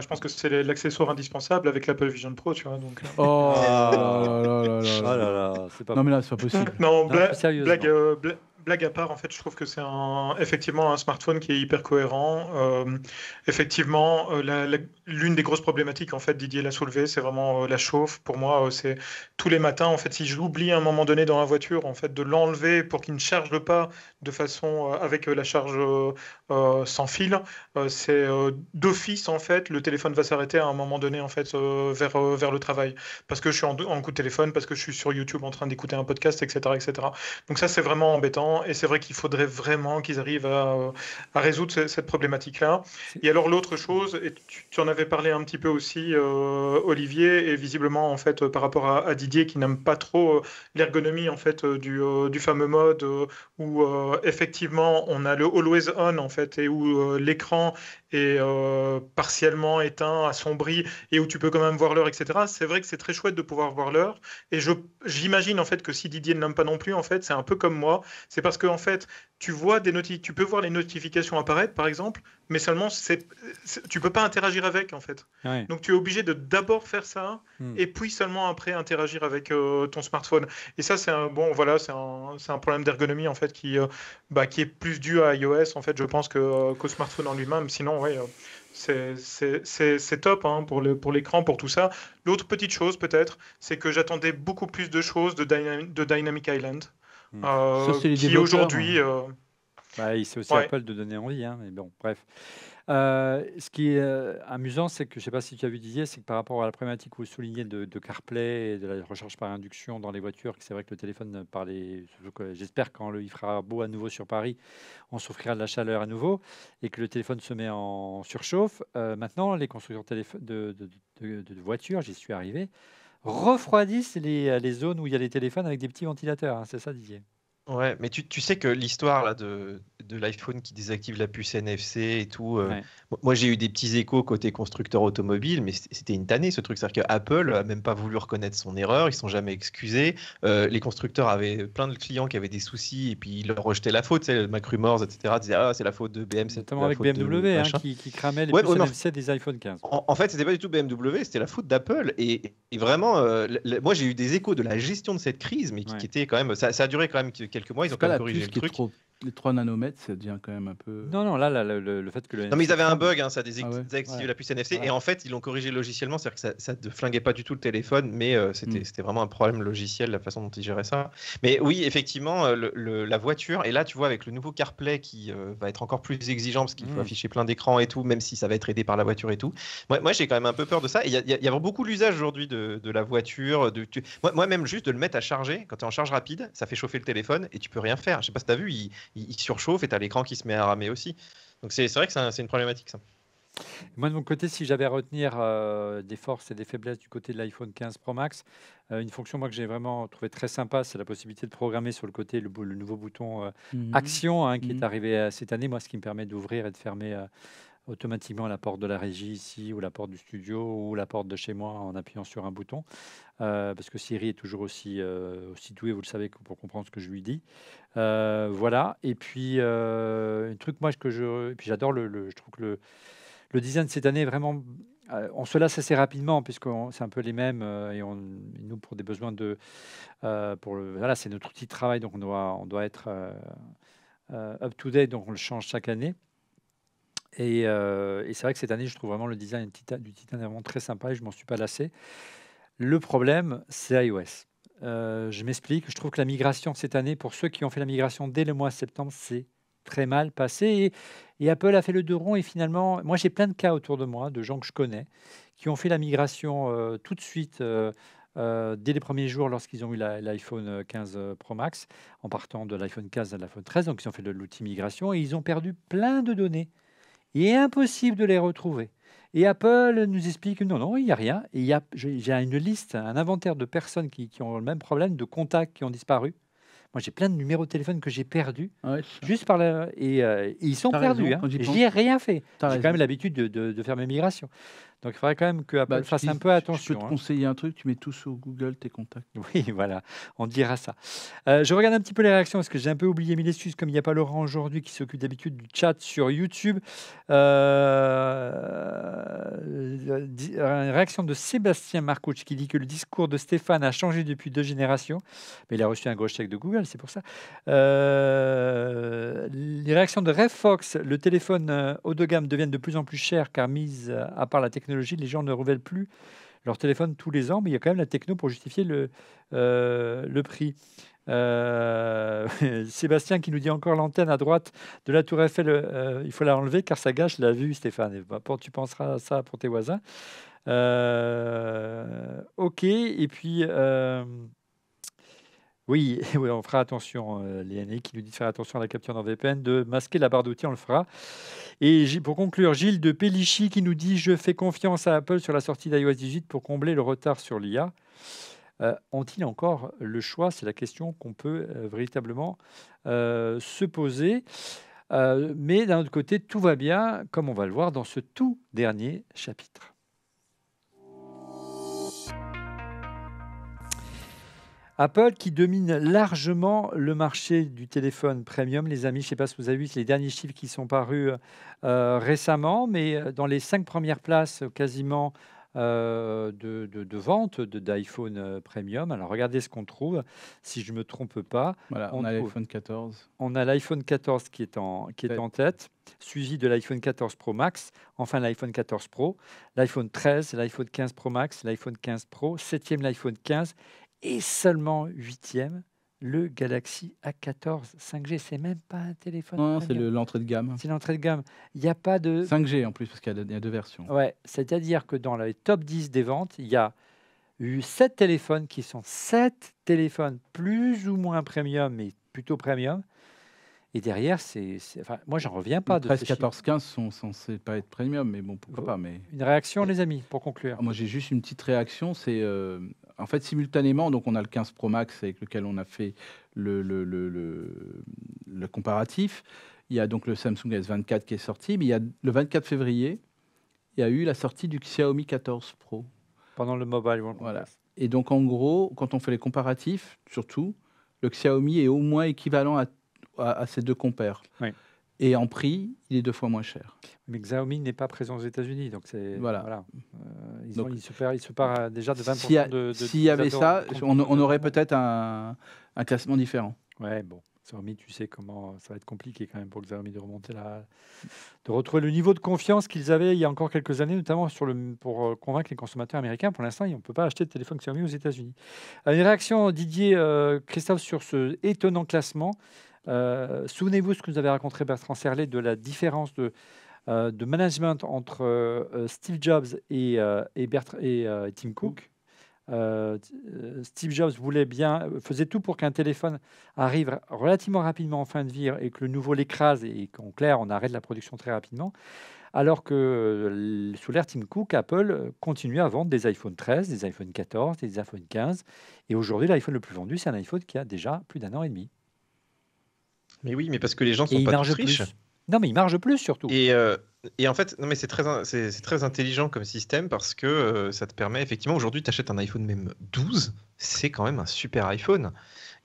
je pense que c'est l'accessoire indispensable avec l'Apple Vision Pro, tu vois. Donc... Euh. Oh là là là là là. Oh c'est pas non, mais là, c'est pas possible. non, blague, euh, blague à part, en fait, je trouve que c'est un, effectivement un smartphone qui est hyper cohérent. Euh, effectivement, euh, l'une des grosses problématiques, en fait, Didier l'a soulevé, c'est vraiment euh, la chauffe. Pour moi, c'est tous les matins, en fait, si j'oublie à un moment donné dans la voiture, en fait, de l'enlever pour qu'il ne charge pas de façon avec la charge sans fil, c'est d'office, en fait, le téléphone va s'arrêter à un moment donné, en fait, vers, vers le travail. Parce que je suis en, en coup de téléphone, parce que je suis sur YouTube en train d'écouter un podcast, etc., etc. Donc ça, c'est vraiment embêtant et c'est vrai qu'il faudrait vraiment qu'ils arrivent à, résoudre cette problématique-là. Et alors l'autre chose, et tu, en avais parlé un petit peu aussi, euh, Olivier, et visiblement en fait par rapport à, Didier qui n'aime pas trop euh, l'ergonomie en fait euh, du, du fameux mode où effectivement on a le always on en fait et où l'écran et euh, partiellement éteint, assombri, et où tu peux quand même voir l'heure, etc. C'est vrai que c'est très chouette de pouvoir voir l'heure. Et j'imagine en fait que si Didier ne l'aime pas non plus, en fait, c'est un peu comme moi. C'est parce que en fait, tu vois des notifications, tu peux voir les notifications apparaître, par exemple, mais seulement c'est, tu peux pas interagir avec en fait. Donc tu es obligé de d'abord faire ça hmm. et puis seulement après interagir avec euh, ton smartphone. Et ça c'est un bon voilà c'est un, problème d'ergonomie en fait qui euh, bah, qui est plus dû à iOS en fait je pense que euh, qu'au smartphone en lui-même. Sinon ouais c'est top hein, pour l'écran, pour, tout ça. L'autre petite chose peut-être, c'est que j'attendais beaucoup plus de choses de, de Dynamic Island, hmm. qui aujourd'hui hein. Bah, il c'est aussi ouais. Apple de donner envie, hein, mais bon, bref. Euh, ce qui est euh, amusant, c'est que je ne sais pas si tu as vu Didier, c'est que par rapport à la problématique que vous soulignez de, CarPlay et de la recharge par induction dans les voitures, c'est vrai que le téléphone, par j'espère quand le, il fera beau à nouveau sur Paris, on souffrira de la chaleur à nouveau et que le téléphone se met en surchauffe. Euh, maintenant, les constructeurs de, de, voitures, j'y suis arrivé, refroidissent les, les, zones où il y a les téléphones avec des petits ventilateurs. Hein, c'est ça, Didier Ouais, mais tu, tu sais que l'histoire là de, de l'iPhone qui désactive la puce NFC et tout. Euh, moi, j'ai eu des petits échos côté constructeur automobile, mais c'était une tannée ce truc. C'est-à-dire qu'Apple a même pas voulu reconnaître son erreur, ils sont jamais excusés. Euh, les constructeurs avaient plein de clients qui avaient des soucis et puis ils leur rejetaient la faute. Le Macrumors, etc., disaient Ah, c'est la faute de BM. Notamment avec BMW de, hein, qui, qui, cramait les puces NFC des iPhone 15. En, fait, c'était pas du tout BMW, c'était la faute d'Apple. Et, vraiment, euh, moi, j'ai eu des échos de la gestion de cette crise, mais qui, était quand même. Ça, ça a duré quand même quelques mois, ils ont quand même corrigé le truc les 3 nanomètres, ça devient quand même un peu. Non, non, là, le, fait que le. Non, mais ils avaient un bug, hein, ça désactivait ah la puce NFC. Et en fait, ils l'ont corrigé logiciellement, c'est-à-dire que ça, ne flinguait pas du tout le téléphone, mais euh, mm. c'était, vraiment un problème logiciel, la façon dont ils géraient ça. Mais oui, effectivement, euh, la voiture, et là, tu vois, avec le nouveau CarPlay qui euh, va être encore plus exigeant parce qu'il faut mm. afficher plein d'écrans et tout, même si ça va être aidé par la voiture et tout. Moi, j'ai quand même un peu peur de ça. Il y, a beaucoup l'usage aujourd'hui de, la voiture. De, moi, même juste de le mettre à charger, quand tu es en charge rapide, ça fait chauffer le téléphone et tu peux rien faire. Je sais pas si tu as vu, il, il, surchauffe et tu as l'écran qui se met à ramer aussi. Donc c'est vrai que c'est une problématique ça. Moi, de mon côté, si j'avais à retenir euh, des forces et des faiblesses du côté de l'iPhone 15 Pro Max, euh, une fonction moi, que j'ai vraiment trouvé très sympa, c'est la possibilité de programmer sur le côté le, nouveau bouton euh, mhm. Action hein, qui est mhm. arrivé cette année, moi, ce qui me permet d'ouvrir et de fermer automatiquement la porte de la régie ici, ou la porte du studio, ou la porte de chez moi en appuyant sur un bouton. Euh, parce que Siri est toujours aussi, euh, aussi doué, vous le savez, pour comprendre ce que je lui dis. Euh, voilà. Et puis, un truc, moi, que je. puis, j'adore le, Je trouve que le, le design de cette année est vraiment on se lasse assez rapidement puisque c'est un peu les mêmes et nous pour des besoins de pour voilà c'est notre outil de travail donc on doit on doit être up to date donc on le change chaque année euh, et, c'est vrai que cette année, je trouve vraiment le design Titan, du Titan vraiment très sympa et je m'en suis pas lassé. Le problème, c'est iOS. Euh, je m'explique, je trouve que la migration cette année, pour ceux qui ont fait la migration dès le mois de septembre, c'est très mal passé. Et, Apple a fait le deux ronds et finalement, moi j'ai plein de cas autour de moi, de gens que je connais, qui ont fait la migration euh, tout de suite. dès les premiers jours lorsqu'ils ont eu l'iPhone 15 Pro Max, en partant de l'iPhone 15 à l'iPhone 13, donc ils ont fait l'outil migration et ils ont perdu plein de données. Il est impossible de les retrouver. Et Apple nous explique non, non, il n'y a rien. Il j'ai une liste, un inventaire de personnes qui, ont le même problème, de contacts qui ont disparu. Moi, j'ai plein de numéros de téléphone que j'ai perdus, ah juste par la, et, euh, ils sont perdus. hein. J'y ai rien fait. j'ai quand même l'habitude de, faire mes migrations. Donc il faudrait quand même que bah, fasse un peu attention. Je peux te hein. conseiller un truc, tu mets tout sur Google, tes contacts. Oui, voilà, on dira ça. Euh, je regarde un petit peu les réactions parce que j'ai un peu oublié mes excuses, comme il n'y a pas Laurent aujourd'hui qui s'occupe d'habitude du chat sur YouTube. Une euh, euh, réaction de Sébastien Marcouch qui dit que le discours de Stéphane a changé depuis deux générations. Mais il a reçu un gros chèque de Google, c'est pour ça. Les réactions de RefFox Fox, le téléphone haut de gamme deviennent de plus en plus cher car mise à part la technologie les gens ne révèlent plus leur téléphone tous les ans, mais il y a quand même la techno pour justifier le, euh, prix. Euh, Sébastien qui nous dit encore l'antenne à droite de la Tour Eiffel, euh, il faut la enlever car ça gâche la vue, Stéphane. Et ben, tu penseras à ça pour tes voisins. ok, et puis. Oui, on fera attention. euh, qui nous dit de faire attention à la capture dans VPN, de masquer la barre d'outils, on le fera. Et pour conclure, Gilles de Pellichy qui nous dit Je fais confiance à Apple sur la sortie d'iOS 18 pour combler le retard sur l'IA. Euh, ont-ils encore le choix C'est la question qu'on peut euh, véritablement euh, se poser. mais d'un autre côté, tout va bien, comme on va le voir dans ce tout dernier chapitre. Apple qui domine largement le marché du téléphone premium. Les amis, je ne sais pas si vous avez vu les derniers chiffres qui sont parus euh, récemment, mais euh, dans les cinq premières places euh, quasiment de, de, vente d'iPhone premium. Alors regardez ce qu'on trouve, si je ne me trompe pas. Voilà, on, a l'iPhone 14. On a l'iPhone 14 qui est en, qui est en tête, suivi de l'iPhone 14 Pro Max, enfin l'iPhone 14 Pro, l'iPhone 13, l'iPhone 15 Pro Max, l'iPhone 15 Pro, septième l'iPhone 15 et seulement huitième, le Galaxy A14 5G. C'est même pas un téléphone. Non, c'est l'entrée de gamme. C'est l'entrée de gamme. Il n'y a pas de. 5G en plus, parce qu'il y, y, a deux versions. Ouais, c'est-à-dire que dans les top 10 des ventes, il y a eu sept téléphones qui sont 7 téléphones plus ou moins premium, mais plutôt premium, et derrière, c'est, enfin, moi, j'en reviens pas. De 13, 14, 15 sont censés pas être premium, mais bon, pourquoi pas. Mais une réaction, les amis, pour conclure. Ah, moi, j'ai juste une petite réaction. C'est euh, en fait simultanément, donc on a le 15 Pro Max avec lequel on a fait le, le, le, le, comparatif. Il y a donc le Samsung S24 qui est sorti, mais il y a le 24 février, il y a eu la sortie du Xiaomi 14 Pro. Pendant le Mobile World Voilà. Et donc en gros, quand on fait les comparatifs, surtout, le Xiaomi est au moins équivalent à à, ses deux compères. Et en prix, il est deux fois moins cher. Mais Xiaomi n'est pas présent aux États-Unis, donc c'est voilà. Euh, ils, se se part déjà de 20 S'il de, y avait ça, on, aurait peut-être un, classement différent. Ouais, bon. Xiaomi, tu sais comment ça va être compliqué quand même pour Xiaomi de remonter là, de retrouver le niveau de confiance qu'ils avaient il y a encore quelques années, notamment sur le, pour euh, convaincre les consommateurs américains. Pour l'instant, on ne peut pas acheter de téléphone Xiaomi aux États-Unis. Une réaction Didier euh, Christophe sur ce étonnant classement. Euh, souvenez-vous ce que nous avait raconté Bertrand Serlet de la différence de, euh, de management entre euh, Steve Jobs et, et Tim Cook. Steve Jobs voulait bien, faisait tout pour qu'un téléphone arrive relativement rapidement en fin de vie et que le nouveau l'écrase et qu'en clair, on arrête la production très rapidement. Alors que sous l'ère Tim Cook, Apple continue à vendre des iPhone 13, des iPhone 14, des iPhone 15. Et aujourd'hui, l'iPhone le plus vendu, c'est un iPhone qui a déjà plus d'un an et demi. Mais oui, mais parce que les gens sont pas tous riches. Non, mais ils margent plus surtout. Et, euh, et en fait, non, mais c'est très, c'est, très intelligent comme système parce que euh, ça te permet effectivement aujourd'hui, tu achètes un iPhone même 12, c'est quand même un super iPhone.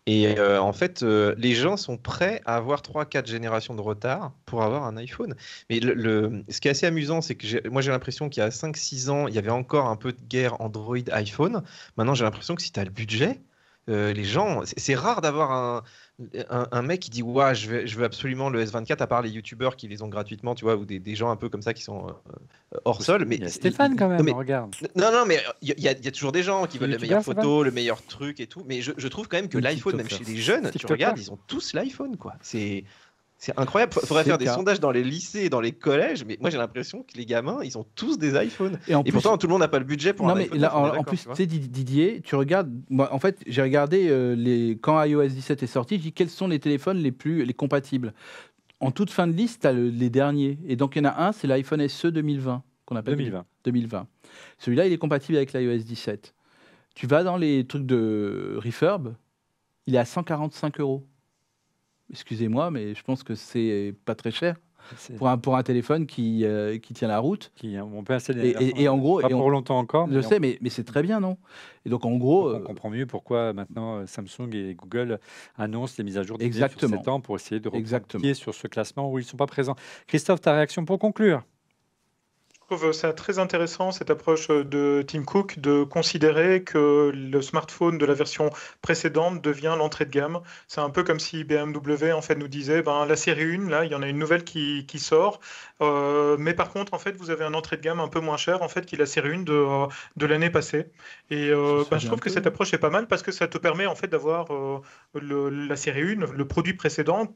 Et euh, en fait, les gens sont prêts à avoir 3-4 générations de retard pour avoir un iPhone. Mais le, ce qui est assez amusant, c'est que moi j'ai l'impression qu'il y a 5-6 ans, il y avait encore un peu de guerre Android-iPhone. Maintenant, j'ai l'impression que si tu as le budget, les gens, c'est rare d'avoir un, un, mec qui dit ouais, je, veux, absolument le S24, à part les youtubeurs qui les ont gratuitement, tu vois, ou des, gens un peu comme ça qui sont euh, hors sol. Mais, Stéphane quand même, regarde. Non, non, mais il y, a toujours des gens qui veulent la meilleure photo, le meilleur truc et tout. Mais je, trouve quand même que l'iPhone, même chez les jeunes, tu regardes, ils ont tous l'iPhone, quoi. C'est. C'est incroyable. Il faudrait faire des sondages dans les lycées et dans les collèges, mais moi j'ai l'impression que les gamins, ils ont tous des iPhones. Et, pourtant, tout le monde n'a pas le budget pour non, mais Là, en, plus, tu sais, Didier, tu regardes. Moi, en fait, j'ai regardé euh, les... quand iOS 17 est sorti, j'ai dit quels sont les téléphones les plus les compatibles. En toute fin de liste, tu as les derniers. Et donc, il y en a un, c'est l'iPhone SE 2020, qu'on appelle 2020. 2020. Celui-là, il est compatible avec l'iOS 17. Tu vas dans les trucs de refurb, il est à 145 euros excusez-moi, mais je pense que c'est pas très cher. Pour un, pour un téléphone qui, euh, qui tient la route. Qui, on peut assez Et, et, en gros. Pas pour longtemps encore. Je sais, mais, mais c'est très bien, non Et donc, en gros. on euh, comprend mieux pourquoi maintenant euh, Samsung et Google annoncent les mises à jour de Exactement. ans pour essayer de revenir sur ce classement où ils ne sont pas présents. Christophe, ta réaction pour conclure je trouve ça très intéressant, cette approche euh, de Tim Cook, de considérer que le smartphone de la version précédente devient l'entrée de gamme. C'est un peu comme si BMW en fait, nous disait, ben, la série 1, là, il y en a une nouvelle qui, qui sort, euh, mais par contre, en fait, vous avez un entrée de gamme un peu moins cher en fait, qui est la série 1 de, euh, de l'année passée. Et ben, je trouve que cette approche est pas mal parce que ça te permet en fait, d'avoir la série 1, le produit précédent,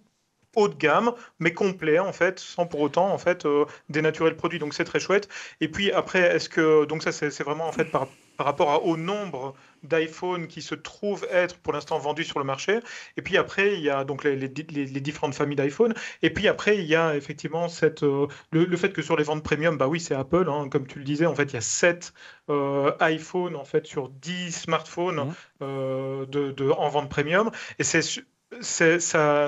haut de gamme, mais complet en fait, sans pour autant en fait euh, dénaturer le produit. Donc c'est très chouette. Et puis après, est-ce que donc ça c'est vraiment en fait par, rapport à, au nombre d'iPhone qui se trouvent être pour l'instant vendus sur le marché. Et puis après, il y a donc les, les, différentes familles d'iPhone. Et puis après, il y a effectivement cette, euh, le, fait que sur les ventes premium, bah oui, c'est Apple, hein, comme tu le disais, en fait, il y a 7 euh, iPhone en fait sur 10 smartphones mmh. de, de, en vente premium. Et c'est ça,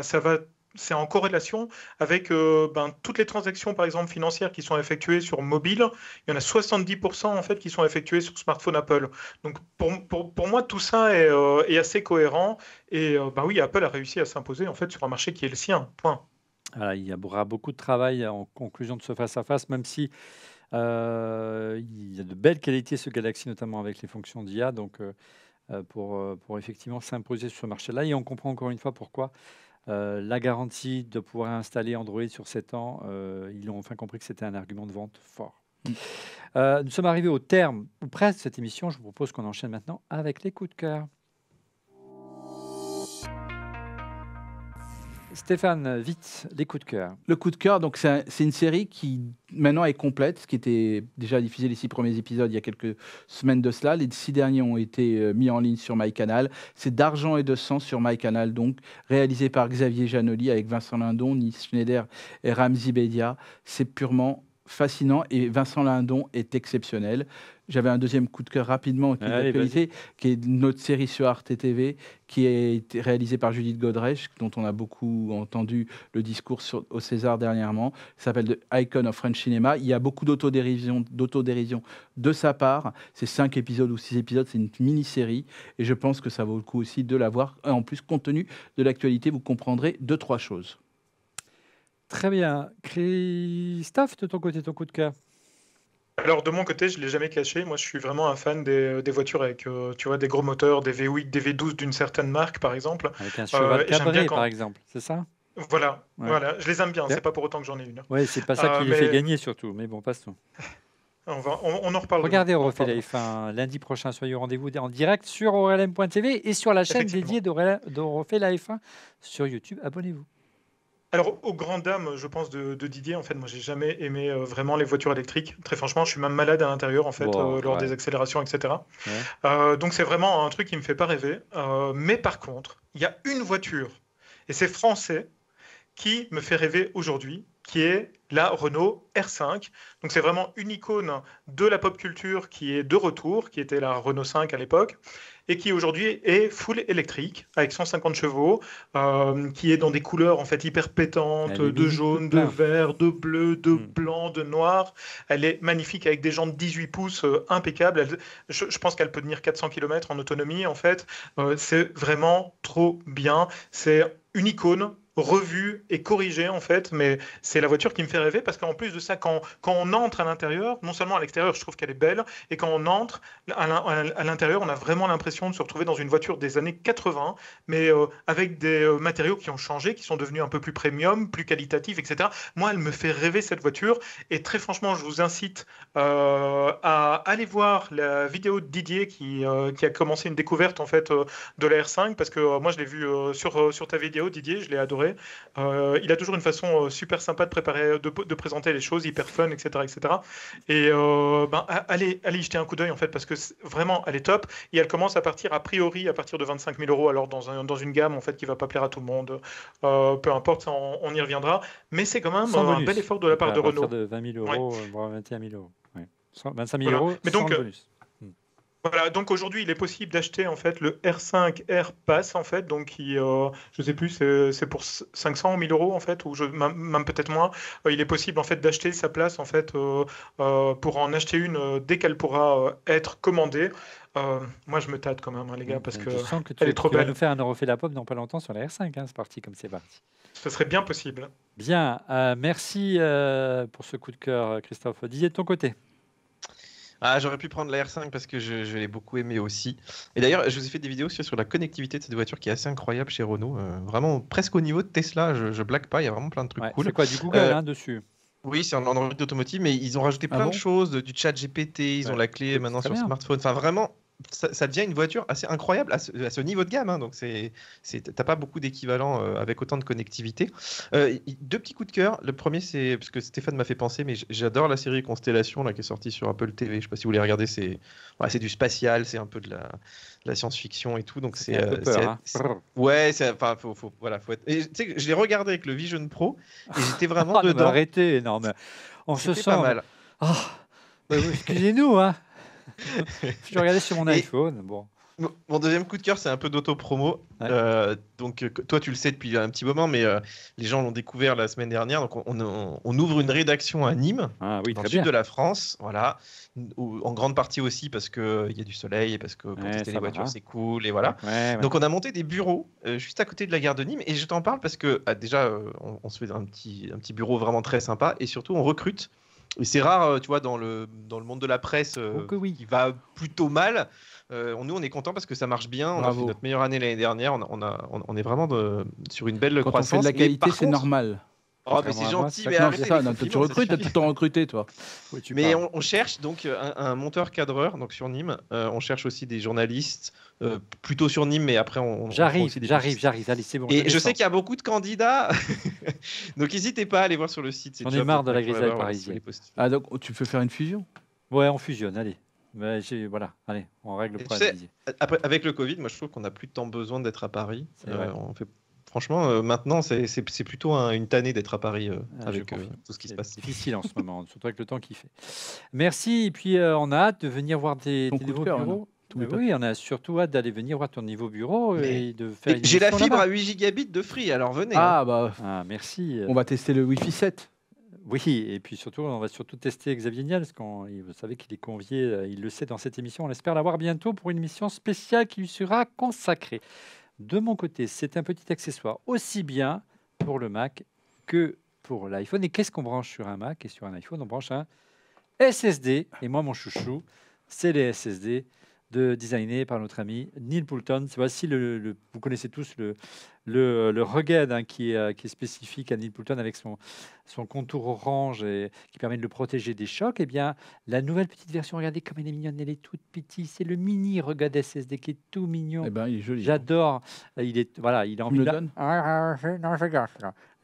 ça va c'est en corrélation avec euh, ben, toutes les transactions, par exemple, financières qui sont effectuées sur mobile. Il y en a 70% en fait qui sont effectuées sur smartphone Apple. Donc pour, moi, tout ça est, euh, assez cohérent. Et euh, ben oui, Apple a réussi à s'imposer en fait sur un marché qui est le sien. il y aura beaucoup de travail en conclusion de ce face-à-face, même si il y a de belles qualités ce Galaxy, notamment avec les fonctions d'IA. Donc pour, pour effectivement s'imposer sur ce marché-là. Et on comprend encore une fois pourquoi euh, la garantie de pouvoir installer Android sur 7 ans, euh, ils ont enfin compris que c'était un argument de vente fort. Mm. Euh, nous sommes arrivés au terme, ou presque, de cette émission. Je vous propose qu'on enchaîne maintenant avec les coups de cœur. Stéphane, vite, les coups de cœur. Le coup de cœur, donc c'est une série qui maintenant est complète, ce qui était déjà diffusé les six premiers épisodes il y a quelques semaines de cela. Les six derniers ont été euh, mis en ligne sur MyCanal. C'est d'argent et de sang sur MyCanal, donc réalisé par Xavier Janoli avec Vincent Lindon, Nice Schneider et Ramzi Bedia. C'est purement fascinant et Vincent Lindon est exceptionnel. J'avais un deuxième coup de cœur rapidement qui, est, qui est notre série sur Arte TV, qui est réalisée par Judith Godrèche, dont on a beaucoup entendu le discours sur, au César dernièrement. s'appelle The Icon of French Cinema. Il y a beaucoup d'autodérision, d'autodérision de sa part. C'est cinq épisodes ou six épisodes, c'est une mini-série. Et je pense que ça vaut le coup aussi de la voir. En plus, compte tenu de l'actualité, vous comprendrez deux, trois choses. Très bien. Christophe, de ton côté, ton coup de cœur alors de mon côté, je ne l'ai jamais caché, moi je suis vraiment un fan des, euh, voitures avec euh, tu vois, des gros moteurs, des V8, des V12 d'une certaine marque par exemple. Avec un cheval euh, par exemple, c'est ça voilà, voilà, je les aime bien, c'est pas pour autant que j'en ai une. Oui, c'est pas ça qui les fait gagner surtout, mais bon, passons. On, va, on, on en reparle. Regardez, on refait 1 lundi prochain. Soyez au rendez-vous en direct sur orlm.tv et sur la chaîne dédiée d'Orefait Life F1 sur YouTube. Abonnez-vous. Alors, aux grandes dames, je pense, de, Didier, en fait, moi, j'ai jamais aimé euh, vraiment les voitures électriques. Très franchement, je suis même malade à l'intérieur, en fait, euh, lors des accélérations, etc. Euh, donc, c'est vraiment un truc qui ne me fait pas rêver. mais par contre, il y a une voiture, et c'est français, qui me fait rêver aujourd'hui, qui est la Renault R5. Donc, c'est vraiment une icône de la pop culture qui est de retour, qui était la Renault 5 à l'époque, et qui aujourd'hui est full électrique avec 150 chevaux, euh, qui est dans des couleurs en fait hyper pétantes, de jaune, de, ah. vert, de bleu, de hmm. blanc, de noir. Elle est magnifique avec des jantes 18 pouces euh, impeccables. je, pense qu'elle peut tenir 400 km en autonomie en fait. Euh, c'est vraiment trop bien. C'est une icône revue et corrigée en fait, mais c'est la voiture qui me fait rêver parce qu'en plus de ça, quand, quand on entre à l'intérieur, non seulement à l'extérieur, je trouve qu'elle est belle, et quand on entre à l'intérieur, on a vraiment l'impression de se retrouver dans une voiture des années 80, mais euh, avec des euh, matériaux qui ont changé, qui sont devenus un peu plus premium, plus qualitatifs, etc. Moi, elle me fait rêver cette voiture, et très franchement, je vous incite euh, à aller voir la vidéo de Didier qui, qui a commencé une découverte en fait de la R5 parce que moi, je l'ai vue sur, sur ta vidéo, Didier, je l'ai adoré euh, il a toujours une façon euh, super sympa de préparer, de, présenter les choses, hyper fun, etc., etc. Et euh, ben, allez, allez y jeter un coup d'œil en fait parce que vraiment elle est top. Et elle commence à partir a priori à partir de 25 000 euros, alors dans, un, dans une gamme en fait qui va pas plaire à tout le monde. peu importe, on, y reviendra. Mais c'est quand même un bel effort de la part de Renault. De 20 000 euros, 21 000 euros. 25 000 euros. bonus. Voilà, donc aujourd'hui, il est possible d'acheter en fait le R5 Air Pass en fait, donc qui, euh, je sais plus, c'est pour 500 ou 1000 euros en fait, ou je, même peut-être moins. Euh, il est possible en fait d'acheter sa place en fait euh, pour en acheter une dès qu'elle pourra être commandée. moi, je me tâte quand même, hein, les gars, parce que, tu, est trop tu Vas nous faire un refait la pop dans pas longtemps sur la R5. Hein, c'est parti comme c'est parti. Ce serait bien possible. Bien, merci pour ce coup de cœur, Christophe. Didier de ton côté. Ah, j'aurais pu prendre la R5 parce que je, l'ai beaucoup aimé aussi. Et d'ailleurs, je vous ai fait des vidéos sur, la connectivité de cette voiture qui est assez incroyable chez Renault. Euh, vraiment, presque au niveau de Tesla, je, je blague pas, il y a vraiment plein de trucs cool. C'est quoi du Google là euh, hein, dessus oui, c'est en Android automotive, mais ils ont rajouté ah plein de choses, du chat GPT, ils ont la clé maintenant sur le smartphone. Enfin, vraiment ça, devient une voiture assez incroyable à ce, niveau de gamme. Hein. donc, tu n'as pas beaucoup d'équivalents euh, avec autant de connectivité. Euh, deux petits coups de cœur. Le premier, c'est parce que Stéphane m'a fait penser, mais j'adore la série Constellation là, qui est sortie sur Apple TV. Je ne sais pas si vous voulez regarder. C'est ouais, du spatial, c'est un peu de la, la science-fiction et tout. Donc, euh, hein. c'est. Ouais, enfin, faut, voilà, je l'ai regardé avec le Vision Pro et j'étais vraiment ah, dedans. Arrêtez, non, on se sent. Pas mal. Hein. Ah, excusez-nous, hein. je regardais sur mon iPhone. Bon. Mon deuxième coup de cœur, c'est un peu d'auto-promo. Euh, donc, euh, toi, tu le sais depuis un petit moment, mais euh, les gens l'ont découvert la semaine dernière. Donc, on, ouvre une rédaction à Nîmes, ah dans le sud de la France. Voilà. En grande partie aussi parce qu'il y a du soleil et parce que pour tester les voitures, c'est cool. Et voilà. donc, on a monté des bureaux juste à côté de la gare de Nîmes. Et je t'en parle parce que ah, déjà, on, se fait un un petit bureau vraiment très sympa. Et surtout, on recrute c'est rare, euh, tu vois, dans le, monde de la presse euh, oh il va plutôt mal. Euh, nous, on est content parce que ça marche bien. On a fait notre meilleure année l'année dernière. On, est vraiment sur une belle Quand croissance. de la qualité, c'est normal. Oh, mais c'est gentil, mais arrête. Ça, tu recrutes, t'as tout le temps recruté, toi. mais on, cherche donc un, monteur-cadreur donc sur Nîmes. Euh, on cherche aussi des journalistes, euh, plutôt sur Nîmes, mais après on. J'arrive, j'arrive, j'arrive. Allez, c'est bon. Et je sais qu'il y a beaucoup de candidats, donc n'hésitez pas à aller voir sur le site. on est marre de la grisaille parisienne. Ah, donc tu peux faire une fusion Ouais, on fusionne, allez. voilà, allez, on règle le problème. avec le Covid, moi je trouve qu'on n'a plus tant besoin d'être à Paris. Euh, on fait Franchement, euh, maintenant, c'est plutôt une tannée d'être à Paris euh, ah, avec euh, tout ce qui se passe. difficile en ce moment, surtout avec le temps qu'il fait. Merci. Et puis, on a hâte de venir voir tes, nouveaux bureaux. oui, on a surtout hâte d'aller venir voir ton nouveau bureau et de faire. J'ai la fibre à 8 gigabits de free, alors venez. Ah, hein. bah. Ah, merci. On va tester le Wi-Fi 7. Oui, et puis surtout, on va surtout tester Xavier Niel, parce qu'on, vous savez qu'il est convié, il le sait dans cette émission. On espère l'avoir bientôt pour une émission spéciale qui lui sera consacrée. De mon côté, c'est un petit accessoire aussi bien pour le Mac que pour l'iPhone. Et qu'est-ce qu'on branche sur un Mac et sur un iPhone On branche un SSD. Et moi, mon chouchou, c'est les SSD de designé par notre ami Neil Poulton. Voici le, vous connaissez tous le, le, le rugged hein, qui, est, euh, qui, est, spécifique à Neil Poulton avec son, contour orange et qui permet de le protéger des chocs, et eh bien la nouvelle petite version, regardez comme elle est mignonne, elle est toute petite, c'est le mini rugged SSD qui est tout mignon. et eh ben, il est joli. J'adore. Euh, il est voilà, il est en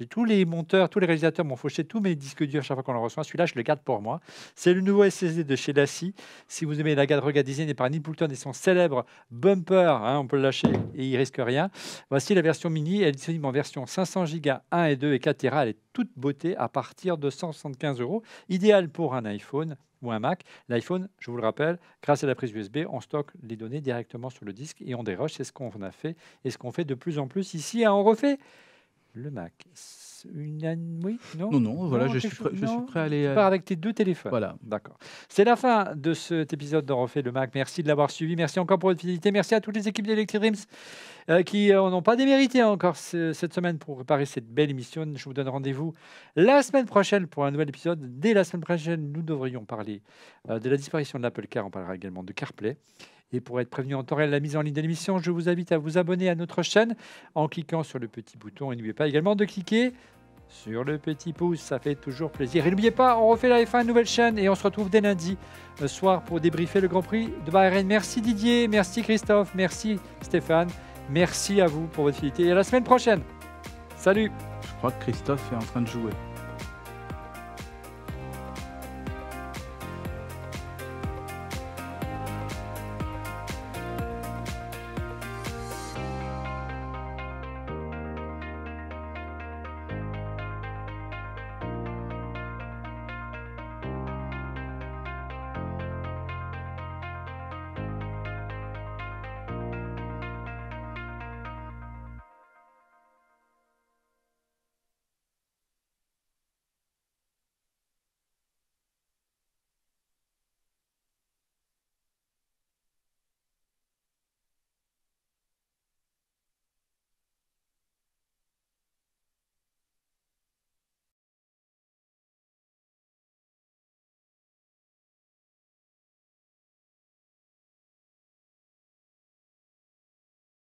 tous les monteurs, tous les réalisateurs m'ont fauché tous mes disques durs chaque fois qu'on le reçoit. Celui-là, je le garde pour moi. C'est le nouveau SSD de chez Lassie. Si vous aimez la garde est par Neil Poulton et son célèbre bumper, hein, on peut le lâcher et il risque rien. Voici la version mini est disponible en version 500 Go 1 et 2 et 4 Tera. Elle est toute beauté à partir de 175 euros. Idéal pour un iPhone ou un Mac. L'iPhone, je vous le rappelle, grâce à la prise USB, on stocke les données directement sur le disque et on déroche. C'est ce qu'on a fait et ce qu'on fait de plus en plus ici. Hein. on refait le Mac. Oui Non Non, non, voilà, je, suis prêt, je suis prêt à aller. Tu euh, avec tes deux téléphones. Voilà. D'accord. C'est la fin de cet épisode de Refait le Mac. Merci de l'avoir suivi. Merci encore pour votre fidélité. Merci à toutes les équipes d'Electric Dreams euh, qui n'en euh, n'ont pas démérité encore cette semaine pour préparer cette belle émission. Je vous donne rendez-vous la semaine prochaine pour un nouvel épisode. Dès la semaine prochaine, nous devrions parler de la disparition de l'Apple Car. On parlera également de CarPlay. Et pour être prévenu en temps réel de la mise en ligne de l'émission, je vous invite à vous abonner à notre chaîne en cliquant sur le petit bouton. Et n'oubliez pas également de cliquer sur le petit pouce, ça fait toujours plaisir. Et n'oubliez pas, on refait la F1 nouvelle chaîne et on se retrouve dès lundi euh, soir pour débriefer le Grand Prix de Bahreïn. Merci Didier, merci Christophe, merci Stéphane, merci à vous pour votre fidélité et à la semaine prochaine. Salut Je crois que Christophe est en train de jouer.